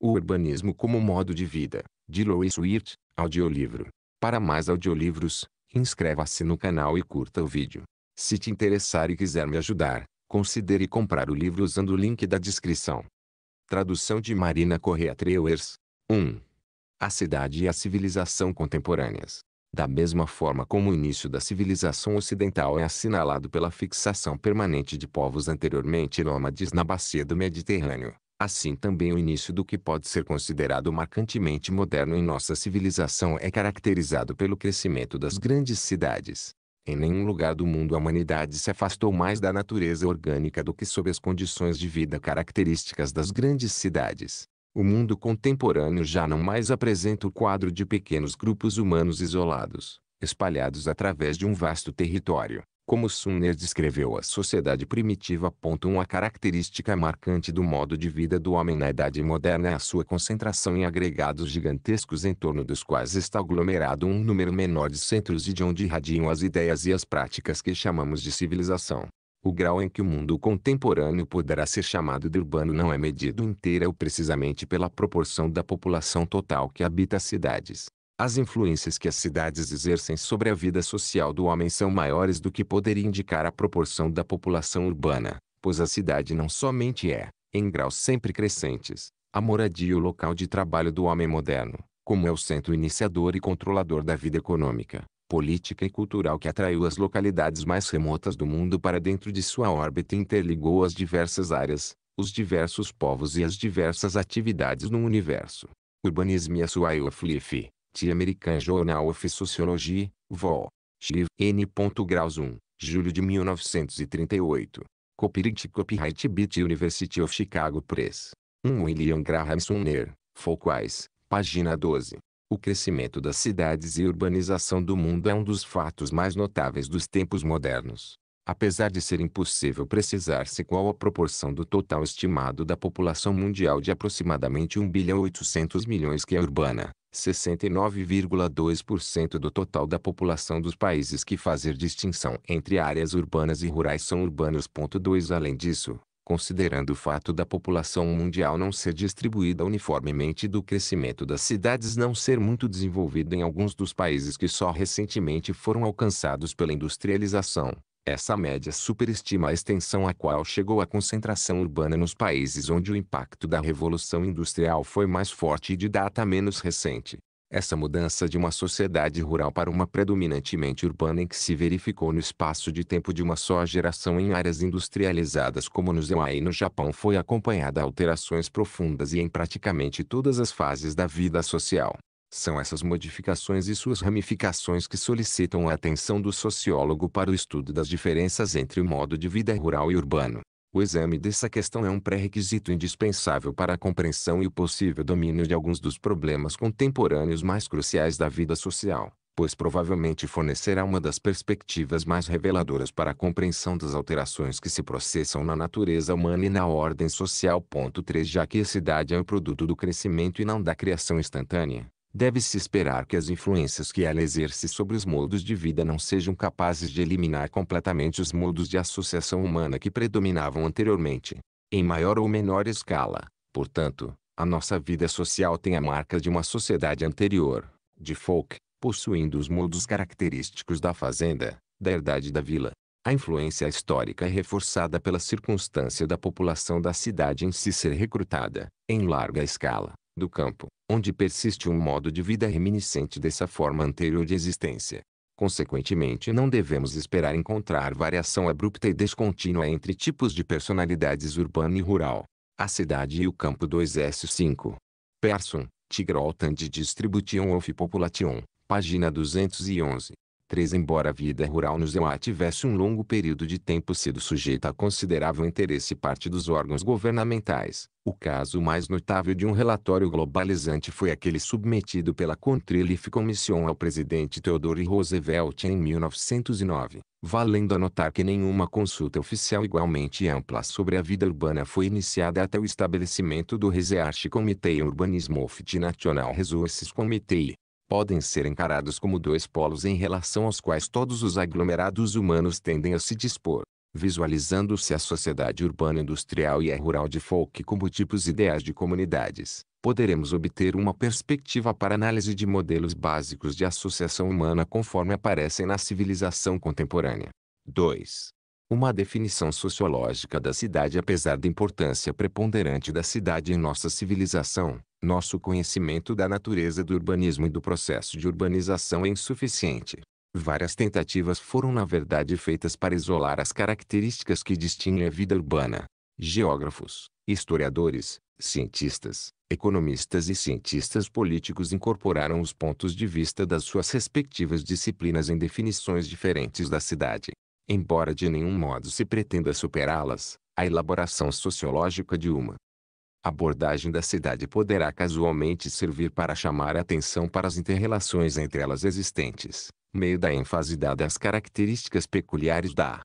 O urbanismo como modo de vida, de Louis Wirt, audiolivro. Para mais audiolivros, inscreva-se no canal e curta o vídeo. Se te interessar e quiser me ajudar, considere comprar o livro usando o link da descrição. Tradução de Marina Correa Treuers. 1. A cidade e a civilização contemporâneas. Da mesma forma como o início da civilização ocidental é assinalado pela fixação permanente de povos anteriormente nômades na bacia do Mediterrâneo, Assim também o início do que pode ser considerado marcantemente moderno em nossa civilização é caracterizado pelo crescimento das grandes cidades. Em nenhum lugar do mundo a humanidade se afastou mais da natureza orgânica do que sob as condições de vida características das grandes cidades. O mundo contemporâneo já não mais apresenta o quadro de pequenos grupos humanos isolados, espalhados através de um vasto território, como Sumner descreveu a sociedade primitiva. Uma característica marcante do modo de vida do homem na Idade Moderna é a sua concentração em agregados gigantescos em torno dos quais está aglomerado um número menor de centros e de onde irradiam as ideias e as práticas que chamamos de civilização. O grau em que o mundo contemporâneo poderá ser chamado de urbano não é medido inteira ou precisamente pela proporção da população total que habita as cidades, as influências que as cidades exercem sobre a vida social do homem são maiores do que poderia indicar a proporção da população urbana, pois a cidade não somente é, em graus sempre crescentes, a moradia e o local de trabalho do homem moderno, como é o centro iniciador e controlador da vida econômica, política e cultural que atraiu as localidades mais remotas do mundo para dentro de sua órbita e interligou as diversas áreas, os diversos povos e as diversas atividades no universo. Urbanismo e a sua Euflife, The American Journal of Sociology, Vol. N. Graus 1, julho de 1938. Copyright Copyright Beat University of Chicago Press. 1 William Graham Sumner, Folquais, página 12. O crescimento das cidades e urbanização do mundo é um dos fatos mais notáveis dos tempos modernos. Apesar de ser impossível precisar-se qual a proporção do total estimado da população mundial de aproximadamente 1 bilhão 800 milhões que é urbana, 69,2% do total da população dos países que fazer distinção entre áreas urbanas e rurais são urbanos. 2 Além disso, considerando o fato da população mundial não ser distribuída uniformemente e do crescimento das cidades não ser muito desenvolvido em alguns dos países que só recentemente foram alcançados pela industrialização, essa média superestima a extensão a qual chegou a concentração urbana nos países onde o impacto da Revolução Industrial foi mais forte e de data menos recente. Essa mudança de uma sociedade rural para uma predominantemente urbana em que se verificou no espaço de tempo de uma só geração em áreas industrializadas como no Zewa e no Japão foi acompanhada a alterações profundas e em praticamente todas as fases da vida social. São essas modificações e suas ramificações que solicitam a atenção do sociólogo para o estudo das diferenças entre o modo de vida rural e urbano. O exame dessa questão é um pré-requisito indispensável para a compreensão e o possível domínio de alguns dos problemas contemporâneos mais cruciais da vida social, pois provavelmente fornecerá uma das perspectivas mais reveladoras para a compreensão das alterações que se processam na natureza humana e na ordem social. 3 Já que a cidade é o produto do crescimento e não da criação instantânea, deve-se esperar que as influências que ela exerce sobre os modos de vida não sejam capazes de eliminar completamente os modos de associação humana que predominavam anteriormente, em maior ou menor escala. Portanto, a nossa vida social tem a marca de uma sociedade anterior, de folk, possuindo os modos característicos da fazenda, da herdade da vila. A influência histórica é reforçada pela circunstância da população da cidade em si ser recrutada, em larga escala, do campo, onde persiste um modo de vida reminiscente dessa forma anterior de existência. Consequentemente, não devemos esperar encontrar variação abrupta e descontínua entre tipos de personalidades urbana e rural. A cidade e o campo 2S5. Persson, Tigroltan de Distributium of Population, página 211. 3. Embora a vida rural no Zeuá tivesse um longo período de tempo sido sujeita a considerável interesse parte dos órgãos governamentais, o caso mais notável de um relatório globalizante foi aquele submetido pela Contrilife Commission ao presidente Theodore Roosevelt em 1909, valendo anotar que nenhuma consulta oficial igualmente ampla sobre a vida urbana foi iniciada até o estabelecimento do Research Committee Urbanismo of the National Resources Committee, podem ser encarados como dois polos em relação aos quais todos os aglomerados humanos tendem a se dispor, visualizando-se a sociedade urbana industrial e a rural de Folk como tipos ideais de comunidades. Poderemos obter uma perspectiva para análise de modelos básicos de associação humana conforme aparecem na civilização contemporânea. 2. Uma definição sociológica da cidade apesar da importância preponderante da cidade em nossa civilização, nosso conhecimento da natureza do urbanismo e do processo de urbanização é insuficiente. Várias tentativas foram na verdade feitas para isolar as características que distinguem a vida urbana. Geógrafos, historiadores, cientistas, economistas e cientistas políticos incorporaram os pontos de vista das suas respectivas disciplinas em definições diferentes da cidade embora de nenhum modo se pretenda superá-las, a elaboração sociológica de uma abordagem da cidade poderá casualmente servir para chamar a atenção para as interrelações entre elas existentes, meio da ênfase dada às características peculiares da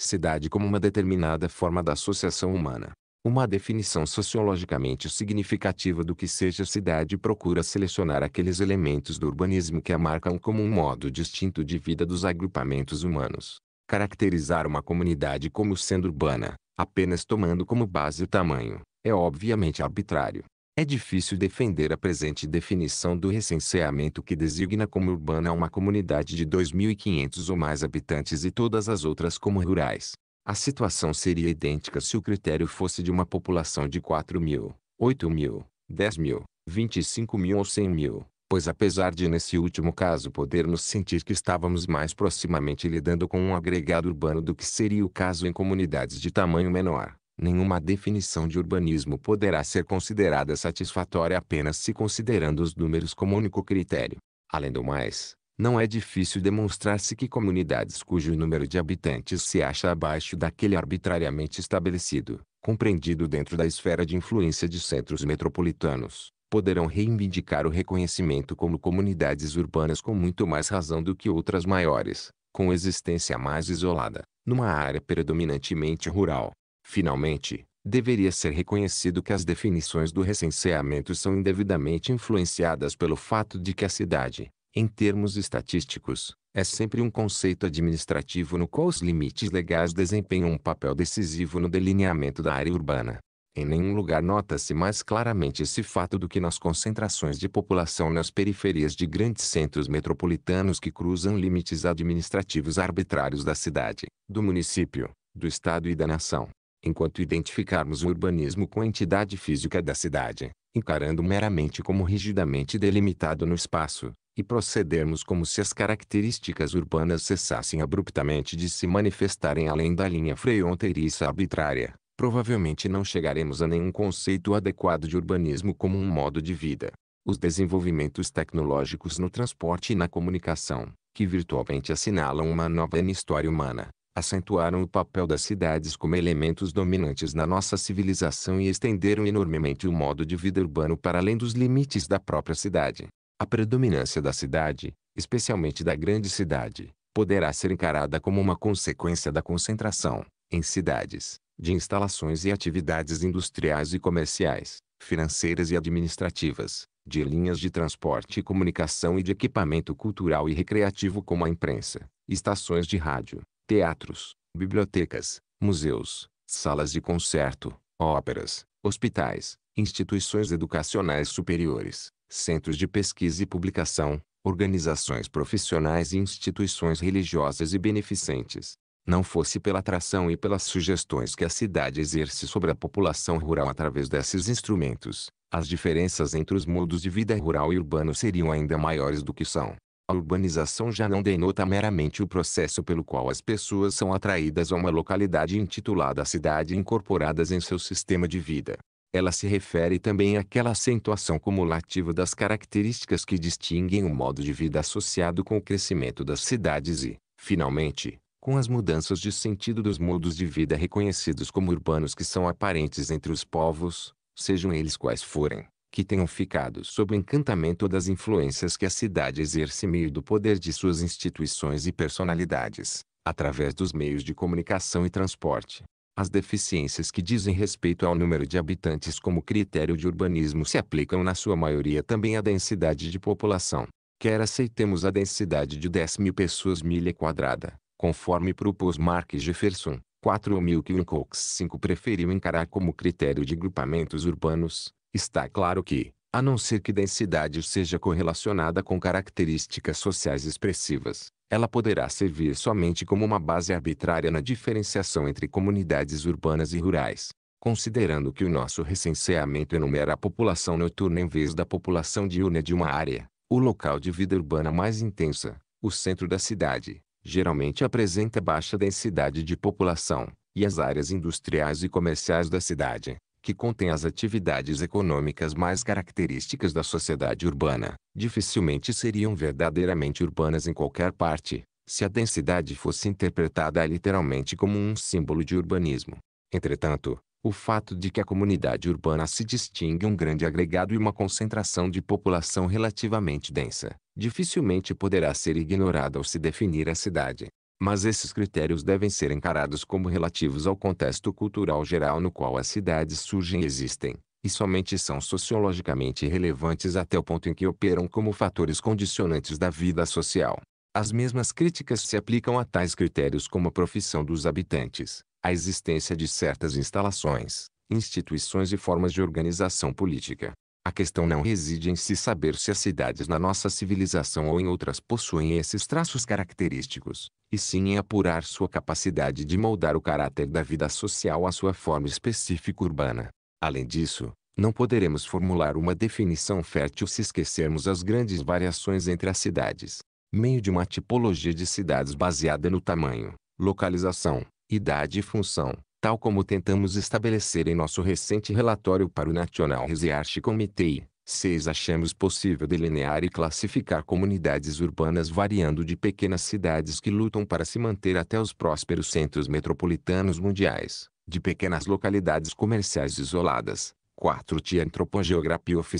cidade como uma determinada forma da associação humana. Uma definição sociologicamente significativa do que seja cidade procura selecionar aqueles elementos do urbanismo que a marcam como um modo distinto de vida dos agrupamentos humanos. Caracterizar uma comunidade como sendo urbana, apenas tomando como base o tamanho, é obviamente arbitrário. É difícil defender a presente definição do recenseamento que designa como urbana uma comunidade de 2.500 ou mais habitantes e todas as outras como rurais. A situação seria idêntica se o critério fosse de uma população de 4.000, 8.000, 10.000, 25.000 ou 100.000 pois apesar de nesse último caso podermos sentir que estávamos mais proximamente lidando com um agregado urbano do que seria o caso em comunidades de tamanho menor, nenhuma definição de urbanismo poderá ser considerada satisfatória apenas se considerando os números como único critério. Além do mais, não é difícil demonstrar-se que comunidades cujo número de habitantes se acha abaixo daquele arbitrariamente estabelecido, compreendido dentro da esfera de influência de centros metropolitanos, poderão reivindicar o reconhecimento como comunidades urbanas com muito mais razão do que outras maiores, com existência mais isolada, numa área predominantemente rural. Finalmente, deveria ser reconhecido que as definições do recenseamento são indevidamente influenciadas pelo fato de que a cidade, em termos estatísticos, é sempre um conceito administrativo no qual os limites legais desempenham um papel decisivo no delineamento da área urbana. Em nenhum lugar nota-se mais claramente esse fato do que nas concentrações de população nas periferias de grandes centros metropolitanos que cruzam limites administrativos arbitrários da cidade, do município, do estado e da nação. Enquanto identificarmos o urbanismo com a entidade física da cidade, encarando meramente como rigidamente delimitado no espaço, e procedermos como se as características urbanas cessassem abruptamente de se manifestarem além da linha fronteiriça arbitrária, provavelmente não chegaremos a nenhum conceito adequado de urbanismo como um modo de vida. Os desenvolvimentos tecnológicos no transporte e na comunicação, que virtualmente assinalam uma nova história humana, acentuaram o papel das cidades como elementos dominantes na nossa civilização e estenderam enormemente o modo de vida urbano para além dos limites da própria cidade. A predominância da cidade, especialmente da grande cidade, poderá ser encarada como uma consequência da concentração, em cidades, de instalações e atividades industriais e comerciais, financeiras e administrativas, de linhas de transporte e comunicação e de equipamento cultural e recreativo como a imprensa, estações de rádio, teatros, bibliotecas, museus, salas de concerto, óperas, hospitais, instituições educacionais superiores, centros de pesquisa e publicação, organizações profissionais e instituições religiosas e beneficentes, não fosse pela atração e pelas sugestões que a cidade exerce sobre a população rural através desses instrumentos, as diferenças entre os modos de vida rural e urbano seriam ainda maiores do que são. A urbanização já não denota meramente o processo pelo qual as pessoas são atraídas a uma localidade intitulada cidade e incorporadas em seu sistema de vida. Ela se refere também àquela acentuação cumulativa das características que distinguem o modo de vida associado com o crescimento das cidades e, finalmente, com as mudanças de sentido dos modos de vida reconhecidos como urbanos que são aparentes entre os povos, sejam eles quais forem, que tenham ficado sob o encantamento das influências que a cidade exerce meio do poder de suas instituições e personalidades, através dos meios de comunicação e transporte. As deficiências que dizem respeito ao número de habitantes como critério de urbanismo se aplicam na sua maioria também à densidade de população. Quer aceitemos a densidade de 10 mil pessoas milha quadrada, conforme propôs Mark Jefferson, 4.000 que Wilcox 5 preferiu encarar como critério de grupamentos urbanos, está claro que, a não ser que densidade seja correlacionada com características sociais expressivas, ela poderá servir somente como uma base arbitrária na diferenciação entre comunidades urbanas e rurais. Considerando que o nosso recenseamento enumera a população noturna em vez da população diurna de uma área, o local de vida urbana mais intensa, o centro da cidade, geralmente apresenta baixa densidade de população, e as áreas industriais e comerciais da cidade, que contém as atividades econômicas mais características da sociedade urbana, dificilmente seriam verdadeiramente urbanas em qualquer parte, se a densidade fosse interpretada literalmente como um símbolo de urbanismo. Entretanto, o fato de que a comunidade urbana se distingue um grande agregado e uma concentração de população relativamente densa, dificilmente poderá ser ignorada ao se definir a cidade. Mas esses critérios devem ser encarados como relativos ao contexto cultural geral no qual as cidades surgem e existem, e somente são sociologicamente relevantes até o ponto em que operam como fatores condicionantes da vida social. As mesmas críticas se aplicam a tais critérios como a profissão dos habitantes, a existência de certas instalações, instituições e formas de organização política. A questão não reside em se saber se as cidades na nossa civilização ou em outras possuem esses traços característicos, e sim em apurar sua capacidade de moldar o caráter da vida social à sua forma específica urbana. Além disso, não poderemos formular uma definição fértil se esquecermos as grandes variações entre as cidades. Meio de uma tipologia de cidades baseada no tamanho, localização, idade e função, tal como tentamos estabelecer em nosso recente relatório para o National Research Committee, 6 achamos possível delinear e classificar comunidades urbanas variando de pequenas cidades que lutam para se manter até os prósperos centros metropolitanos mundiais, de pequenas localidades comerciais isoladas, 4 de Anthropogeography of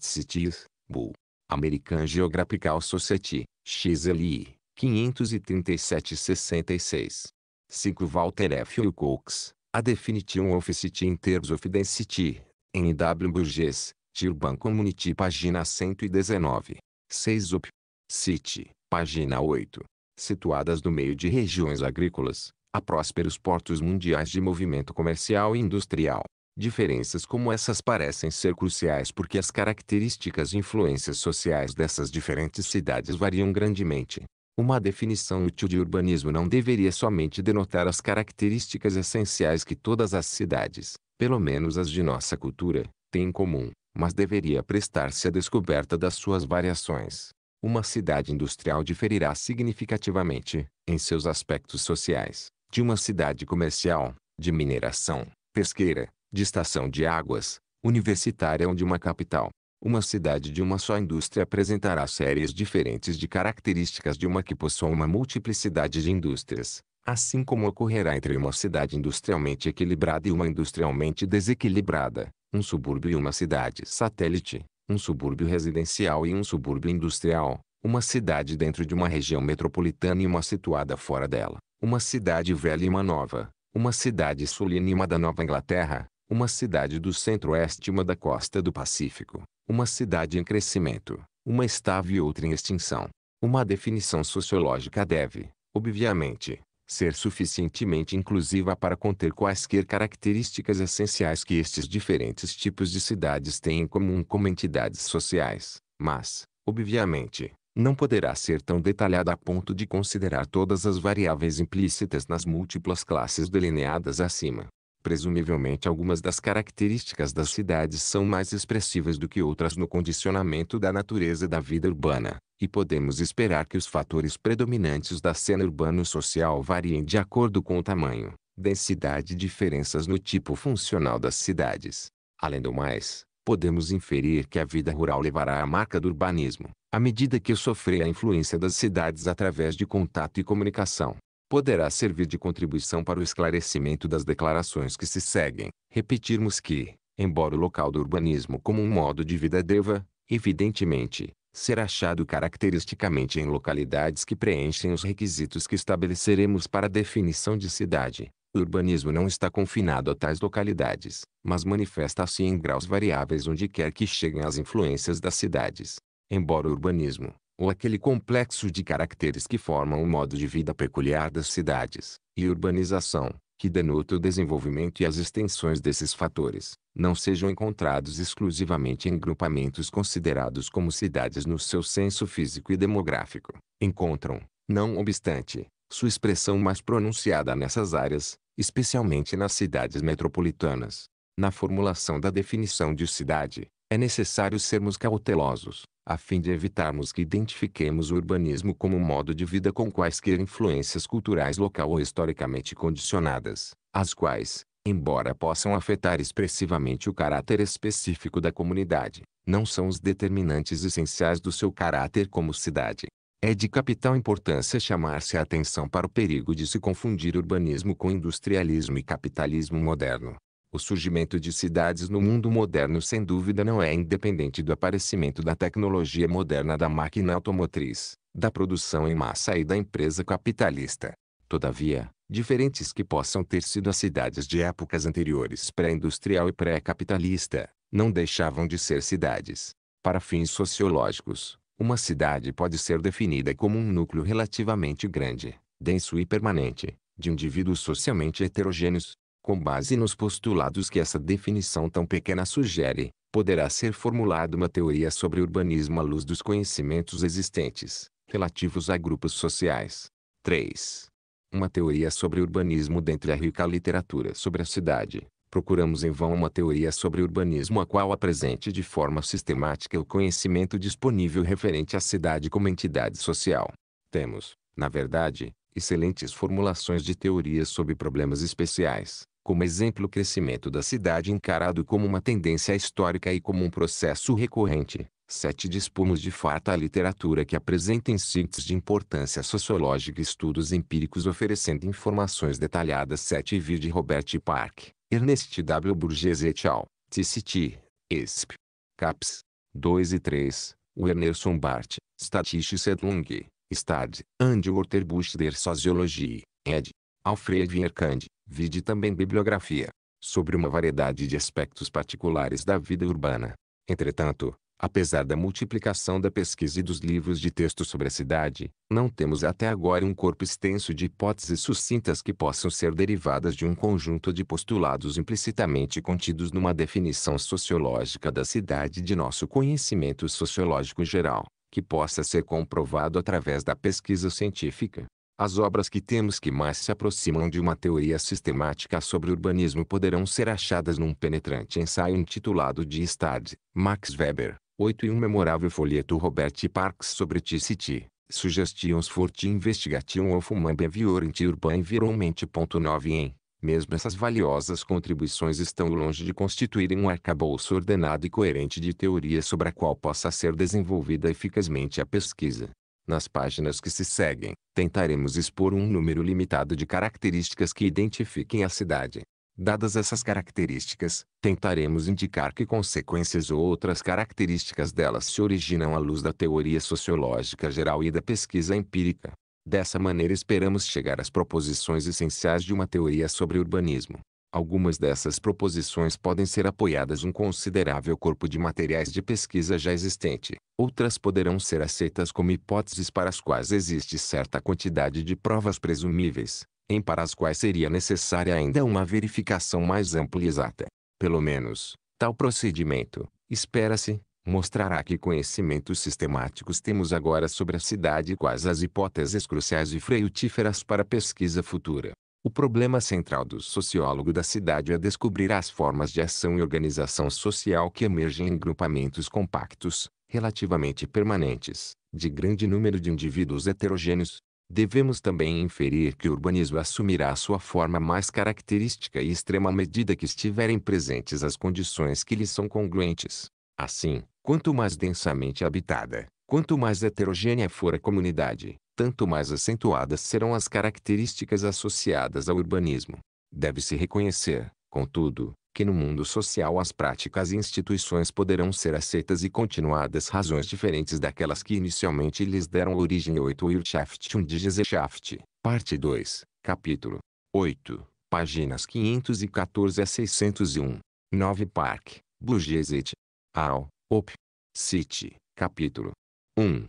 Cities, Bull, American Geographical Society, XLI, 537-66. Sigo Walter F. Wilcox, a definition of city in terms of density, em W. Burgess, Urban Community, página 119. 6 op. City, página 8. Situadas no meio de regiões agrícolas, a prósperos portos mundiais de movimento comercial e industrial. Diferenças como essas parecem ser cruciais porque as características e influências sociais dessas diferentes cidades variam grandemente. Uma definição útil de urbanismo não deveria somente denotar as características essenciais que todas as cidades, pelo menos as de nossa cultura, têm em comum, mas deveria prestar-se à descoberta das suas variações. Uma cidade industrial diferirá significativamente, em seus aspectos sociais, de uma cidade comercial, de mineração, pesqueira, de estação de águas, universitária ou de uma capital. Uma cidade de uma só indústria apresentará séries diferentes de características de uma que possua uma multiplicidade de indústrias, assim como ocorrerá entre uma cidade industrialmente equilibrada e uma industrialmente desequilibrada, um subúrbio e uma cidade satélite, um subúrbio residencial e um subúrbio industrial, uma cidade dentro de uma região metropolitana e uma situada fora dela, uma cidade velha e uma nova, uma cidade sulina e uma da Nova Inglaterra, uma cidade do centro-oeste e uma da costa do Pacífico, uma cidade em crescimento, uma estável e outra em extinção. Uma definição sociológica deve, obviamente, ser suficientemente inclusiva para conter quaisquer características essenciais que estes diferentes tipos de cidades têm em comum como entidades sociais, mas, obviamente, não poderá ser tão detalhada a ponto de considerar todas as variáveis implícitas nas múltiplas classes delineadas acima. Presumivelmente algumas das características das cidades são mais expressivas do que outras no condicionamento da natureza da vida urbana, e podemos esperar que os fatores predominantes da cena urbano-social variem de acordo com o tamanho, densidade e diferenças no tipo funcional das cidades. Além do mais, podemos inferir que a vida rural levará a marca do urbanismo, à medida que sofrer a influência das cidades através de contato e comunicação poderá servir de contribuição para o esclarecimento das declarações que se seguem. Repetirmos que, embora o local do urbanismo como um modo de vida deva, evidentemente, ser achado caracteristicamente em localidades que preenchem os requisitos que estabeleceremos para a definição de cidade, o urbanismo não está confinado a tais localidades, mas manifesta-se em graus variáveis onde quer que cheguem as influências das cidades. Embora o urbanismo, ou aquele complexo de caracteres que formam o modo de vida peculiar das cidades, e urbanização, que denota o desenvolvimento e as extensões desses fatores, não sejam encontrados exclusivamente em grupamentos considerados como cidades no seu senso físico e demográfico. Encontram, não obstante, sua expressão mais pronunciada nessas áreas, especialmente nas cidades metropolitanas. Na formulação da definição de cidade, é necessário sermos cautelosos, a fim de evitarmos que identifiquemos o urbanismo como modo de vida com quaisquer influências culturais local ou historicamente condicionadas, as quais, embora possam afetar expressivamente o caráter específico da comunidade, não são os determinantes essenciais do seu caráter como cidade. É de capital importância chamar-se a atenção para o perigo de se confundir urbanismo com industrialismo e capitalismo moderno, o surgimento de cidades no mundo moderno sem dúvida não é independente do aparecimento da tecnologia moderna da máquina automotriz, da produção em massa e da empresa capitalista. Todavia, diferentes que possam ter sido as cidades de épocas anteriores pré-industrial e pré-capitalista, não deixavam de ser cidades. Para fins sociológicos, uma cidade pode ser definida como um núcleo relativamente grande, denso e permanente, de indivíduos socialmente heterogêneos, com base nos postulados que essa definição tão pequena sugere, poderá ser formulada uma teoria sobre urbanismo à luz dos conhecimentos existentes, relativos a grupos sociais. 3. Uma teoria sobre urbanismo dentre a rica literatura sobre a cidade. Procuramos em vão uma teoria sobre urbanismo a qual apresente de forma sistemática o conhecimento disponível referente à cidade como entidade social. Temos, na verdade, excelentes formulações de teorias sobre problemas especiais, como exemplo o crescimento da cidade encarado como uma tendência histórica e como um processo recorrente. 7. Dispomos de farta literatura que apresenta insights de importância sociológica e estudos empíricos oferecendo informações detalhadas. 7. Vir de Robert Park, Ernest W. Burgess et al., TCT, ESP, CAPS, 2 e 3, Wernerson Bart, Statistische Sedlung, Stad, Andy Orterbusch der Soziologie, ed. Alfred Viercand, vide também bibliografia, sobre uma variedade de aspectos particulares da vida urbana. Entretanto, apesar da multiplicação da pesquisa e dos livros de texto sobre a cidade, não temos até agora um corpo extenso de hipóteses sucintas que possam ser derivadas de um conjunto de postulados implicitamente contidos numa definição sociológica da cidade de nosso conhecimento sociológico geral, que possa ser comprovado através da pesquisa científica. As obras que temos que mais se aproximam de uma teoria sistemática sobre urbanismo poderão ser achadas num penetrante ensaio intitulado de Stadt, Max Weber, 8 e um memorável folheto Robert Parks sobre T-City, Suggestions for Investigation of Human Behavior in Urban Environment. 9 em mesmo essas valiosas contribuições estão longe de constituírem um arcabouço ordenado e coerente de teoria sobre a qual possa ser desenvolvida eficazmente a pesquisa. Nas páginas que se seguem, tentaremos expor um número limitado de características que identifiquem a cidade. Dadas essas características, tentaremos indicar que consequências ou outras características delas se originam à luz da teoria sociológica geral e da pesquisa empírica. Dessa maneira esperamos chegar às proposições essenciais de uma teoria sobre urbanismo. Algumas dessas proposições podem ser apoiadas um considerável corpo de materiais de pesquisa já existente. Outras poderão ser aceitas como hipóteses para as quais existe certa quantidade de provas presumíveis, em para as quais seria necessária ainda uma verificação mais ampla e exata. Pelo menos, tal procedimento, espera-se, mostrará que conhecimentos sistemáticos temos agora sobre a cidade e quais as hipóteses cruciais e frutíferas para a pesquisa futura. O problema central do sociólogo da cidade é descobrir as formas de ação e organização social que emergem em grupamentos compactos, relativamente permanentes, de grande número de indivíduos heterogêneos. Devemos também inferir que o urbanismo assumirá sua forma mais característica e extrema à medida que estiverem presentes as condições que lhe são congruentes. Assim, quanto mais densamente habitada, quanto mais heterogênea for a comunidade, tanto mais acentuadas serão as características associadas ao urbanismo. Deve-se reconhecer, contudo, que no mundo social as práticas e instituições poderão ser aceitas e continuadas razões diferentes daquelas que inicialmente lhes deram origem 8 Wirtschaft und Gesellschaft, parte 2, capítulo 8, páginas 514 a 601. 9 Park, Burgeset, Al, Op, City, capítulo 1.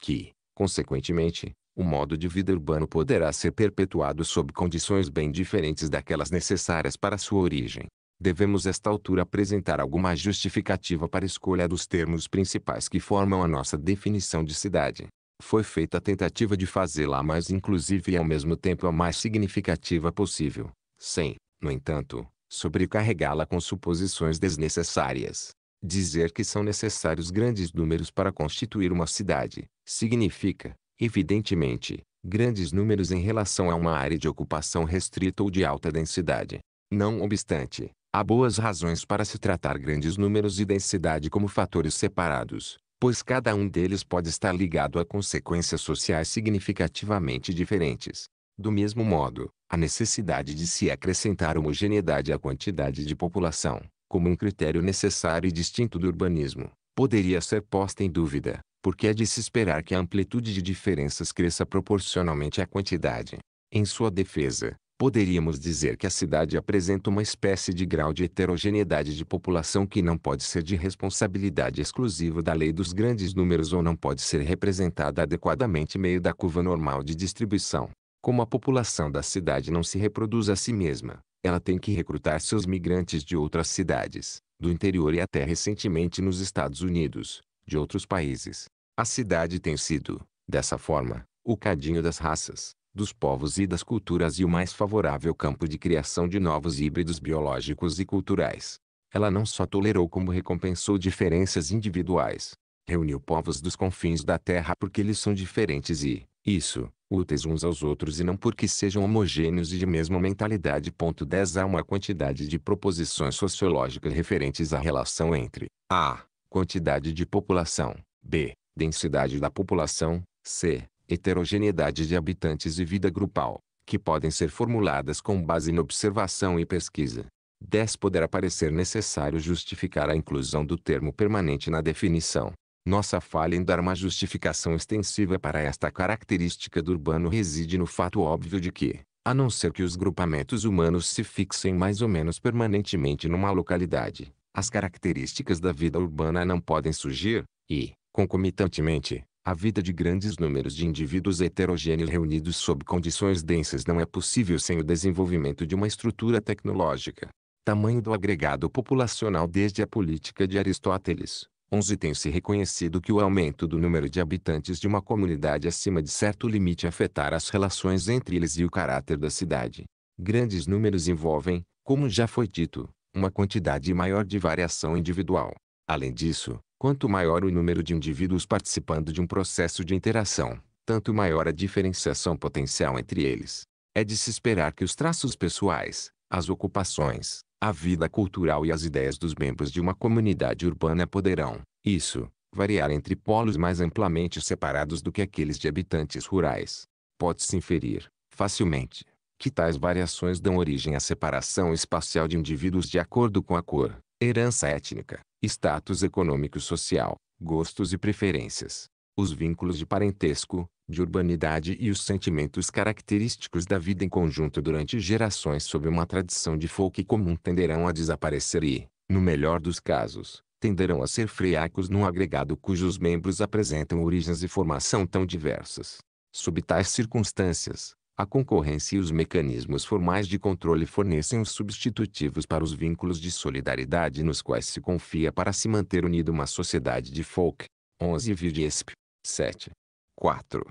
Que, Consequentemente, o modo de vida urbano poderá ser perpetuado sob condições bem diferentes daquelas necessárias para sua origem. Devemos esta altura apresentar alguma justificativa para a escolha dos termos principais que formam a nossa definição de cidade. Foi feita a tentativa de fazê-la a mais inclusiva e ao mesmo tempo a mais significativa possível, sem, no entanto, sobrecarregá-la com suposições desnecessárias. Dizer que são necessários grandes números para constituir uma cidade, significa, evidentemente, grandes números em relação a uma área de ocupação restrita ou de alta densidade. Não obstante, há boas razões para se tratar grandes números e densidade como fatores separados, pois cada um deles pode estar ligado a consequências sociais significativamente diferentes. Do mesmo modo, a necessidade de se acrescentar homogeneidade à quantidade de população, como um critério necessário e distinto do urbanismo, poderia ser posta em dúvida, porque é de se esperar que a amplitude de diferenças cresça proporcionalmente à quantidade. Em sua defesa, poderíamos dizer que a cidade apresenta uma espécie de grau de heterogeneidade de população que não pode ser de responsabilidade exclusiva da lei dos grandes números ou não pode ser representada adequadamente meio da curva normal de distribuição. Como a população da cidade não se reproduz a si mesma, ela tem que recrutar seus migrantes de outras cidades, do interior e até recentemente nos Estados Unidos, de outros países. A cidade tem sido, dessa forma, o cadinho das raças, dos povos e das culturas e o mais favorável campo de criação de novos híbridos biológicos e culturais. Ela não só tolerou como recompensou diferenças individuais, reuniu povos dos confins da Terra porque eles são diferentes e, isso, úteis uns aos outros e não porque sejam homogêneos e de mesma mentalidade. 10 Há uma quantidade de proposições sociológicas referentes à relação entre a. quantidade de população, b. densidade da população, c. heterogeneidade de habitantes e vida grupal, que podem ser formuladas com base na observação e pesquisa. 10 Poderá parecer necessário justificar a inclusão do termo permanente na definição, nossa falha em dar uma justificação extensiva para esta característica do urbano reside no fato óbvio de que, a não ser que os grupamentos humanos se fixem mais ou menos permanentemente numa localidade, as características da vida urbana não podem surgir, e, concomitantemente, a vida de grandes números de indivíduos heterogêneos reunidos sob condições densas não é possível sem o desenvolvimento de uma estrutura tecnológica. Tamanho do agregado populacional desde a política de Aristóteles, 11 tem-se reconhecido que o aumento do número de habitantes de uma comunidade acima de certo limite afetará as relações entre eles e o caráter da cidade. Grandes números envolvem, como já foi dito, uma quantidade maior de variação individual. Além disso, quanto maior o número de indivíduos participando de um processo de interação, tanto maior a diferenciação potencial entre eles. É de se esperar que os traços pessoais, as ocupações, a vida cultural e as ideias dos membros de uma comunidade urbana poderão, isso, variar entre polos mais amplamente separados do que aqueles de habitantes rurais. Pode-se inferir, facilmente, que tais variações dão origem à separação espacial de indivíduos de acordo com a cor, herança étnica, status econômico social, gostos e preferências. Os vínculos de parentesco, de urbanidade e os sentimentos característicos da vida em conjunto durante gerações sob uma tradição de folk comum tenderão a desaparecer e, no melhor dos casos, tenderão a ser freacos num agregado cujos membros apresentam origens e formação tão diversas. Sob tais circunstâncias, a concorrência e os mecanismos formais de controle fornecem os substitutivos para os vínculos de solidariedade nos quais se confia para se manter unida uma sociedade de folk. 11 Vigesp. 7. 4.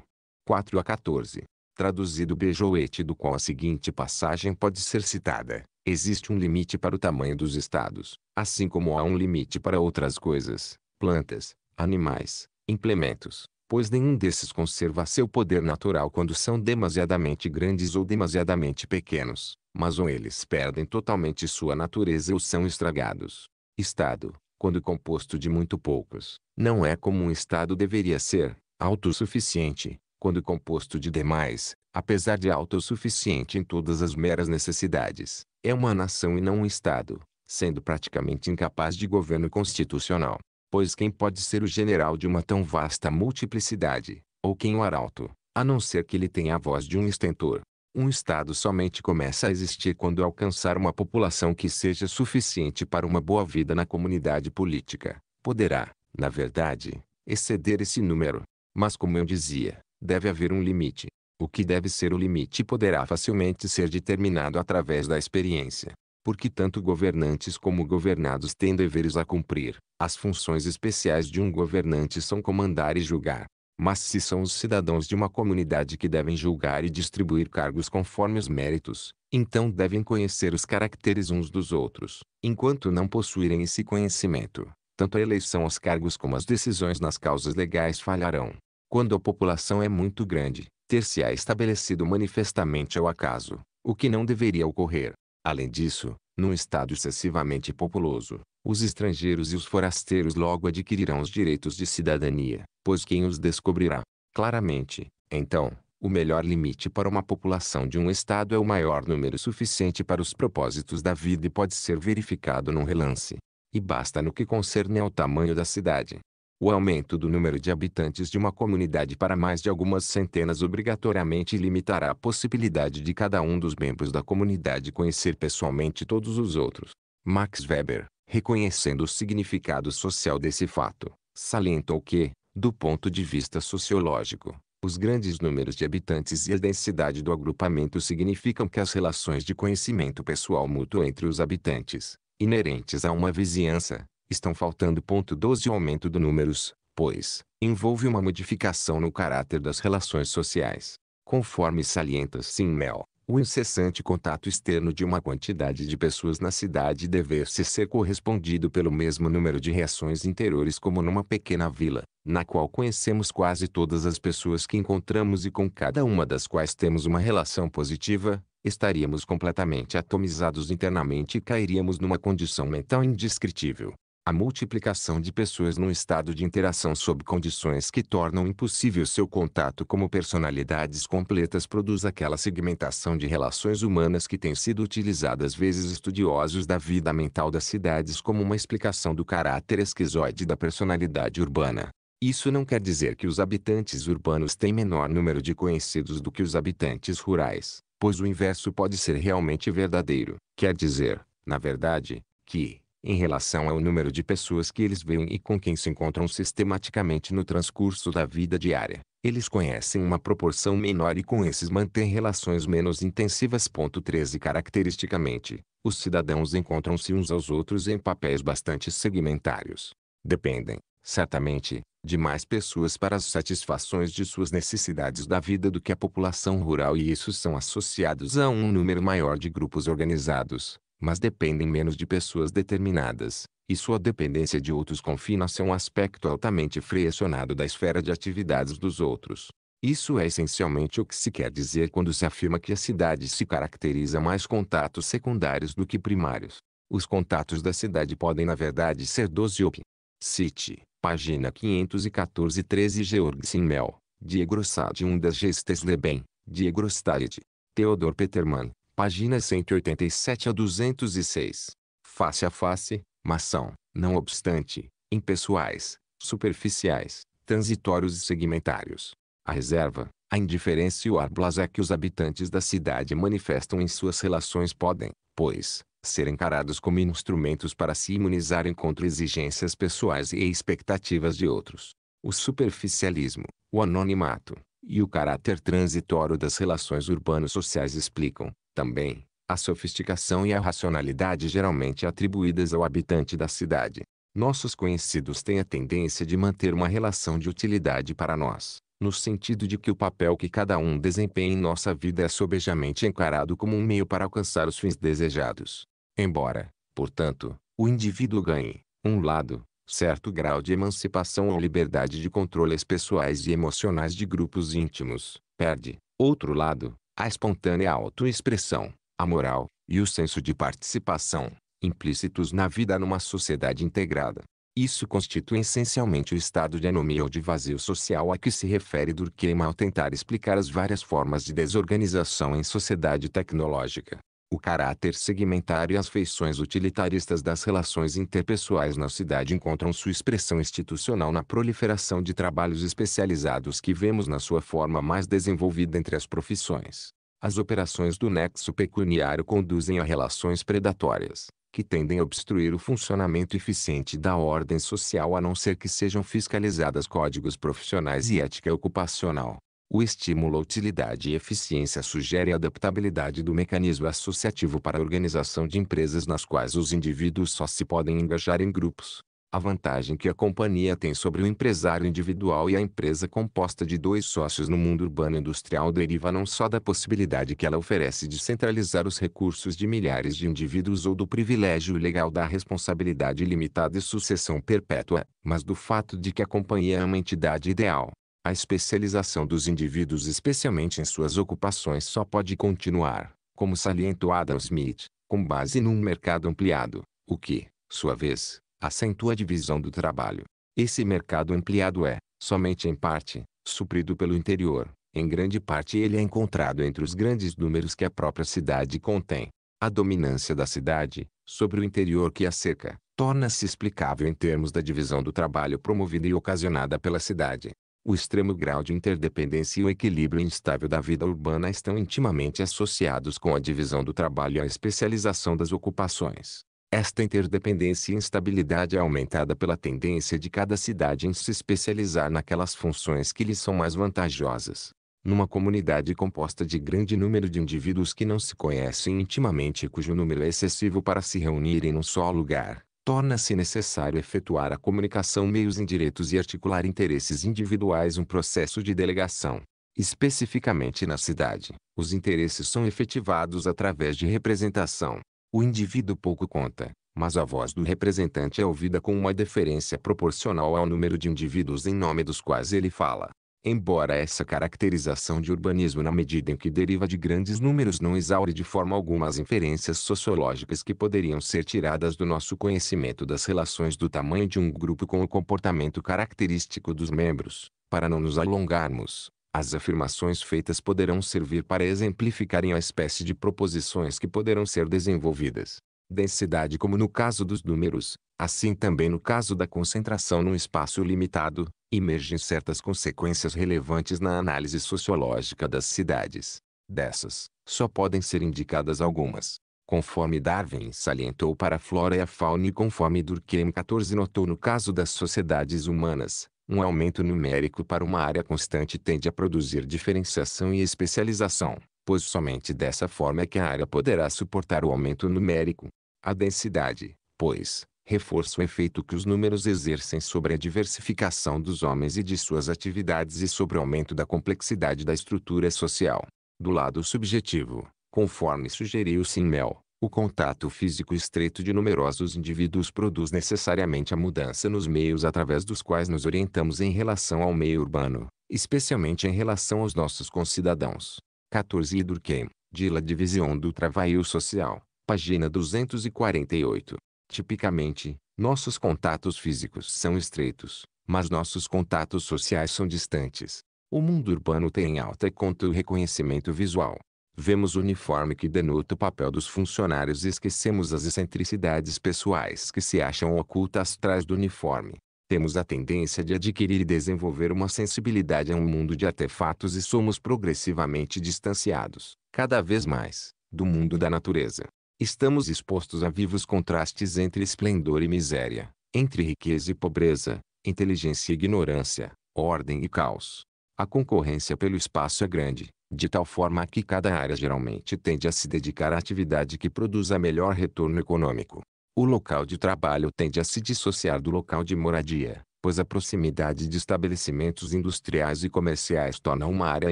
4 a 14. Traduzido Bejoete do qual a seguinte passagem pode ser citada. Existe um limite para o tamanho dos estados, assim como há um limite para outras coisas, plantas, animais, implementos, pois nenhum desses conserva seu poder natural quando são demasiadamente grandes ou demasiadamente pequenos, mas ou eles perdem totalmente sua natureza ou são estragados. Estado, quando composto de muito poucos, não é como um Estado deveria ser, autossuficiente, quando composto de demais, apesar de autossuficiente em todas as meras necessidades, é uma nação e não um Estado, sendo praticamente incapaz de governo constitucional. Pois quem pode ser o general de uma tão vasta multiplicidade, ou quem o arauto, a não ser que ele tenha a voz de um estentor? Um Estado somente começa a existir quando alcançar uma população que seja suficiente para uma boa vida na comunidade política. Poderá, na verdade, exceder esse número. Mas como eu dizia, deve haver um limite. O que deve ser o limite poderá facilmente ser determinado através da experiência, porque tanto governantes como governados têm deveres a cumprir. As funções especiais de um governante são comandar e julgar. Mas se são os cidadãos de uma comunidade que devem julgar e distribuir cargos conforme os méritos, então devem conhecer os caracteres uns dos outros. Enquanto não possuírem esse conhecimento, tanto a eleição aos cargos como as decisões nas causas legais falharão. Quando a população é muito grande, ter-se-á estabelecido manifestamente ao acaso, o que não deveria ocorrer. Além disso, num estado excessivamente populoso, os estrangeiros e os forasteiros logo adquirirão os direitos de cidadania, pois quem os descobrirá? Claramente, então, o melhor limite para uma população de um estado é o maior número suficiente para os propósitos da vida e pode ser verificado num relance. E basta no que concerne ao tamanho da cidade, o aumento do número de habitantes de uma comunidade para mais de algumas centenas obrigatoriamente limitará a possibilidade de cada um dos membros da comunidade conhecer pessoalmente todos os outros. Max Weber, reconhecendo o significado social desse fato, salientou que, do ponto de vista sociológico, os grandes números de habitantes e a densidade do agrupamento significam que as relações de conhecimento pessoal mútuo entre os habitantes, inerentes a uma vizinhança, estão faltando. Ponto 12 O aumento do números, pois, envolve uma modificação no caráter das relações sociais. Conforme salienta Simmel, o incessante contato externo de uma quantidade de pessoas na cidade dever-se ser correspondido pelo mesmo número de reações interiores como numa pequena vila, na qual conhecemos quase todas as pessoas que encontramos e com cada uma das quais temos uma relação positiva, estaríamos completamente atomizados internamente e cairíamos numa condição mental indescritível. A multiplicação de pessoas num estado de interação sob condições que tornam impossível seu contato como personalidades completas produz aquela segmentação de relações humanas que tem sido utilizada às vezes estudiosos da vida mental das cidades como uma explicação do caráter esquizoide da personalidade urbana. Isso não quer dizer que os habitantes urbanos têm menor número de conhecidos do que os habitantes rurais, pois o inverso pode ser realmente verdadeiro. Quer dizer, na verdade, que em relação ao número de pessoas que eles veem e com quem se encontram sistematicamente no transcurso da vida diária. Eles conhecem uma proporção menor e com esses mantêm relações menos intensivas. 13 Caracteristicamente, os cidadãos encontram-se uns aos outros em papéis bastante segmentários. Dependem, certamente, de mais pessoas para as satisfações de suas necessidades da vida do que a população rural e isso são associados a um número maior de grupos organizados, mas dependem menos de pessoas determinadas, e sua dependência de outros confina-se a um aspecto altamente frecionado da esfera de atividades dos outros. Isso é essencialmente o que se quer dizer quando se afirma que a cidade se caracteriza mais contatos secundários do que primários. Os contatos da cidade podem na verdade ser 12 op. Cite, página 514 13 Georg Simmel, Die Grossade und das Leben. Die Grossheit, Theodor Petermann, páginas 187 a 206. Face a face, mas são, não obstante, impessoais, superficiais, transitórios e segmentários. A reserva, a indiferença e o arblasé que os habitantes da cidade manifestam em suas relações podem, pois, ser encarados como instrumentos para se imunizarem contra exigências pessoais e expectativas de outros. O superficialismo, o anonimato e o caráter transitório das relações urbanos sociais explicam, também, a sofisticação e a racionalidade geralmente atribuídas ao habitante da cidade. Nossos conhecidos têm a tendência de manter uma relação de utilidade para nós, no sentido de que o papel que cada um desempenha em nossa vida é sobejamente encarado como um meio para alcançar os fins desejados. Embora, portanto, o indivíduo ganhe, um lado, certo grau de emancipação ou liberdade de controles pessoais e emocionais de grupos íntimos, perde, outro lado, a espontânea autoexpressão, a moral, e o senso de participação, implícitos na vida numa sociedade integrada. Isso constitui essencialmente o estado de anomia ou de vazio social a que se refere Durkheim ao tentar explicar as várias formas de desorganização em sociedade tecnológica o caráter segmentário e as feições utilitaristas das relações interpessoais na cidade encontram sua expressão institucional na proliferação de trabalhos especializados que vemos na sua forma mais desenvolvida entre as profissões. As operações do nexo pecuniário conduzem a relações predatórias, que tendem a obstruir o funcionamento eficiente da ordem social a não ser que sejam fiscalizadas códigos profissionais e ética ocupacional. O estímulo, utilidade e eficiência sugere a adaptabilidade do mecanismo associativo para a organização de empresas nas quais os indivíduos só se podem engajar em grupos. A vantagem que a companhia tem sobre o empresário individual e a empresa composta de dois sócios no mundo urbano industrial deriva não só da possibilidade que ela oferece de centralizar os recursos de milhares de indivíduos ou do privilégio legal da responsabilidade limitada e sucessão perpétua, mas do fato de que a companhia é uma entidade ideal, a especialização dos indivíduos, especialmente em suas ocupações, só pode continuar, como salientou Adam Smith, com base num mercado ampliado, o que, sua vez, acentua a divisão do trabalho. Esse mercado ampliado é, somente em parte, suprido pelo interior. Em grande parte ele é encontrado entre os grandes números que a própria cidade contém. A dominância da cidade, sobre o interior que a cerca, torna-se explicável em termos da divisão do trabalho promovida e ocasionada pela cidade. O extremo grau de interdependência e o equilíbrio instável da vida urbana estão intimamente associados com a divisão do trabalho e a especialização das ocupações. Esta interdependência e instabilidade é aumentada pela tendência de cada cidade em se especializar naquelas funções que lhe são mais vantajosas. Numa comunidade composta de grande número de indivíduos que não se conhecem intimamente e cujo número é excessivo para se reunirem num só lugar, torna-se necessário efetuar a comunicação meios indiretos e articular interesses individuais um processo de delegação. Especificamente na cidade, os interesses são efetivados através de representação. O indivíduo pouco conta, mas a voz do representante é ouvida com uma deferência proporcional ao número de indivíduos em nome dos quais ele fala. Embora essa caracterização de urbanismo na medida em que deriva de grandes números não exaure de forma alguma as inferências sociológicas que poderiam ser tiradas do nosso conhecimento das relações do tamanho de um grupo com o comportamento característico dos membros, para não nos alongarmos, as afirmações feitas poderão servir para exemplificarem a espécie de proposições que poderão ser desenvolvidas densidade como no caso dos números, assim também no caso da concentração num espaço limitado, emergem certas consequências relevantes na análise sociológica das cidades. Dessas, só podem ser indicadas algumas. Conforme Darwin salientou para a flora e a fauna e conforme Durkheim 14 notou no caso das sociedades humanas, um aumento numérico para uma área constante tende a produzir diferenciação e especialização, pois somente dessa forma é que a área poderá suportar o aumento numérico. A densidade, pois, reforça o efeito que os números exercem sobre a diversificação dos homens e de suas atividades e sobre o aumento da complexidade da estrutura social. Do lado subjetivo, conforme sugeriu Simmel, o contato físico estreito de numerosos indivíduos produz necessariamente a mudança nos meios através dos quais nos orientamos em relação ao meio urbano, especialmente em relação aos nossos concidadãos. 14 Durkheim, de La Divisão do Travail Social. Página 248. Tipicamente, nossos contatos físicos são estreitos, mas nossos contatos sociais são distantes. O mundo urbano tem em alta conta o reconhecimento visual. Vemos o uniforme que denota o papel dos funcionários e esquecemos as excentricidades pessoais que se acham ocultas atrás do uniforme. Temos a tendência de adquirir e desenvolver uma sensibilidade a um mundo de artefatos e somos progressivamente distanciados, cada vez mais, do mundo da natureza. Estamos expostos a vivos contrastes entre esplendor e miséria, entre riqueza e pobreza, inteligência e ignorância, ordem e caos. A concorrência pelo espaço é grande, de tal forma que cada área geralmente tende a se dedicar à atividade que produza melhor retorno econômico. O local de trabalho tende a se dissociar do local de moradia, pois a proximidade de estabelecimentos industriais e comerciais torna uma área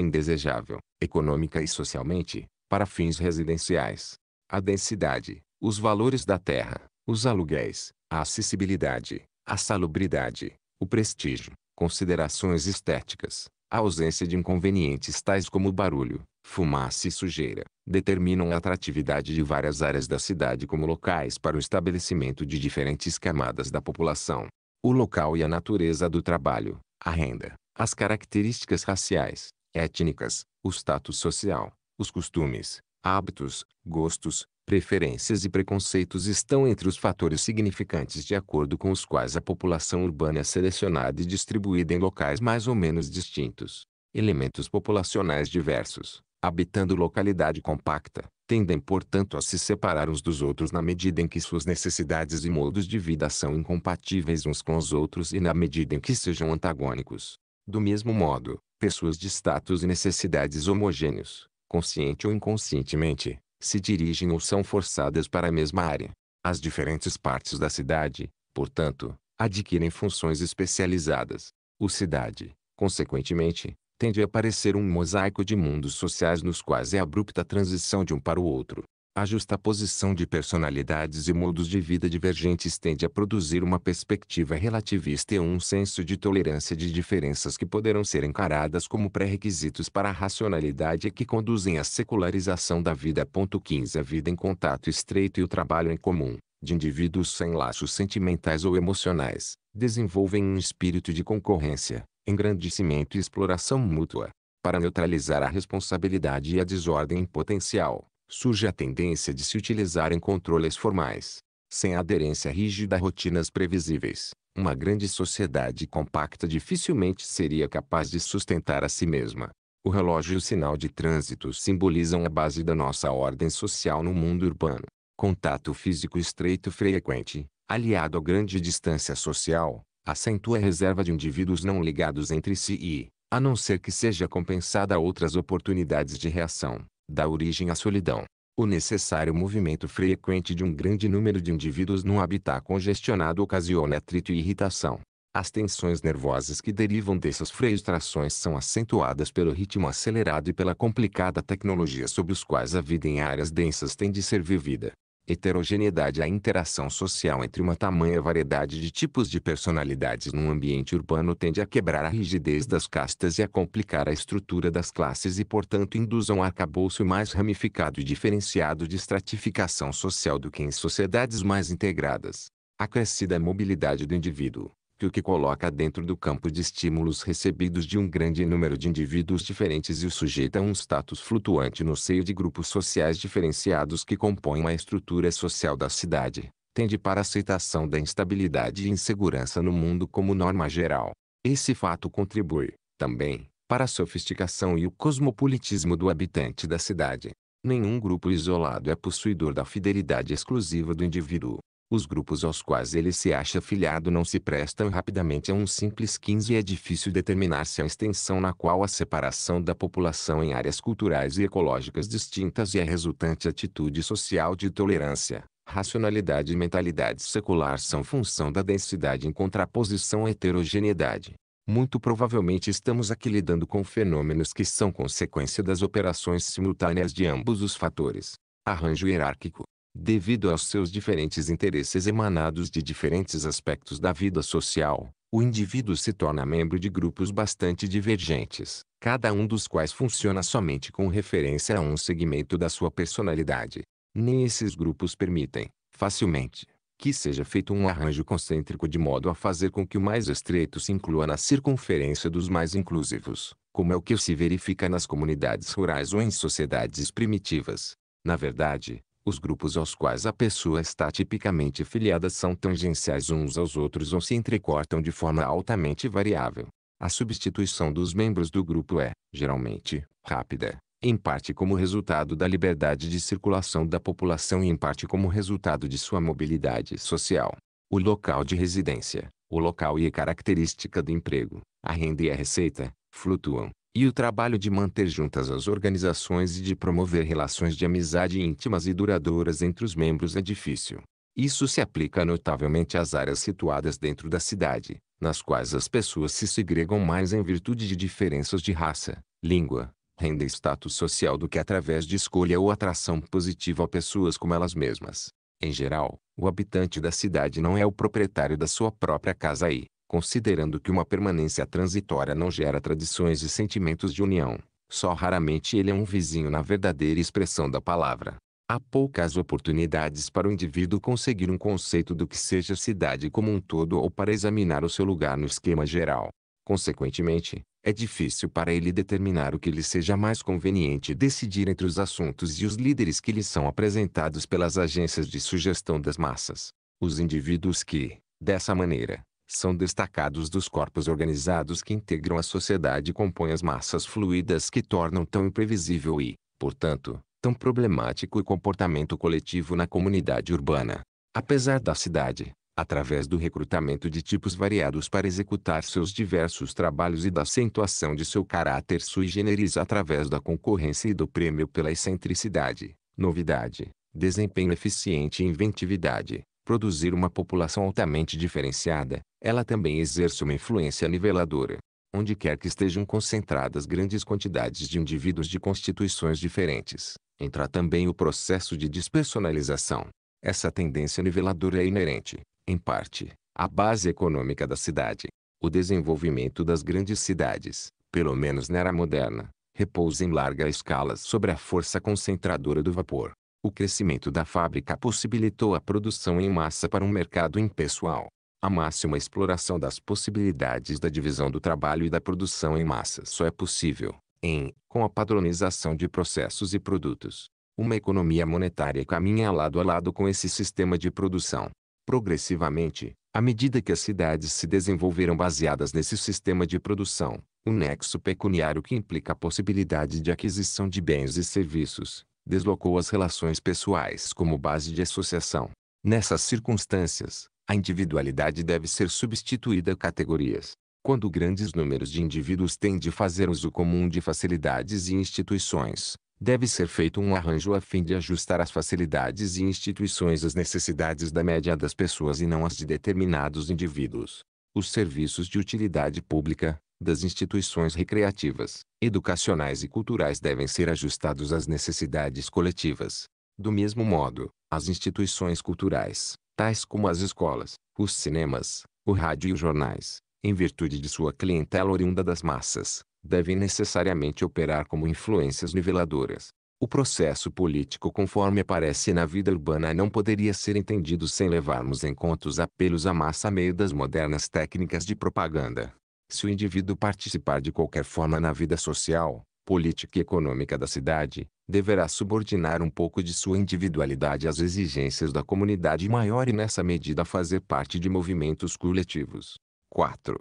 indesejável, econômica e socialmente, para fins residenciais a densidade, os valores da terra, os aluguéis, a acessibilidade, a salubridade, o prestígio, considerações estéticas, a ausência de inconvenientes tais como barulho, fumaça e sujeira, determinam a atratividade de várias áreas da cidade como locais para o estabelecimento de diferentes camadas da população. O local e a natureza do trabalho, a renda, as características raciais, étnicas, o status social, os costumes, hábitos, gostos, preferências e preconceitos estão entre os fatores significantes de acordo com os quais a população urbana é selecionada e distribuída em locais mais ou menos distintos. Elementos populacionais diversos, habitando localidade compacta, tendem, portanto, a se separar uns dos outros na medida em que suas necessidades e modos de vida são incompatíveis uns com os outros e na medida em que sejam antagônicos. Do mesmo modo, pessoas de status e necessidades homogêneos, consciente ou inconscientemente, se dirigem ou são forçadas para a mesma área. As diferentes partes da cidade, portanto, adquirem funções especializadas. O cidade, consequentemente, tende a parecer um mosaico de mundos sociais nos quais é abrupta a transição de um para o outro. A justaposição de personalidades e modos de vida divergentes tende a produzir uma perspectiva relativista e um senso de tolerância de diferenças que poderão ser encaradas como pré-requisitos para a racionalidade e que conduzem à secularização da vida. 15 A vida em contato estreito e o trabalho em comum, de indivíduos sem laços sentimentais ou emocionais, desenvolvem um espírito de concorrência, engrandecimento e exploração mútua. Para neutralizar a responsabilidade e a desordem potencial, surge a tendência de se utilizar em controles formais, sem aderência rígida a rotinas previsíveis. Uma grande sociedade compacta dificilmente seria capaz de sustentar a si mesma. O relógio e o sinal de trânsito simbolizam a base da nossa ordem social no mundo urbano. Contato físico estreito frequente, aliado a grande distância social, acentua a reserva de indivíduos não ligados entre si e, a não ser que seja compensada outras oportunidades de reação, dá origem à solidão. O necessário movimento frequente de um grande número de indivíduos num habitat congestionado ocasiona atrito e irritação. As tensões nervosas que derivam dessas frustrações são acentuadas pelo ritmo acelerado e pela complicada tecnologia sob os quais a vida em áreas densas tem de ser vivida heterogeneidade A interação social entre uma tamanha variedade de tipos de personalidades num ambiente urbano tende a quebrar a rigidez das castas e a complicar a estrutura das classes e, portanto, induz a um arcabouço mais ramificado e diferenciado de estratificação social do que em sociedades mais integradas. A crescida mobilidade do indivíduo, que o que coloca dentro do campo de estímulos recebidos de um grande número de indivíduos diferentes e o sujeita a um status flutuante no seio de grupos sociais diferenciados que compõem a estrutura social da cidade, tende para a aceitação da instabilidade e insegurança no mundo como norma geral. Esse fato contribui, também, para a sofisticação e o cosmopolitismo do habitante da cidade. Nenhum grupo isolado é possuidor da fidelidade exclusiva do indivíduo. Os grupos aos quais ele se acha afiliado não se prestam rapidamente a um simples 15 e é difícil determinar-se a extensão na qual a separação da população em áreas culturais e ecológicas distintas e é a resultante atitude social de tolerância, racionalidade e mentalidade secular são função da densidade em contraposição à heterogeneidade. Muito provavelmente estamos aqui lidando com fenômenos que são consequência das operações simultâneas de ambos os fatores. Arranjo hierárquico Devido aos seus diferentes interesses emanados de diferentes aspectos da vida social, o indivíduo se torna membro de grupos bastante divergentes, cada um dos quais funciona somente com referência a um segmento da sua personalidade. Nem esses grupos permitem, facilmente, que seja feito um arranjo concêntrico de modo a fazer com que o mais estreito se inclua na circunferência dos mais inclusivos, como é o que se verifica nas comunidades rurais ou em sociedades primitivas. Na verdade, os grupos aos quais a pessoa está tipicamente filiada são tangenciais uns aos outros ou se entrecortam de forma altamente variável. A substituição dos membros do grupo é, geralmente, rápida, em parte como resultado da liberdade de circulação da população e em parte como resultado de sua mobilidade social. O local de residência, o local e a característica do emprego, a renda e a receita, flutuam, e o trabalho de manter juntas as organizações e de promover relações de amizade íntimas e duradouras entre os membros é difícil. Isso se aplica notavelmente às áreas situadas dentro da cidade, nas quais as pessoas se segregam mais em virtude de diferenças de raça, língua, renda e status social do que através de escolha ou atração positiva a pessoas como elas mesmas. Em geral, o habitante da cidade não é o proprietário da sua própria casa e, considerando que uma permanência transitória não gera tradições e sentimentos de união. Só raramente ele é um vizinho na verdadeira expressão da palavra. Há poucas oportunidades para o indivíduo conseguir um conceito do que seja a cidade como um todo ou para examinar o seu lugar no esquema geral. Consequentemente, é difícil para ele determinar o que lhe seja mais conveniente decidir entre os assuntos e os líderes que lhe são apresentados pelas agências de sugestão das massas. Os indivíduos que, dessa maneira, são destacados dos corpos organizados que integram a sociedade e compõem as massas fluidas que tornam tão imprevisível e, portanto, tão problemático o comportamento coletivo na comunidade urbana. Apesar da cidade, através do recrutamento de tipos variados para executar seus diversos trabalhos e da acentuação de seu caráter sui generis através da concorrência e do prêmio pela excentricidade, novidade, desempenho eficiente e inventividade, produzir uma população altamente diferenciada, ela também exerce uma influência niveladora. Onde quer que estejam concentradas grandes quantidades de indivíduos de constituições diferentes, entra também o processo de despersonalização. Essa tendência niveladora é inerente, em parte, à base econômica da cidade. O desenvolvimento das grandes cidades, pelo menos na era moderna, repousa em larga escala sobre a força concentradora do vapor. O crescimento da fábrica possibilitou a produção em massa para um mercado impessoal. A máxima exploração das possibilidades da divisão do trabalho e da produção em massa só é possível, em, com a padronização de processos e produtos. Uma economia monetária caminha lado a lado com esse sistema de produção. Progressivamente, à medida que as cidades se desenvolveram baseadas nesse sistema de produção, o nexo pecuniário que implica a possibilidade de aquisição de bens e serviços, deslocou as relações pessoais como base de associação. Nessas circunstâncias, a individualidade deve ser substituída a categorias. Quando grandes números de indivíduos têm de fazer uso comum de facilidades e instituições, deve ser feito um arranjo a fim de ajustar as facilidades e instituições às necessidades da média das pessoas e não às de determinados indivíduos. Os serviços de utilidade pública, das instituições recreativas, educacionais e culturais devem ser ajustados às necessidades coletivas. Do mesmo modo, as instituições culturais, tais como as escolas, os cinemas, o rádio e os jornais, em virtude de sua clientela oriunda das massas, devem necessariamente operar como influências niveladoras. O processo político conforme aparece na vida urbana não poderia ser entendido sem levarmos em conta os apelos à massa a meio das modernas técnicas de propaganda. Se o indivíduo participar de qualquer forma na vida social, política e econômica da cidade, deverá subordinar um pouco de sua individualidade às exigências da comunidade maior e nessa medida fazer parte de movimentos coletivos. 4.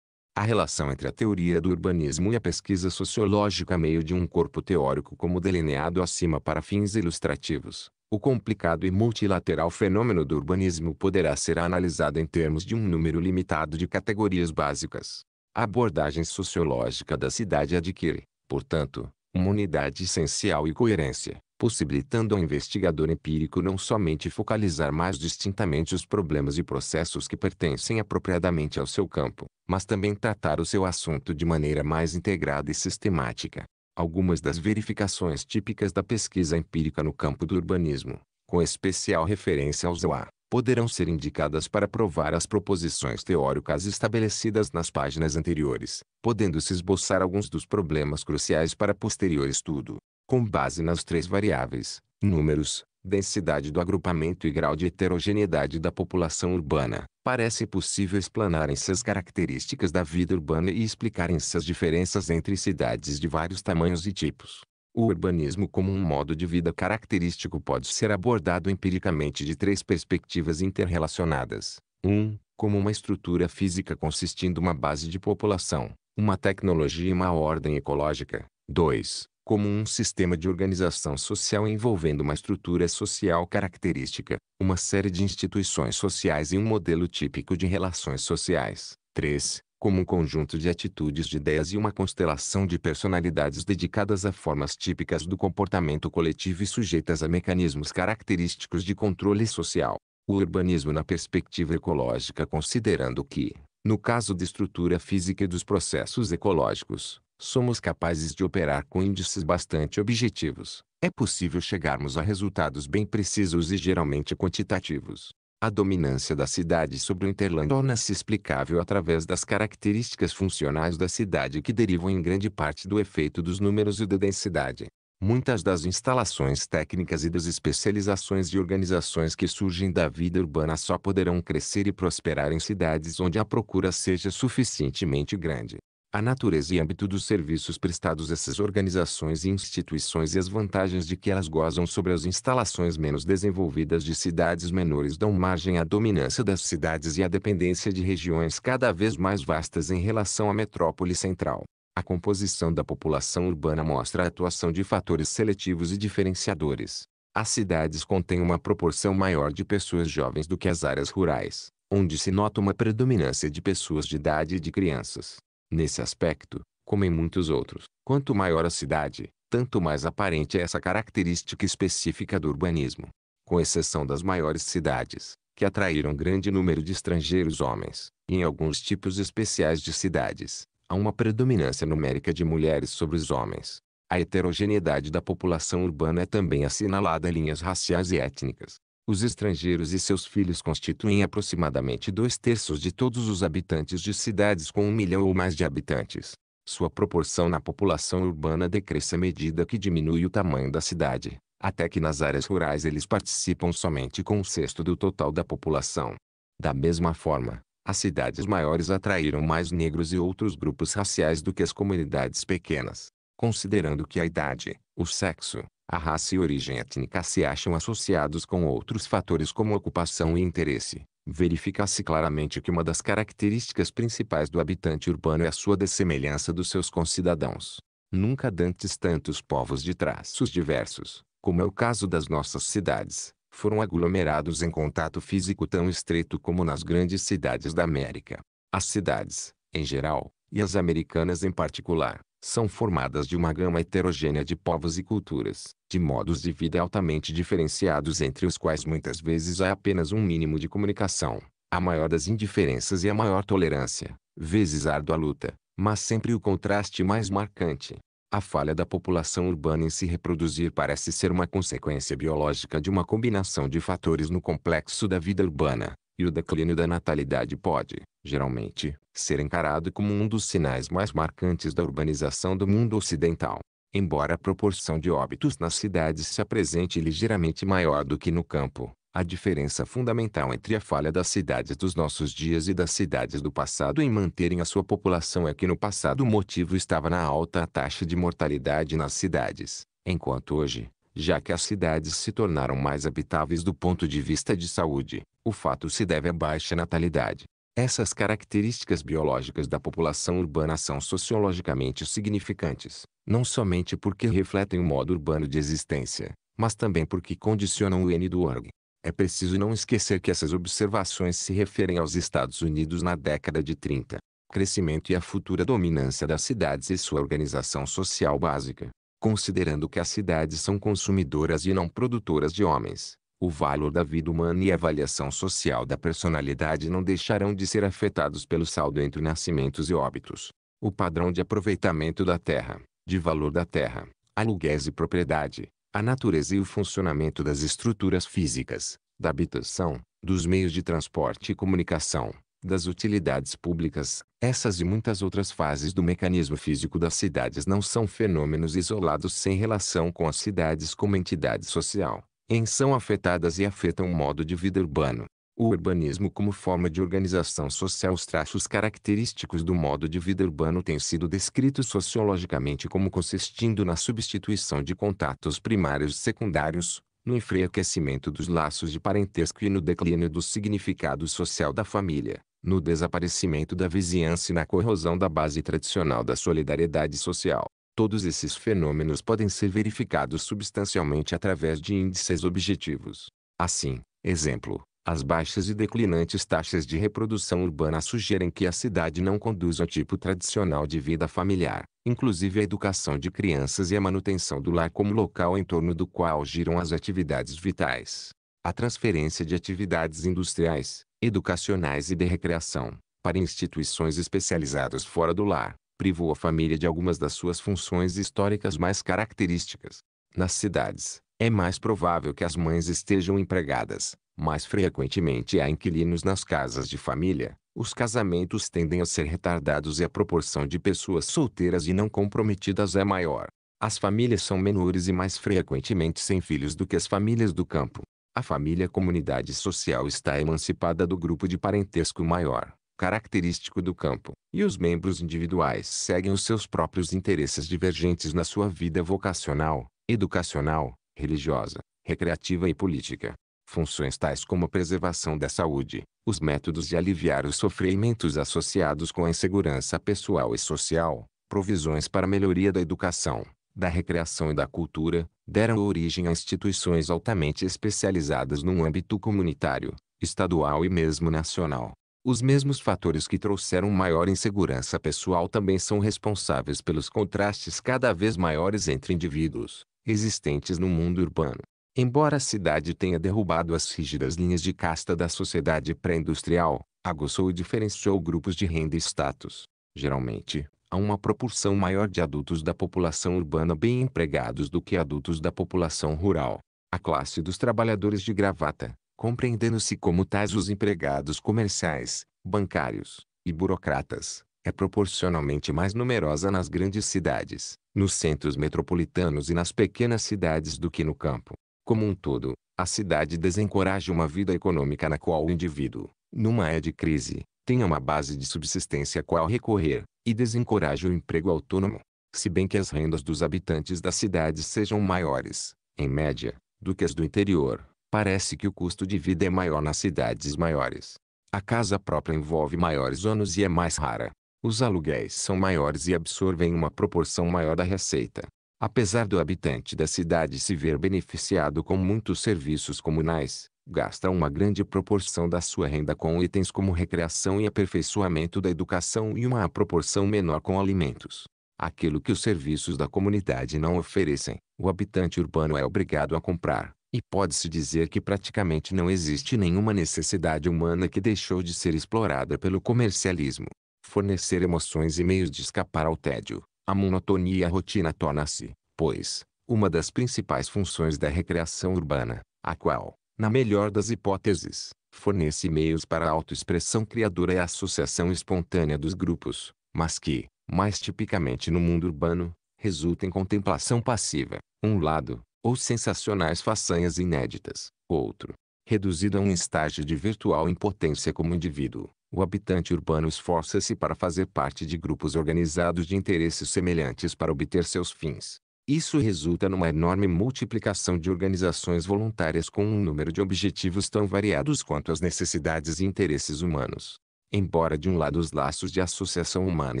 A relação entre a teoria do urbanismo e a pesquisa sociológica meio de um corpo teórico como delineado acima para fins ilustrativos. O complicado e multilateral fenômeno do urbanismo poderá ser analisado em termos de um número limitado de categorias básicas. A abordagem sociológica da cidade adquire, portanto, uma unidade essencial e coerência, possibilitando ao investigador empírico não somente focalizar mais distintamente os problemas e processos que pertencem apropriadamente ao seu campo, mas também tratar o seu assunto de maneira mais integrada e sistemática. Algumas das verificações típicas da pesquisa empírica no campo do urbanismo, com especial referência aos UA, poderão ser indicadas para provar as proposições teóricas estabelecidas nas páginas anteriores, podendo-se esboçar alguns dos problemas cruciais para posterior estudo, com base nas três variáveis: números, densidade do agrupamento e grau de heterogeneidade da população urbana. Parece possível explanar suas características da vida urbana e explicar suas diferenças entre cidades de vários tamanhos e tipos. O urbanismo como um modo de vida característico pode ser abordado empiricamente de três perspectivas interrelacionadas. 1. Um, como uma estrutura física consistindo uma base de população, uma tecnologia e uma ordem ecológica. 2. Como um sistema de organização social envolvendo uma estrutura social característica, uma série de instituições sociais e um modelo típico de relações sociais. 3 como um conjunto de atitudes de ideias e uma constelação de personalidades dedicadas a formas típicas do comportamento coletivo e sujeitas a mecanismos característicos de controle social. O urbanismo na perspectiva ecológica considerando que, no caso da estrutura física e dos processos ecológicos, somos capazes de operar com índices bastante objetivos, é possível chegarmos a resultados bem precisos e geralmente quantitativos. A dominância da cidade sobre o Interland torna-se explicável através das características funcionais da cidade que derivam em grande parte do efeito dos números e da densidade. Muitas das instalações técnicas e das especializações e organizações que surgem da vida urbana só poderão crescer e prosperar em cidades onde a procura seja suficientemente grande a natureza e âmbito dos serviços prestados a essas organizações e instituições e as vantagens de que elas gozam sobre as instalações menos desenvolvidas de cidades menores dão margem à dominância das cidades e à dependência de regiões cada vez mais vastas em relação à metrópole central. A composição da população urbana mostra a atuação de fatores seletivos e diferenciadores. As cidades contêm uma proporção maior de pessoas jovens do que as áreas rurais, onde se nota uma predominância de pessoas de idade e de crianças. Nesse aspecto, como em muitos outros, quanto maior a cidade, tanto mais aparente é essa característica específica do urbanismo. Com exceção das maiores cidades, que atraíram grande número de estrangeiros homens, e em alguns tipos especiais de cidades, há uma predominância numérica de mulheres sobre os homens. A heterogeneidade da população urbana é também assinalada em linhas raciais e étnicas, os estrangeiros e seus filhos constituem aproximadamente dois terços de todos os habitantes de cidades com um milhão ou mais de habitantes. Sua proporção na população urbana decresce à medida que diminui o tamanho da cidade, até que nas áreas rurais eles participam somente com um sexto do total da população. Da mesma forma, as cidades maiores atraíram mais negros e outros grupos raciais do que as comunidades pequenas. Considerando que a idade, o sexo, a raça e origem étnica se acham associados com outros fatores como ocupação e interesse, verifica-se claramente que uma das características principais do habitante urbano é a sua dessemelhança dos seus concidadãos. Nunca dantes tantos povos de traços diversos, como é o caso das nossas cidades, foram aglomerados em contato físico tão estreito como nas grandes cidades da América. As cidades, em geral, e as americanas em particular, são formadas de uma gama heterogênea de povos e culturas, de modos de vida altamente diferenciados entre os quais muitas vezes há apenas um mínimo de comunicação, a maior das indiferenças e a maior tolerância, vezes árdua luta, mas sempre o contraste mais marcante. A falha da população urbana em se reproduzir parece ser uma consequência biológica de uma combinação de fatores no complexo da vida urbana, e o declínio da natalidade pode, geralmente, ser encarado como um dos sinais mais marcantes da urbanização do mundo ocidental. Embora a proporção de óbitos nas cidades se apresente ligeiramente maior do que no campo, a diferença fundamental entre a falha das cidades dos nossos dias e das cidades do passado em manterem a sua população é que no passado o motivo estava na alta taxa de mortalidade nas cidades, enquanto hoje, já que as cidades se tornaram mais habitáveis do ponto de vista de saúde, o fato se deve à baixa natalidade. Essas características biológicas da população urbana são sociologicamente significantes, não somente porque refletem o modo urbano de existência, mas também porque condicionam o N do org. É preciso não esquecer que essas observações se referem aos Estados Unidos na década de 30, crescimento e a futura dominância das cidades e sua organização social básica, considerando que as cidades são consumidoras e não produtoras de homens o valor da vida humana e a avaliação social da personalidade não deixarão de ser afetados pelo saldo entre nascimentos e óbitos. O padrão de aproveitamento da terra, de valor da terra, aluguéis e propriedade, a natureza e o funcionamento das estruturas físicas, da habitação, dos meios de transporte e comunicação, das utilidades públicas, essas e muitas outras fases do mecanismo físico das cidades não são fenômenos isolados sem relação com as cidades como entidade social em são afetadas e afetam o modo de vida urbano. O urbanismo como forma de organização social Os traços característicos do modo de vida urbano têm sido descritos sociologicamente como consistindo na substituição de contatos primários e secundários, no enfraquecimento dos laços de parentesco e no declínio do significado social da família, no desaparecimento da vizinhança e na corrosão da base tradicional da solidariedade social. Todos esses fenômenos podem ser verificados substancialmente através de índices objetivos. Assim, exemplo, as baixas e declinantes taxas de reprodução urbana sugerem que a cidade não conduz ao tipo tradicional de vida familiar, inclusive a educação de crianças e a manutenção do lar como local em torno do qual giram as atividades vitais. A transferência de atividades industriais, educacionais e de recreação, para instituições especializadas fora do lar, privou a família de algumas das suas funções históricas mais características. Nas cidades, é mais provável que as mães estejam empregadas, mais frequentemente há inquilinos nas casas de família, os casamentos tendem a ser retardados e a proporção de pessoas solteiras e não comprometidas é maior. As famílias são menores e mais frequentemente sem filhos do que as famílias do campo. A família comunidade social está emancipada do grupo de parentesco maior, característico do campo, e os membros individuais seguem os seus próprios interesses divergentes na sua vida vocacional, educacional, religiosa, recreativa e política. Funções tais como a preservação da saúde, os métodos de aliviar os sofrimentos associados com a insegurança pessoal e social, provisões para a melhoria da educação, da recreação e da cultura, deram origem a instituições altamente especializadas num âmbito comunitário, estadual e mesmo nacional. Os mesmos fatores que trouxeram maior insegurança pessoal também são responsáveis pelos contrastes cada vez maiores entre indivíduos, existentes no mundo urbano. Embora a cidade tenha derrubado as rígidas linhas de casta da sociedade pré-industrial, aguçou e diferenciou grupos de renda e status. Geralmente, há uma proporção maior de adultos da população urbana bem empregados do que adultos da população rural. A classe dos trabalhadores de gravata, compreendendo-se como tais os empregados comerciais, bancários e burocratas, é proporcionalmente mais numerosa nas grandes cidades, nos centros metropolitanos e nas pequenas cidades do que no campo. Como um todo, a cidade desencoraja uma vida econômica na qual o indivíduo, numa é de crise, tenha uma base de subsistência a qual recorrer, e desencoraja o emprego autônomo. Se bem que as rendas dos habitantes das cidades sejam maiores, em média, do que as do interior, Parece que o custo de vida é maior nas cidades maiores. A casa própria envolve maiores ônus e é mais rara. Os aluguéis são maiores e absorvem uma proporção maior da receita. Apesar do habitante da cidade se ver beneficiado com muitos serviços comunais, gasta uma grande proporção da sua renda com itens como recreação e aperfeiçoamento da educação e uma proporção menor com alimentos. Aquilo que os serviços da comunidade não oferecem, o habitante urbano é obrigado a comprar. E pode-se dizer que praticamente não existe nenhuma necessidade humana que deixou de ser explorada pelo comercialismo. Fornecer emoções e meios de escapar ao tédio, à monotonia e à rotina torna-se, pois, uma das principais funções da recreação urbana, a qual, na melhor das hipóteses, fornece meios para a autoexpressão criadora e a associação espontânea dos grupos, mas que, mais tipicamente no mundo urbano, resulta em contemplação passiva. Um lado, ou sensacionais façanhas inéditas. Outro, reduzido a um estágio de virtual impotência como indivíduo, o habitante urbano esforça-se para fazer parte de grupos organizados de interesses semelhantes para obter seus fins. Isso resulta numa enorme multiplicação de organizações voluntárias com um número de objetivos tão variados quanto as necessidades e interesses humanos. Embora de um lado os laços de associação humana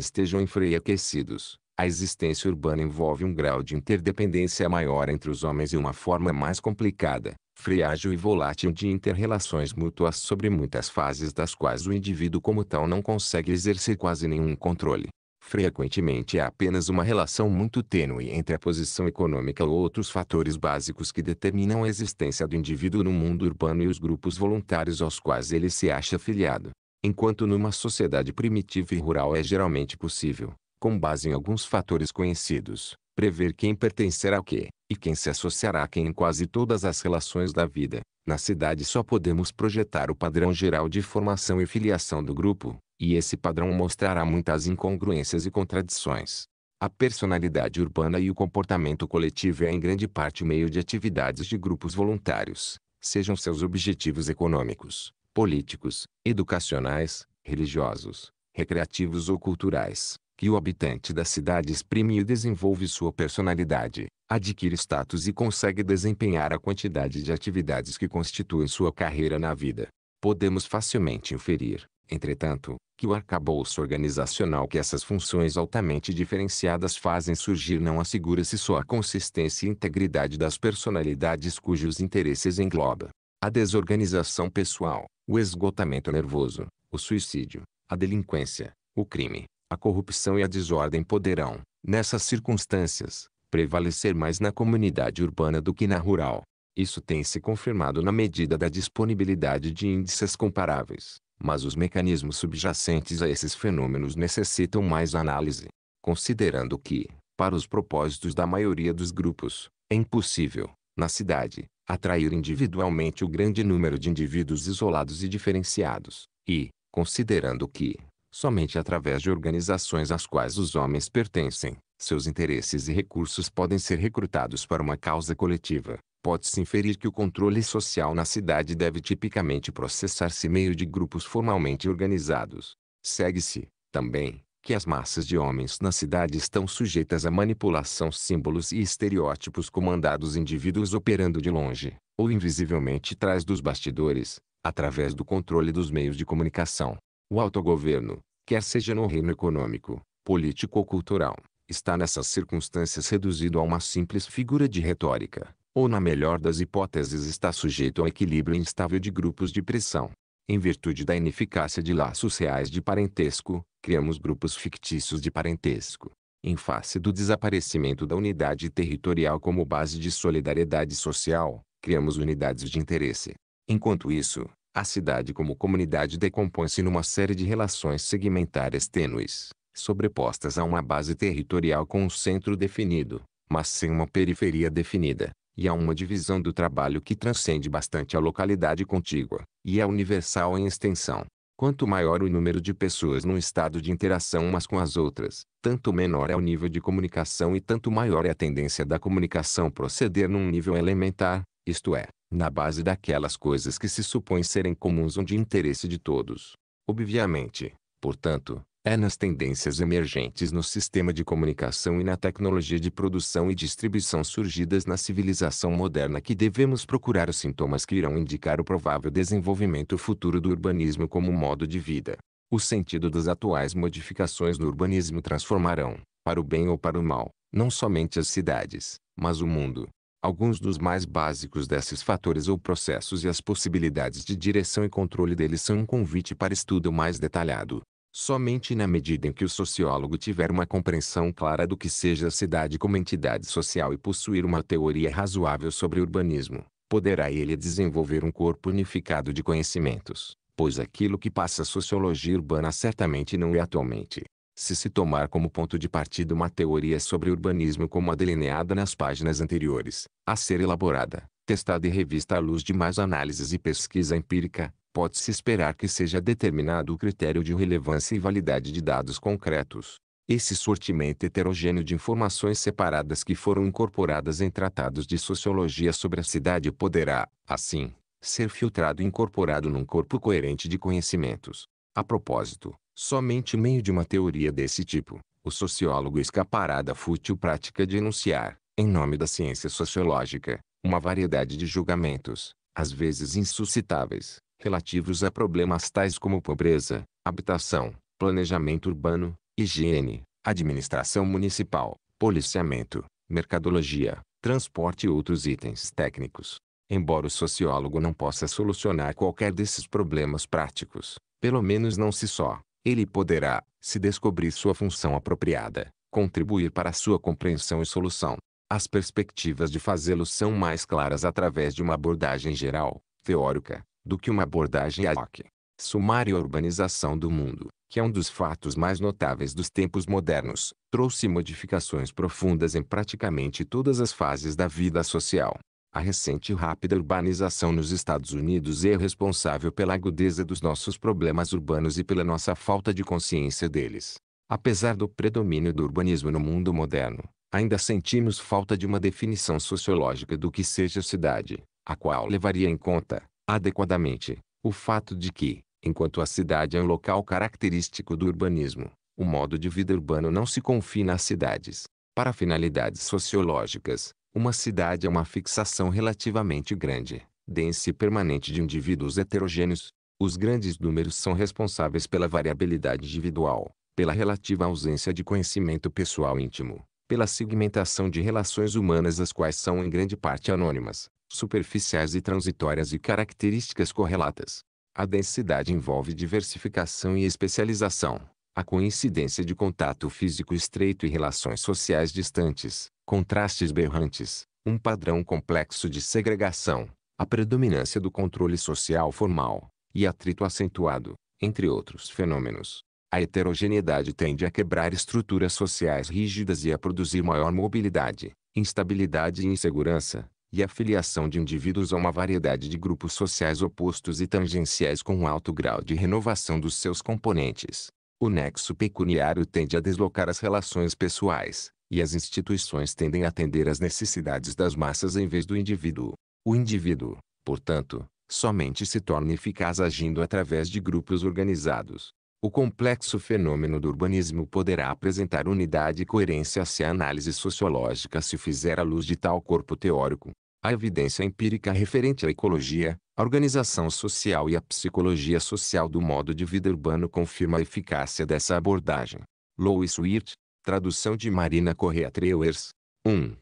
estejam enfraquecidos, a existência urbana envolve um grau de interdependência maior entre os homens e uma forma mais complicada, frágil e volátil de interrelações mútuas sobre muitas fases das quais o indivíduo como tal não consegue exercer quase nenhum controle. Frequentemente é apenas uma relação muito tênue entre a posição econômica ou outros fatores básicos que determinam a existência do indivíduo no mundo urbano e os grupos voluntários aos quais ele se acha afiliado. Enquanto numa sociedade primitiva e rural é geralmente possível, com base em alguns fatores conhecidos, prever quem pertencerá a quê, e quem se associará a quem em quase todas as relações da vida. Na cidade só podemos projetar o padrão geral de formação e filiação do grupo, e esse padrão mostrará muitas incongruências e contradições. A personalidade urbana e o comportamento coletivo é em grande parte meio de atividades de grupos voluntários, sejam seus objetivos econômicos, políticos, educacionais, religiosos, recreativos ou culturais que o habitante da cidade exprime e desenvolve sua personalidade, adquire status e consegue desempenhar a quantidade de atividades que constituem sua carreira na vida. Podemos facilmente inferir, entretanto, que o arcabouço organizacional que essas funções altamente diferenciadas fazem surgir não assegura-se só a consistência e integridade das personalidades cujos interesses engloba. A desorganização pessoal, o esgotamento nervoso, o suicídio, a delinquência, o crime, a corrupção e a desordem poderão, nessas circunstâncias, prevalecer mais na comunidade urbana do que na rural. Isso tem se confirmado na medida da disponibilidade de índices comparáveis, mas os mecanismos subjacentes a esses fenômenos necessitam mais análise, considerando que, para os propósitos da maioria dos grupos, é impossível, na cidade, atrair individualmente o grande número de indivíduos isolados e diferenciados, e, considerando que, Somente através de organizações às quais os homens pertencem, seus interesses e recursos podem ser recrutados para uma causa coletiva. Pode-se inferir que o controle social na cidade deve tipicamente processar-se meio de grupos formalmente organizados. Segue-se, também, que as massas de homens na cidade estão sujeitas à manipulação símbolos e estereótipos comandados indivíduos operando de longe, ou invisivelmente atrás dos bastidores, através do controle dos meios de comunicação, o autogoverno, quer seja no reino econômico, político ou cultural, está nessas circunstâncias reduzido a uma simples figura de retórica, ou na melhor das hipóteses está sujeito ao equilíbrio instável de grupos de pressão. Em virtude da ineficácia de laços reais de parentesco, criamos grupos fictícios de parentesco. Em face do desaparecimento da unidade territorial como base de solidariedade social, criamos unidades de interesse. Enquanto isso, a cidade como comunidade decompõe-se numa série de relações segmentárias tênues, sobrepostas a uma base territorial com um centro definido, mas sem uma periferia definida, e a uma divisão do trabalho que transcende bastante a localidade contígua, e é universal em extensão. Quanto maior o número de pessoas num estado de interação umas com as outras, tanto menor é o nível de comunicação e tanto maior é a tendência da comunicação proceder num nível elementar, isto é, na base daquelas coisas que se supõe serem comuns ou de interesse de todos. Obviamente, portanto, é nas tendências emergentes no sistema de comunicação e na tecnologia de produção e distribuição surgidas na civilização moderna que devemos procurar os sintomas que irão indicar o provável desenvolvimento futuro do urbanismo como modo de vida. O sentido das atuais modificações no urbanismo transformarão, para o bem ou para o mal, não somente as cidades, mas o mundo alguns dos mais básicos desses fatores ou processos e as possibilidades de direção e controle deles são um convite para estudo mais detalhado. Somente na medida em que o sociólogo tiver uma compreensão clara do que seja a cidade como entidade social e possuir uma teoria razoável sobre urbanismo, poderá ele desenvolver um corpo unificado de conhecimentos, pois aquilo que passa a sociologia urbana certamente não é atualmente se se tomar como ponto de partida uma teoria sobre urbanismo como a delineada nas páginas anteriores, a ser elaborada, testada e revista à luz de mais análises e pesquisa empírica, pode-se esperar que seja determinado o critério de relevância e validade de dados concretos. Esse sortimento heterogêneo de informações separadas que foram incorporadas em tratados de sociologia sobre a cidade poderá, assim, ser filtrado e incorporado num corpo coerente de conhecimentos. A propósito, Somente meio de uma teoria desse tipo, o sociólogo escapará da fútil prática de enunciar, em nome da ciência sociológica, uma variedade de julgamentos, às vezes insuscitáveis, relativos a problemas tais como pobreza, habitação, planejamento urbano, higiene, administração municipal, policiamento, mercadologia, transporte e outros itens técnicos. Embora o sociólogo não possa solucionar qualquer desses problemas práticos, pelo menos não se só, ele poderá, se descobrir sua função apropriada, contribuir para sua compreensão e solução. As perspectivas de fazê-lo são mais claras através de uma abordagem geral, teórica, do que uma abordagem ad hoc. Sumário a urbanização do mundo, que é um dos fatos mais notáveis dos tempos modernos, trouxe modificações profundas em praticamente todas as fases da vida social. A recente e rápida urbanização nos Estados Unidos é responsável pela agudeza dos nossos problemas urbanos e pela nossa falta de consciência deles. Apesar do predomínio do urbanismo no mundo moderno, ainda sentimos falta de uma definição sociológica do que seja cidade, a qual levaria em conta, adequadamente, o fato de que, enquanto a cidade é um local característico do urbanismo, o modo de vida urbano não se confina às cidades. Para finalidades sociológicas, uma cidade é uma fixação relativamente grande, densa e permanente de indivíduos heterogêneos. Os grandes números são responsáveis pela variabilidade individual, pela relativa ausência de conhecimento pessoal íntimo, pela segmentação de relações humanas as quais são em grande parte anônimas, superficiais e transitórias e características correlatas. A densidade envolve diversificação e especialização, a coincidência de contato físico estreito e relações sociais distantes, contrastes berrantes, um padrão complexo de segregação, a predominância do controle social formal, e atrito acentuado, entre outros fenômenos. A heterogeneidade tende a quebrar estruturas sociais rígidas e a produzir maior mobilidade, instabilidade e insegurança, e a filiação de indivíduos a uma variedade de grupos sociais opostos e tangenciais com um alto grau de renovação dos seus componentes. O nexo pecuniário tende a deslocar as relações pessoais, e as instituições tendem a atender às necessidades das massas em vez do indivíduo. O indivíduo, portanto, somente se torna eficaz agindo através de grupos organizados. O complexo fenômeno do urbanismo poderá apresentar unidade e coerência se a análise sociológica se fizer à luz de tal corpo teórico. A evidência empírica referente à ecologia, a organização social e a psicologia social do modo de vida urbano confirma a eficácia dessa abordagem. Louis Wirt, Tradução de Marina Correa Treuers. 1.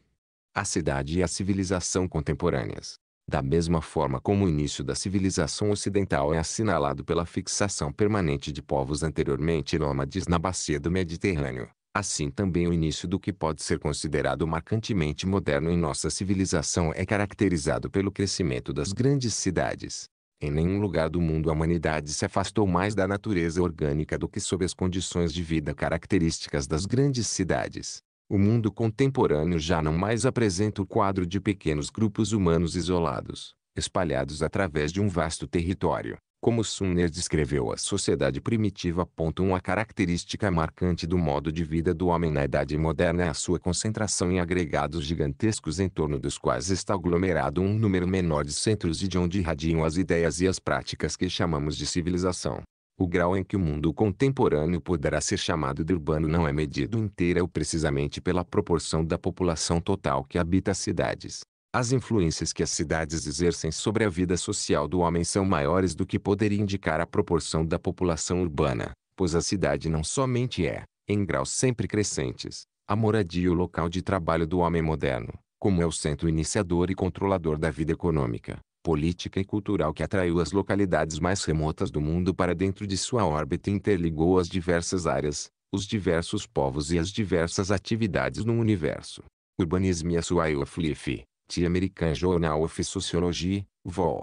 A cidade e a civilização contemporâneas. Da mesma forma como o início da civilização ocidental é assinalado pela fixação permanente de povos anteriormente nômades na bacia do Mediterrâneo, assim também o início do que pode ser considerado marcantemente moderno em nossa civilização é caracterizado pelo crescimento das grandes cidades, em nenhum lugar do mundo a humanidade se afastou mais da natureza orgânica do que sob as condições de vida características das grandes cidades. O mundo contemporâneo já não mais apresenta o quadro de pequenos grupos humanos isolados, espalhados através de um vasto território, como Sumner descreveu a sociedade primitiva. Uma característica marcante do modo de vida do homem na Idade Moderna é a sua concentração em agregados gigantescos em torno dos quais está aglomerado um número menor de centros e de onde irradiam as ideias e as práticas que chamamos de civilização. O grau em que o mundo contemporâneo poderá ser chamado de urbano não é medido inteira ou precisamente pela proporção da população total que habita as cidades, as influências que as cidades exercem sobre a vida social do homem são maiores do que poderia indicar a proporção da população urbana, pois a cidade não somente é, em graus sempre crescentes, a moradia e o local de trabalho do homem moderno, como é o centro iniciador e controlador da vida econômica, política e cultural que atraiu as localidades mais remotas do mundo para dentro de sua órbita e interligou as diversas áreas, os diversos povos e as diversas atividades no universo. Urbanismo e a sua Euaflife The American Journal of Sociology, Vol.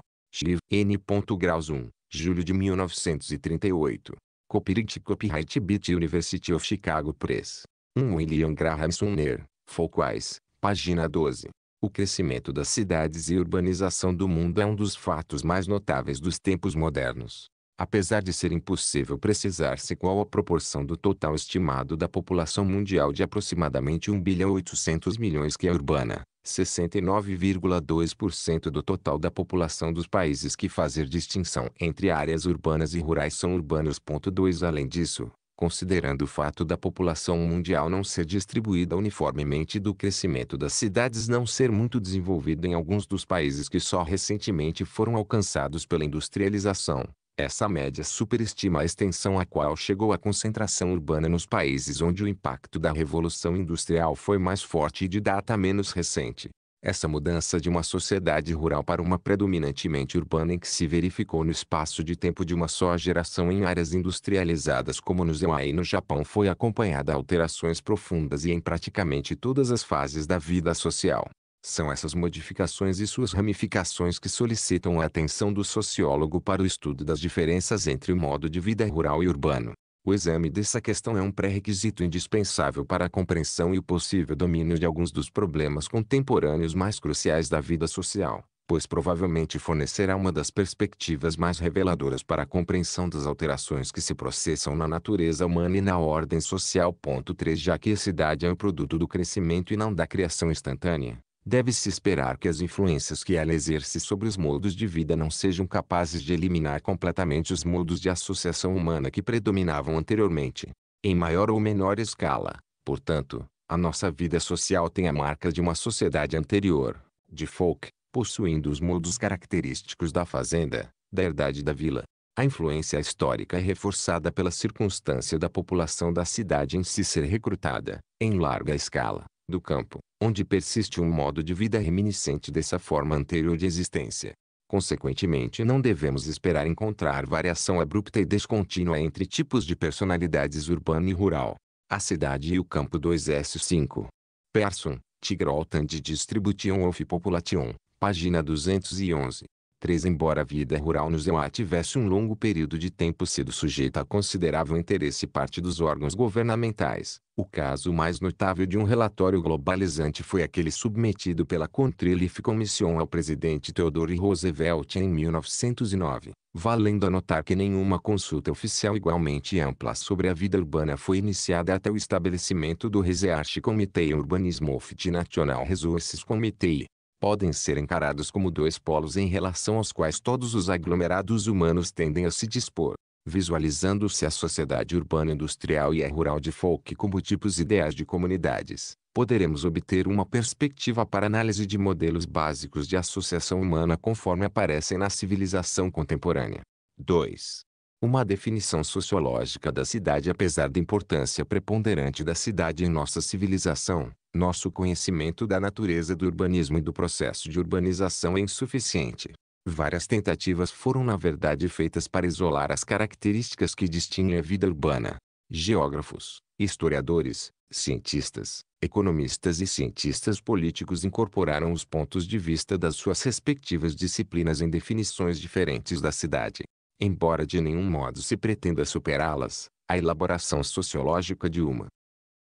N. Graus 1, julho de 1938. Copyright Copyright Beat University of Chicago Press. 1 William Graham Sumner, Folquais, página 12. O crescimento das cidades e urbanização do mundo é um dos fatos mais notáveis dos tempos modernos. Apesar de ser impossível precisar-se qual a proporção do total estimado da população mundial de aproximadamente 1 bilhão 800 milhões que é urbana, 69,2% do total da população dos países que fazer distinção entre áreas urbanas e rurais são urbanos. 2 Além disso, considerando o fato da população mundial não ser distribuída uniformemente e do crescimento das cidades não ser muito desenvolvido em alguns dos países que só recentemente foram alcançados pela industrialização, essa média superestima a extensão a qual chegou a concentração urbana nos países onde o impacto da Revolução Industrial foi mais forte e de data menos recente. Essa mudança de uma sociedade rural para uma predominantemente urbana em que se verificou no espaço de tempo de uma só geração em áreas industrializadas como no Zeuai e no Japão foi acompanhada a alterações profundas e em praticamente todas as fases da vida social. São essas modificações e suas ramificações que solicitam a atenção do sociólogo para o estudo das diferenças entre o modo de vida rural e urbano. O exame dessa questão é um pré-requisito indispensável para a compreensão e o possível domínio de alguns dos problemas contemporâneos mais cruciais da vida social, pois provavelmente fornecerá uma das perspectivas mais reveladoras para a compreensão das alterações que se processam na natureza humana e na ordem social. 3 Já que a cidade é o produto do crescimento e não da criação instantânea, deve-se esperar que as influências que ela exerce sobre os modos de vida não sejam capazes de eliminar completamente os modos de associação humana que predominavam anteriormente, em maior ou menor escala. Portanto, a nossa vida social tem a marca de uma sociedade anterior, de folk, possuindo os modos característicos da fazenda, da herdade da vila. A influência histórica é reforçada pela circunstância da população da cidade em si ser recrutada, em larga escala, do campo, onde persiste um modo de vida reminiscente dessa forma anterior de existência. Consequentemente, não devemos esperar encontrar variação abrupta e descontínua entre tipos de personalidades urbana e rural. A cidade e o campo 2S5. Persson, Tigroltan de Distribution of Population, página 211. 3. Embora a vida rural no Zewa tivesse um longo período de tempo sido sujeita a considerável interesse parte dos órgãos governamentais, o caso mais notável de um relatório globalizante foi aquele submetido pela Contrilife Commission ao presidente Theodore Roosevelt em 1909, valendo anotar que nenhuma consulta oficial igualmente ampla sobre a vida urbana foi iniciada até o estabelecimento do Research Committee Urbanismo of the National Resources Committee, podem ser encarados como dois polos em relação aos quais todos os aglomerados humanos tendem a se dispor, visualizando-se a sociedade urbana industrial e a rural de Folk como tipos ideais de comunidades, poderemos obter uma perspectiva para análise de modelos básicos de associação humana conforme aparecem na civilização contemporânea. 2. Uma definição sociológica da cidade apesar da importância preponderante da cidade em nossa civilização, nosso conhecimento da natureza do urbanismo e do processo de urbanização é insuficiente. Várias tentativas foram na verdade feitas para isolar as características que distinguem a vida urbana. Geógrafos, historiadores, cientistas, economistas e cientistas políticos incorporaram os pontos de vista das suas respectivas disciplinas em definições diferentes da cidade embora de nenhum modo se pretenda superá-las, a elaboração sociológica de uma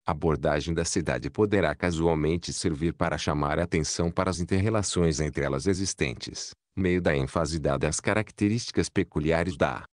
abordagem da cidade poderá casualmente servir para chamar a atenção para as interrelações entre elas existentes, meio da ênfase dada às características peculiares da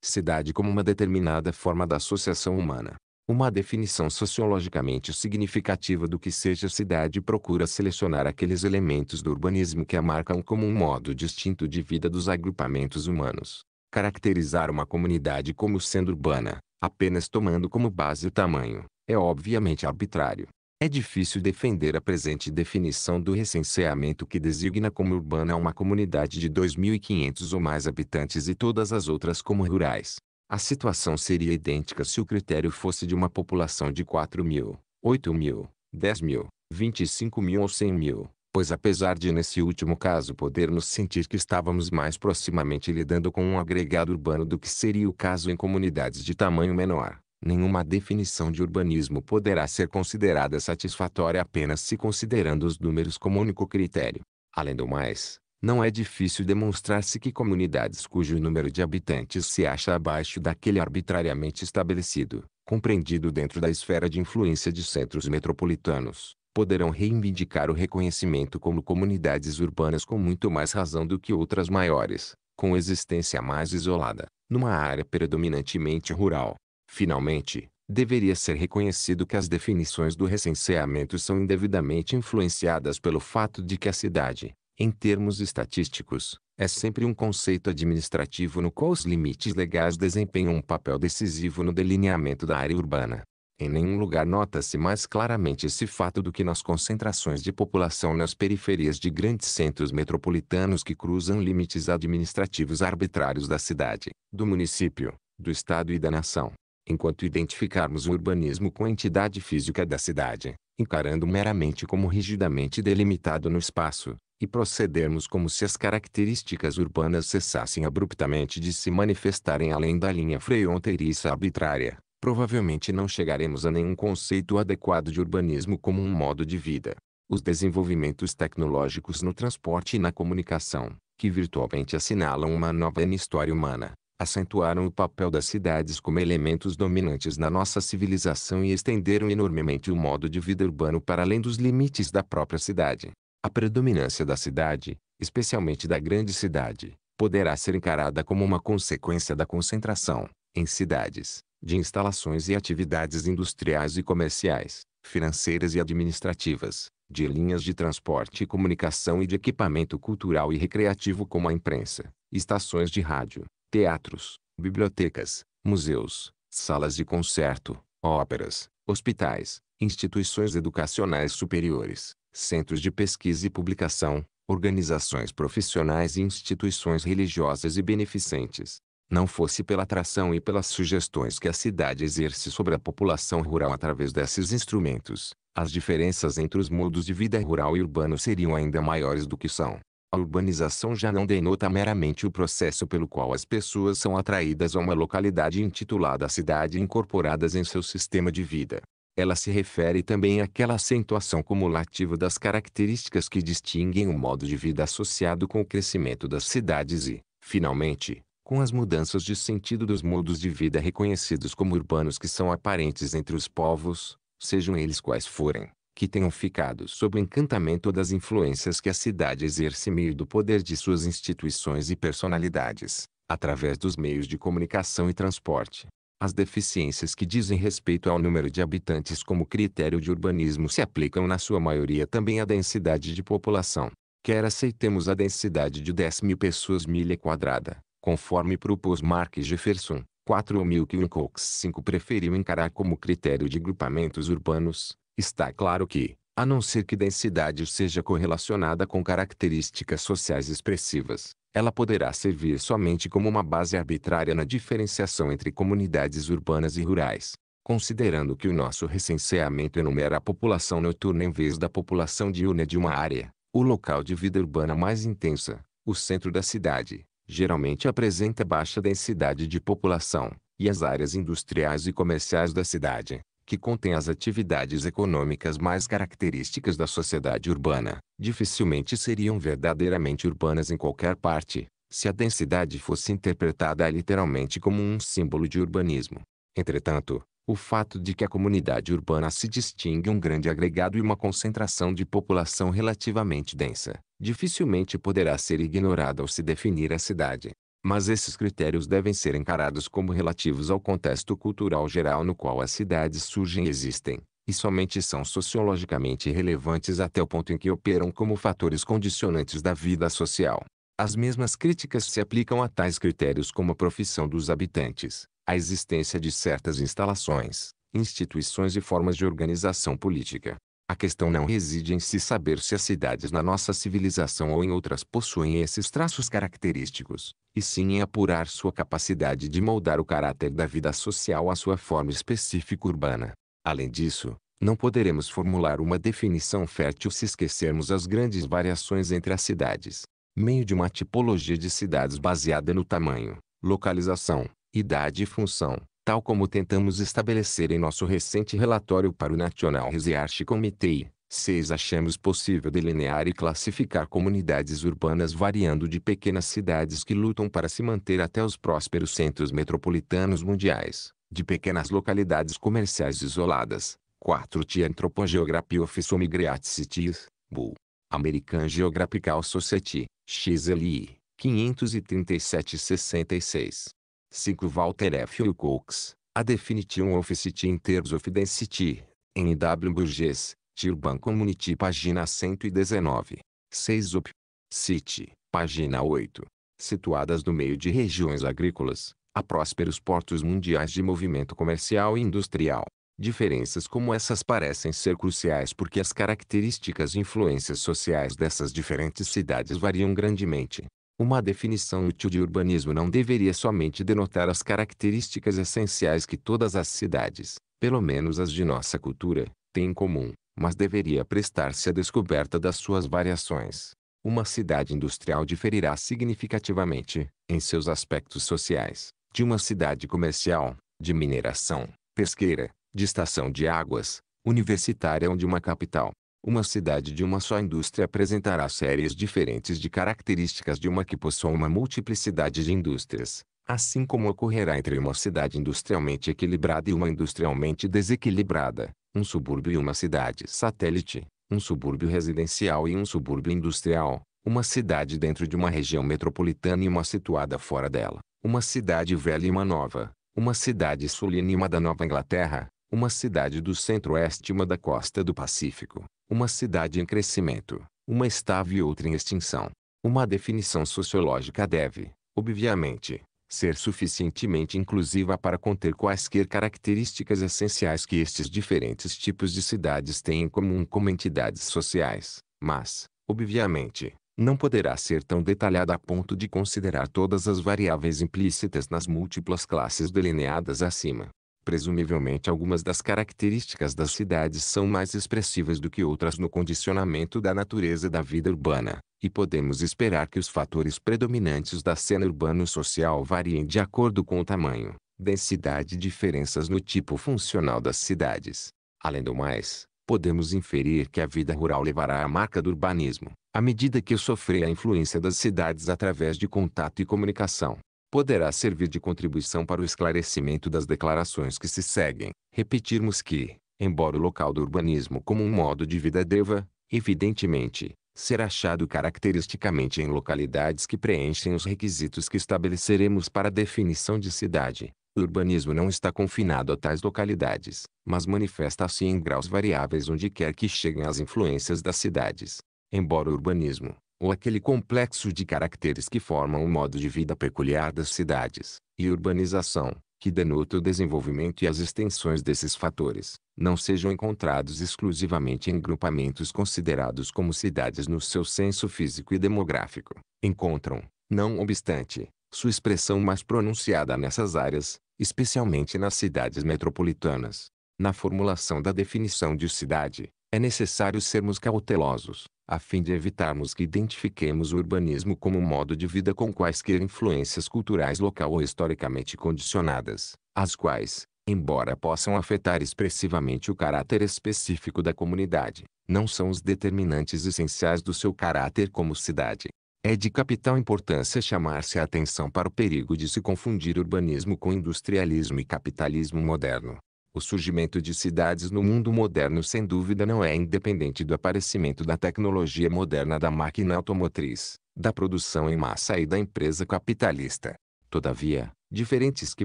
cidade como uma determinada forma da associação humana. Uma definição sociologicamente significativa do que seja cidade procura selecionar aqueles elementos do urbanismo que a marcam como um modo distinto de vida dos agrupamentos humanos. Caracterizar uma comunidade como sendo urbana, apenas tomando como base o tamanho, é obviamente arbitrário. É difícil defender a presente definição do recenseamento que designa como urbana uma comunidade de 2.500 ou mais habitantes e todas as outras como rurais. A situação seria idêntica se o critério fosse de uma população de 4.000, 8.000, 10.000, 25.000 ou 100.000 pois apesar de nesse último caso podermos sentir que estávamos mais proximamente lidando com um agregado urbano do que seria o caso em comunidades de tamanho menor, nenhuma definição de urbanismo poderá ser considerada satisfatória apenas se considerando os números como único critério. Além do mais, não é difícil demonstrar-se que comunidades cujo número de habitantes se acha abaixo daquele arbitrariamente estabelecido, compreendido dentro da esfera de influência de centros metropolitanos, poderão reivindicar o reconhecimento como comunidades urbanas com muito mais razão do que outras maiores, com existência mais isolada, numa área predominantemente rural. Finalmente, deveria ser reconhecido que as definições do recenseamento são indevidamente influenciadas pelo fato de que a cidade, em termos estatísticos, é sempre um conceito administrativo no qual os limites legais desempenham um papel decisivo no delineamento da área urbana. Em nenhum lugar nota-se mais claramente esse fato do que nas concentrações de população nas periferias de grandes centros metropolitanos que cruzam limites administrativos arbitrários da cidade, do município, do estado e da nação. Enquanto identificarmos o urbanismo com a entidade física da cidade, encarando meramente como rigidamente delimitado no espaço, e procedermos como se as características urbanas cessassem abruptamente de se manifestarem além da linha fronteiriça arbitrária, provavelmente não chegaremos a nenhum conceito adequado de urbanismo como um modo de vida. Os desenvolvimentos tecnológicos no transporte e na comunicação, que virtualmente assinalam uma nova história humana, acentuaram o papel das cidades como elementos dominantes na nossa civilização e estenderam enormemente o modo de vida urbano para além dos limites da própria cidade. A predominância da cidade, especialmente da grande cidade, poderá ser encarada como uma consequência da concentração, em cidades, de instalações e atividades industriais e comerciais, financeiras e administrativas, de linhas de transporte e comunicação e de equipamento cultural e recreativo como a imprensa, estações de rádio, teatros, bibliotecas, museus, salas de concerto, óperas, hospitais, instituições educacionais superiores, centros de pesquisa e publicação, organizações profissionais e instituições religiosas e beneficentes, não fosse pela atração e pelas sugestões que a cidade exerce sobre a população rural através desses instrumentos, as diferenças entre os modos de vida rural e urbano seriam ainda maiores do que são. A urbanização já não denota meramente o processo pelo qual as pessoas são atraídas a uma localidade intitulada cidade e incorporadas em seu sistema de vida. Ela se refere também àquela acentuação cumulativa das características que distinguem o modo de vida associado com o crescimento das cidades e, finalmente, com as mudanças de sentido dos modos de vida reconhecidos como urbanos que são aparentes entre os povos, sejam eles quais forem, que tenham ficado sob o encantamento das influências que a cidade exerce meio do poder de suas instituições e personalidades, através dos meios de comunicação e transporte. As deficiências que dizem respeito ao número de habitantes como critério de urbanismo se aplicam na sua maioria também à densidade de população. Quer aceitemos a densidade de 10 mil pessoas milha quadrada, conforme propôs Mark Jefferson, 4.000 que Wilcox 5 preferiu encarar como critério de grupamentos urbanos, está claro que, a não ser que densidade seja correlacionada com características sociais expressivas, ela poderá servir somente como uma base arbitrária na diferenciação entre comunidades urbanas e rurais, considerando que o nosso recenseamento enumera a população noturna em vez da população diurna de uma área, o local de vida urbana mais intensa, o centro da cidade, geralmente apresenta baixa densidade de população, e as áreas industriais e comerciais da cidade, que contém as atividades econômicas mais características da sociedade urbana, dificilmente seriam verdadeiramente urbanas em qualquer parte, se a densidade fosse interpretada literalmente como um símbolo de urbanismo. Entretanto, o fato de que a comunidade urbana se distingue um grande agregado e uma concentração de população relativamente densa, dificilmente poderá ser ignorada ao se definir a cidade. Mas esses critérios devem ser encarados como relativos ao contexto cultural geral no qual as cidades surgem e existem, e somente são sociologicamente relevantes até o ponto em que operam como fatores condicionantes da vida social. As mesmas críticas se aplicam a tais critérios como a profissão dos habitantes, a existência de certas instalações, instituições e formas de organização política. A questão não reside em se saber se as cidades na nossa civilização ou em outras possuem esses traços característicos, e sim em apurar sua capacidade de moldar o caráter da vida social à sua forma específica urbana. Além disso, não poderemos formular uma definição fértil se esquecermos as grandes variações entre as cidades. Meio de uma tipologia de cidades baseada no tamanho, localização, idade e função, tal como tentamos estabelecer em nosso recente relatório para o National Research Committee, 6. Achamos possível delinear e classificar comunidades urbanas variando de pequenas cidades que lutam para se manter até os prósperos centros metropolitanos mundiais, de pequenas localidades comerciais isoladas. 4. de Anthropogeography of Some Great Cities, Bull. American Geographical Society, XLI, 537-66. 5. Walter F. Cox a definition of city in terms of density, em W. Burgess, Urban Community, página 119. 6 op. City, página 8. Situadas no meio de regiões agrícolas, a prósperos portos mundiais de movimento comercial e industrial. Diferenças como essas parecem ser cruciais porque as características e influências sociais dessas diferentes cidades variam grandemente. Uma definição útil de urbanismo não deveria somente denotar as características essenciais que todas as cidades, pelo menos as de nossa cultura, têm em comum, mas deveria prestar-se à descoberta das suas variações. Uma cidade industrial diferirá significativamente, em seus aspectos sociais, de uma cidade comercial, de mineração, pesqueira, de estação de águas, universitária ou de uma capital. Uma cidade de uma só indústria apresentará séries diferentes de características de uma que possua uma multiplicidade de indústrias, assim como ocorrerá entre uma cidade industrialmente equilibrada e uma industrialmente desequilibrada, um subúrbio e uma cidade satélite, um subúrbio residencial e um subúrbio industrial, uma cidade dentro de uma região metropolitana e uma situada fora dela, uma cidade velha e uma nova, uma cidade sulina e uma da Nova Inglaterra, uma cidade do centro-oeste e uma da costa do Pacífico, uma cidade em crescimento, uma estável e outra em extinção. Uma definição sociológica deve, obviamente, ser suficientemente inclusiva para conter quaisquer características essenciais que estes diferentes tipos de cidades têm em comum como entidades sociais, mas, obviamente, não poderá ser tão detalhada a ponto de considerar todas as variáveis implícitas nas múltiplas classes delineadas acima. Presumivelmente algumas das características das cidades são mais expressivas do que outras no condicionamento da natureza da vida urbana, e podemos esperar que os fatores predominantes da cena urbano-social variem de acordo com o tamanho, densidade e diferenças no tipo funcional das cidades. Além do mais, podemos inferir que a vida rural levará a marca do urbanismo, à medida que sofrer a influência das cidades através de contato e comunicação poderá servir de contribuição para o esclarecimento das declarações que se seguem. Repetirmos que, embora o local do urbanismo como um modo de vida deva, evidentemente, ser achado caracteristicamente em localidades que preenchem os requisitos que estabeleceremos para a definição de cidade, o urbanismo não está confinado a tais localidades, mas manifesta-se assim em graus variáveis onde quer que cheguem as influências das cidades. Embora o urbanismo, ou aquele complexo de caracteres que formam o modo de vida peculiar das cidades, e urbanização, que denota o desenvolvimento e as extensões desses fatores, não sejam encontrados exclusivamente em grupamentos considerados como cidades no seu senso físico e demográfico. Encontram, não obstante, sua expressão mais pronunciada nessas áreas, especialmente nas cidades metropolitanas. Na formulação da definição de cidade, é necessário sermos cautelosos, a fim de evitarmos que identifiquemos o urbanismo como um modo de vida com quaisquer influências culturais local ou historicamente condicionadas, as quais, embora possam afetar expressivamente o caráter específico da comunidade, não são os determinantes essenciais do seu caráter como cidade. É de capital importância chamar-se a atenção para o perigo de se confundir urbanismo com industrialismo e capitalismo moderno o surgimento de cidades no mundo moderno sem dúvida não é independente do aparecimento da tecnologia moderna da máquina automotriz, da produção em massa e da empresa capitalista. Todavia, diferentes que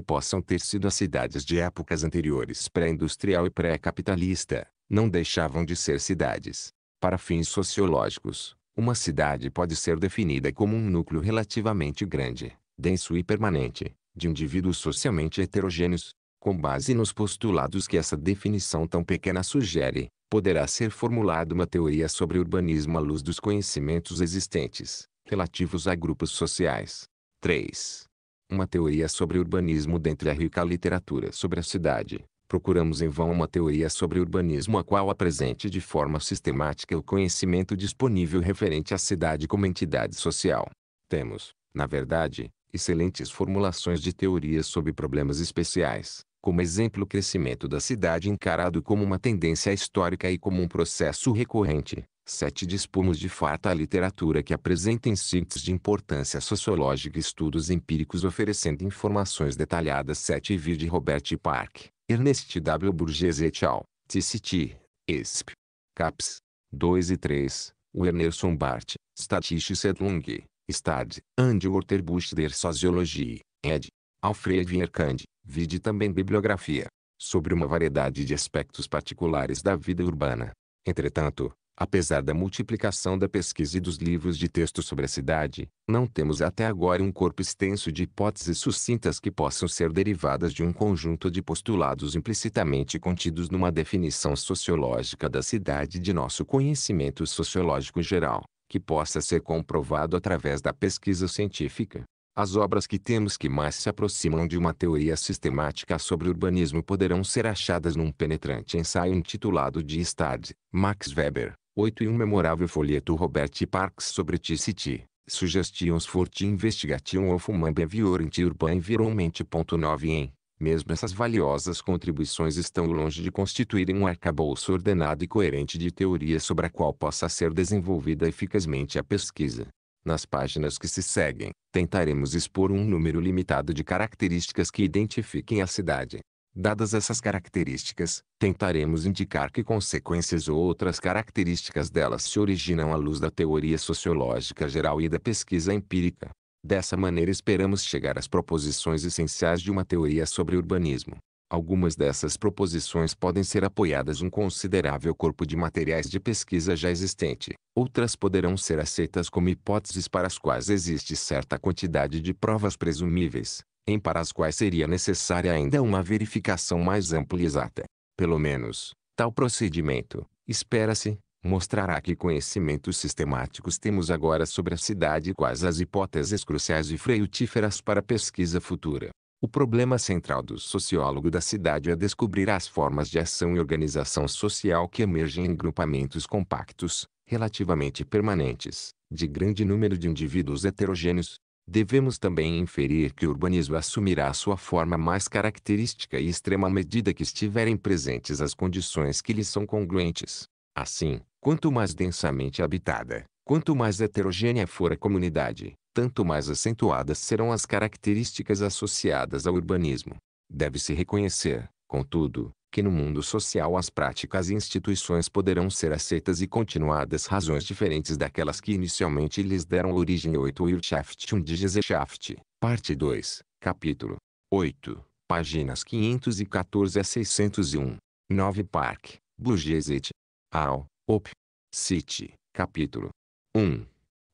possam ter sido as cidades de épocas anteriores pré-industrial e pré-capitalista, não deixavam de ser cidades. Para fins sociológicos, uma cidade pode ser definida como um núcleo relativamente grande, denso e permanente, de indivíduos socialmente heterogêneos, com base nos postulados que essa definição tão pequena sugere, poderá ser formulada uma teoria sobre urbanismo à luz dos conhecimentos existentes, relativos a grupos sociais. 3. Uma teoria sobre urbanismo dentre a rica literatura sobre a cidade. Procuramos em vão uma teoria sobre urbanismo a qual apresente de forma sistemática o conhecimento disponível referente à cidade como entidade social. Temos, na verdade, excelentes formulações de teorias sobre problemas especiais, como exemplo o crescimento da cidade encarado como uma tendência histórica e como um processo recorrente. 7. Dispomos de farta a literatura que apresenta insights de importância sociológica e estudos empíricos oferecendo informações detalhadas. 7. Vir de Robert Park, Ernest W. Burgess et al., TCT, ESP, CAPS, 2 e 3, Wernerson Bart, Statistics et Lung, Stad, Andy Orterbusch der Sociologie, ed. Alfred Ercand, vide também bibliografia, sobre uma variedade de aspectos particulares da vida urbana. Entretanto, apesar da multiplicação da pesquisa e dos livros de texto sobre a cidade, não temos até agora um corpo extenso de hipóteses sucintas que possam ser derivadas de um conjunto de postulados implicitamente contidos numa definição sociológica da cidade de nosso conhecimento sociológico geral, que possa ser comprovado através da pesquisa científica. As obras que temos que mais se aproximam de uma teoria sistemática sobre urbanismo poderão ser achadas num penetrante ensaio intitulado de Stadt, Max Weber, 8 e um memorável folheto Robert Parks sobre TCT. city Suggestions for Investigation of Human Behavior in Urban Environment. 9 em mesmo essas valiosas contribuições estão longe de constituírem um arcabouço ordenado e coerente de teoria sobre a qual possa ser desenvolvida eficazmente a pesquisa. Nas páginas que se seguem, tentaremos expor um número limitado de características que identifiquem a cidade. Dadas essas características, tentaremos indicar que consequências ou outras características delas se originam à luz da teoria sociológica geral e da pesquisa empírica. Dessa maneira esperamos chegar às proposições essenciais de uma teoria sobre urbanismo. Algumas dessas proposições podem ser apoiadas um considerável corpo de materiais de pesquisa já existente. Outras poderão ser aceitas como hipóteses para as quais existe certa quantidade de provas presumíveis, em para as quais seria necessária ainda uma verificação mais ampla e exata. Pelo menos, tal procedimento, espera-se, mostrará que conhecimentos sistemáticos temos agora sobre a cidade e quais as hipóteses cruciais e frutíferas para a pesquisa futura. O problema central do sociólogo da cidade é descobrir as formas de ação e organização social que emergem em grupamentos compactos, relativamente permanentes, de grande número de indivíduos heterogêneos. Devemos também inferir que o urbanismo assumirá sua forma mais característica e extrema à medida que estiverem presentes as condições que lhe são congruentes. Assim, quanto mais densamente habitada, quanto mais heterogênea for a comunidade, tanto mais acentuadas serão as características associadas ao urbanismo. Deve-se reconhecer, contudo, que no mundo social as práticas e instituições poderão ser aceitas e continuadas razões diferentes daquelas que inicialmente lhes deram origem 8 Wirtschaft und Gesellschaft, parte 2, capítulo 8, páginas 514 a 601. 9 Park, Burgesset, Al, Op, City, capítulo 1.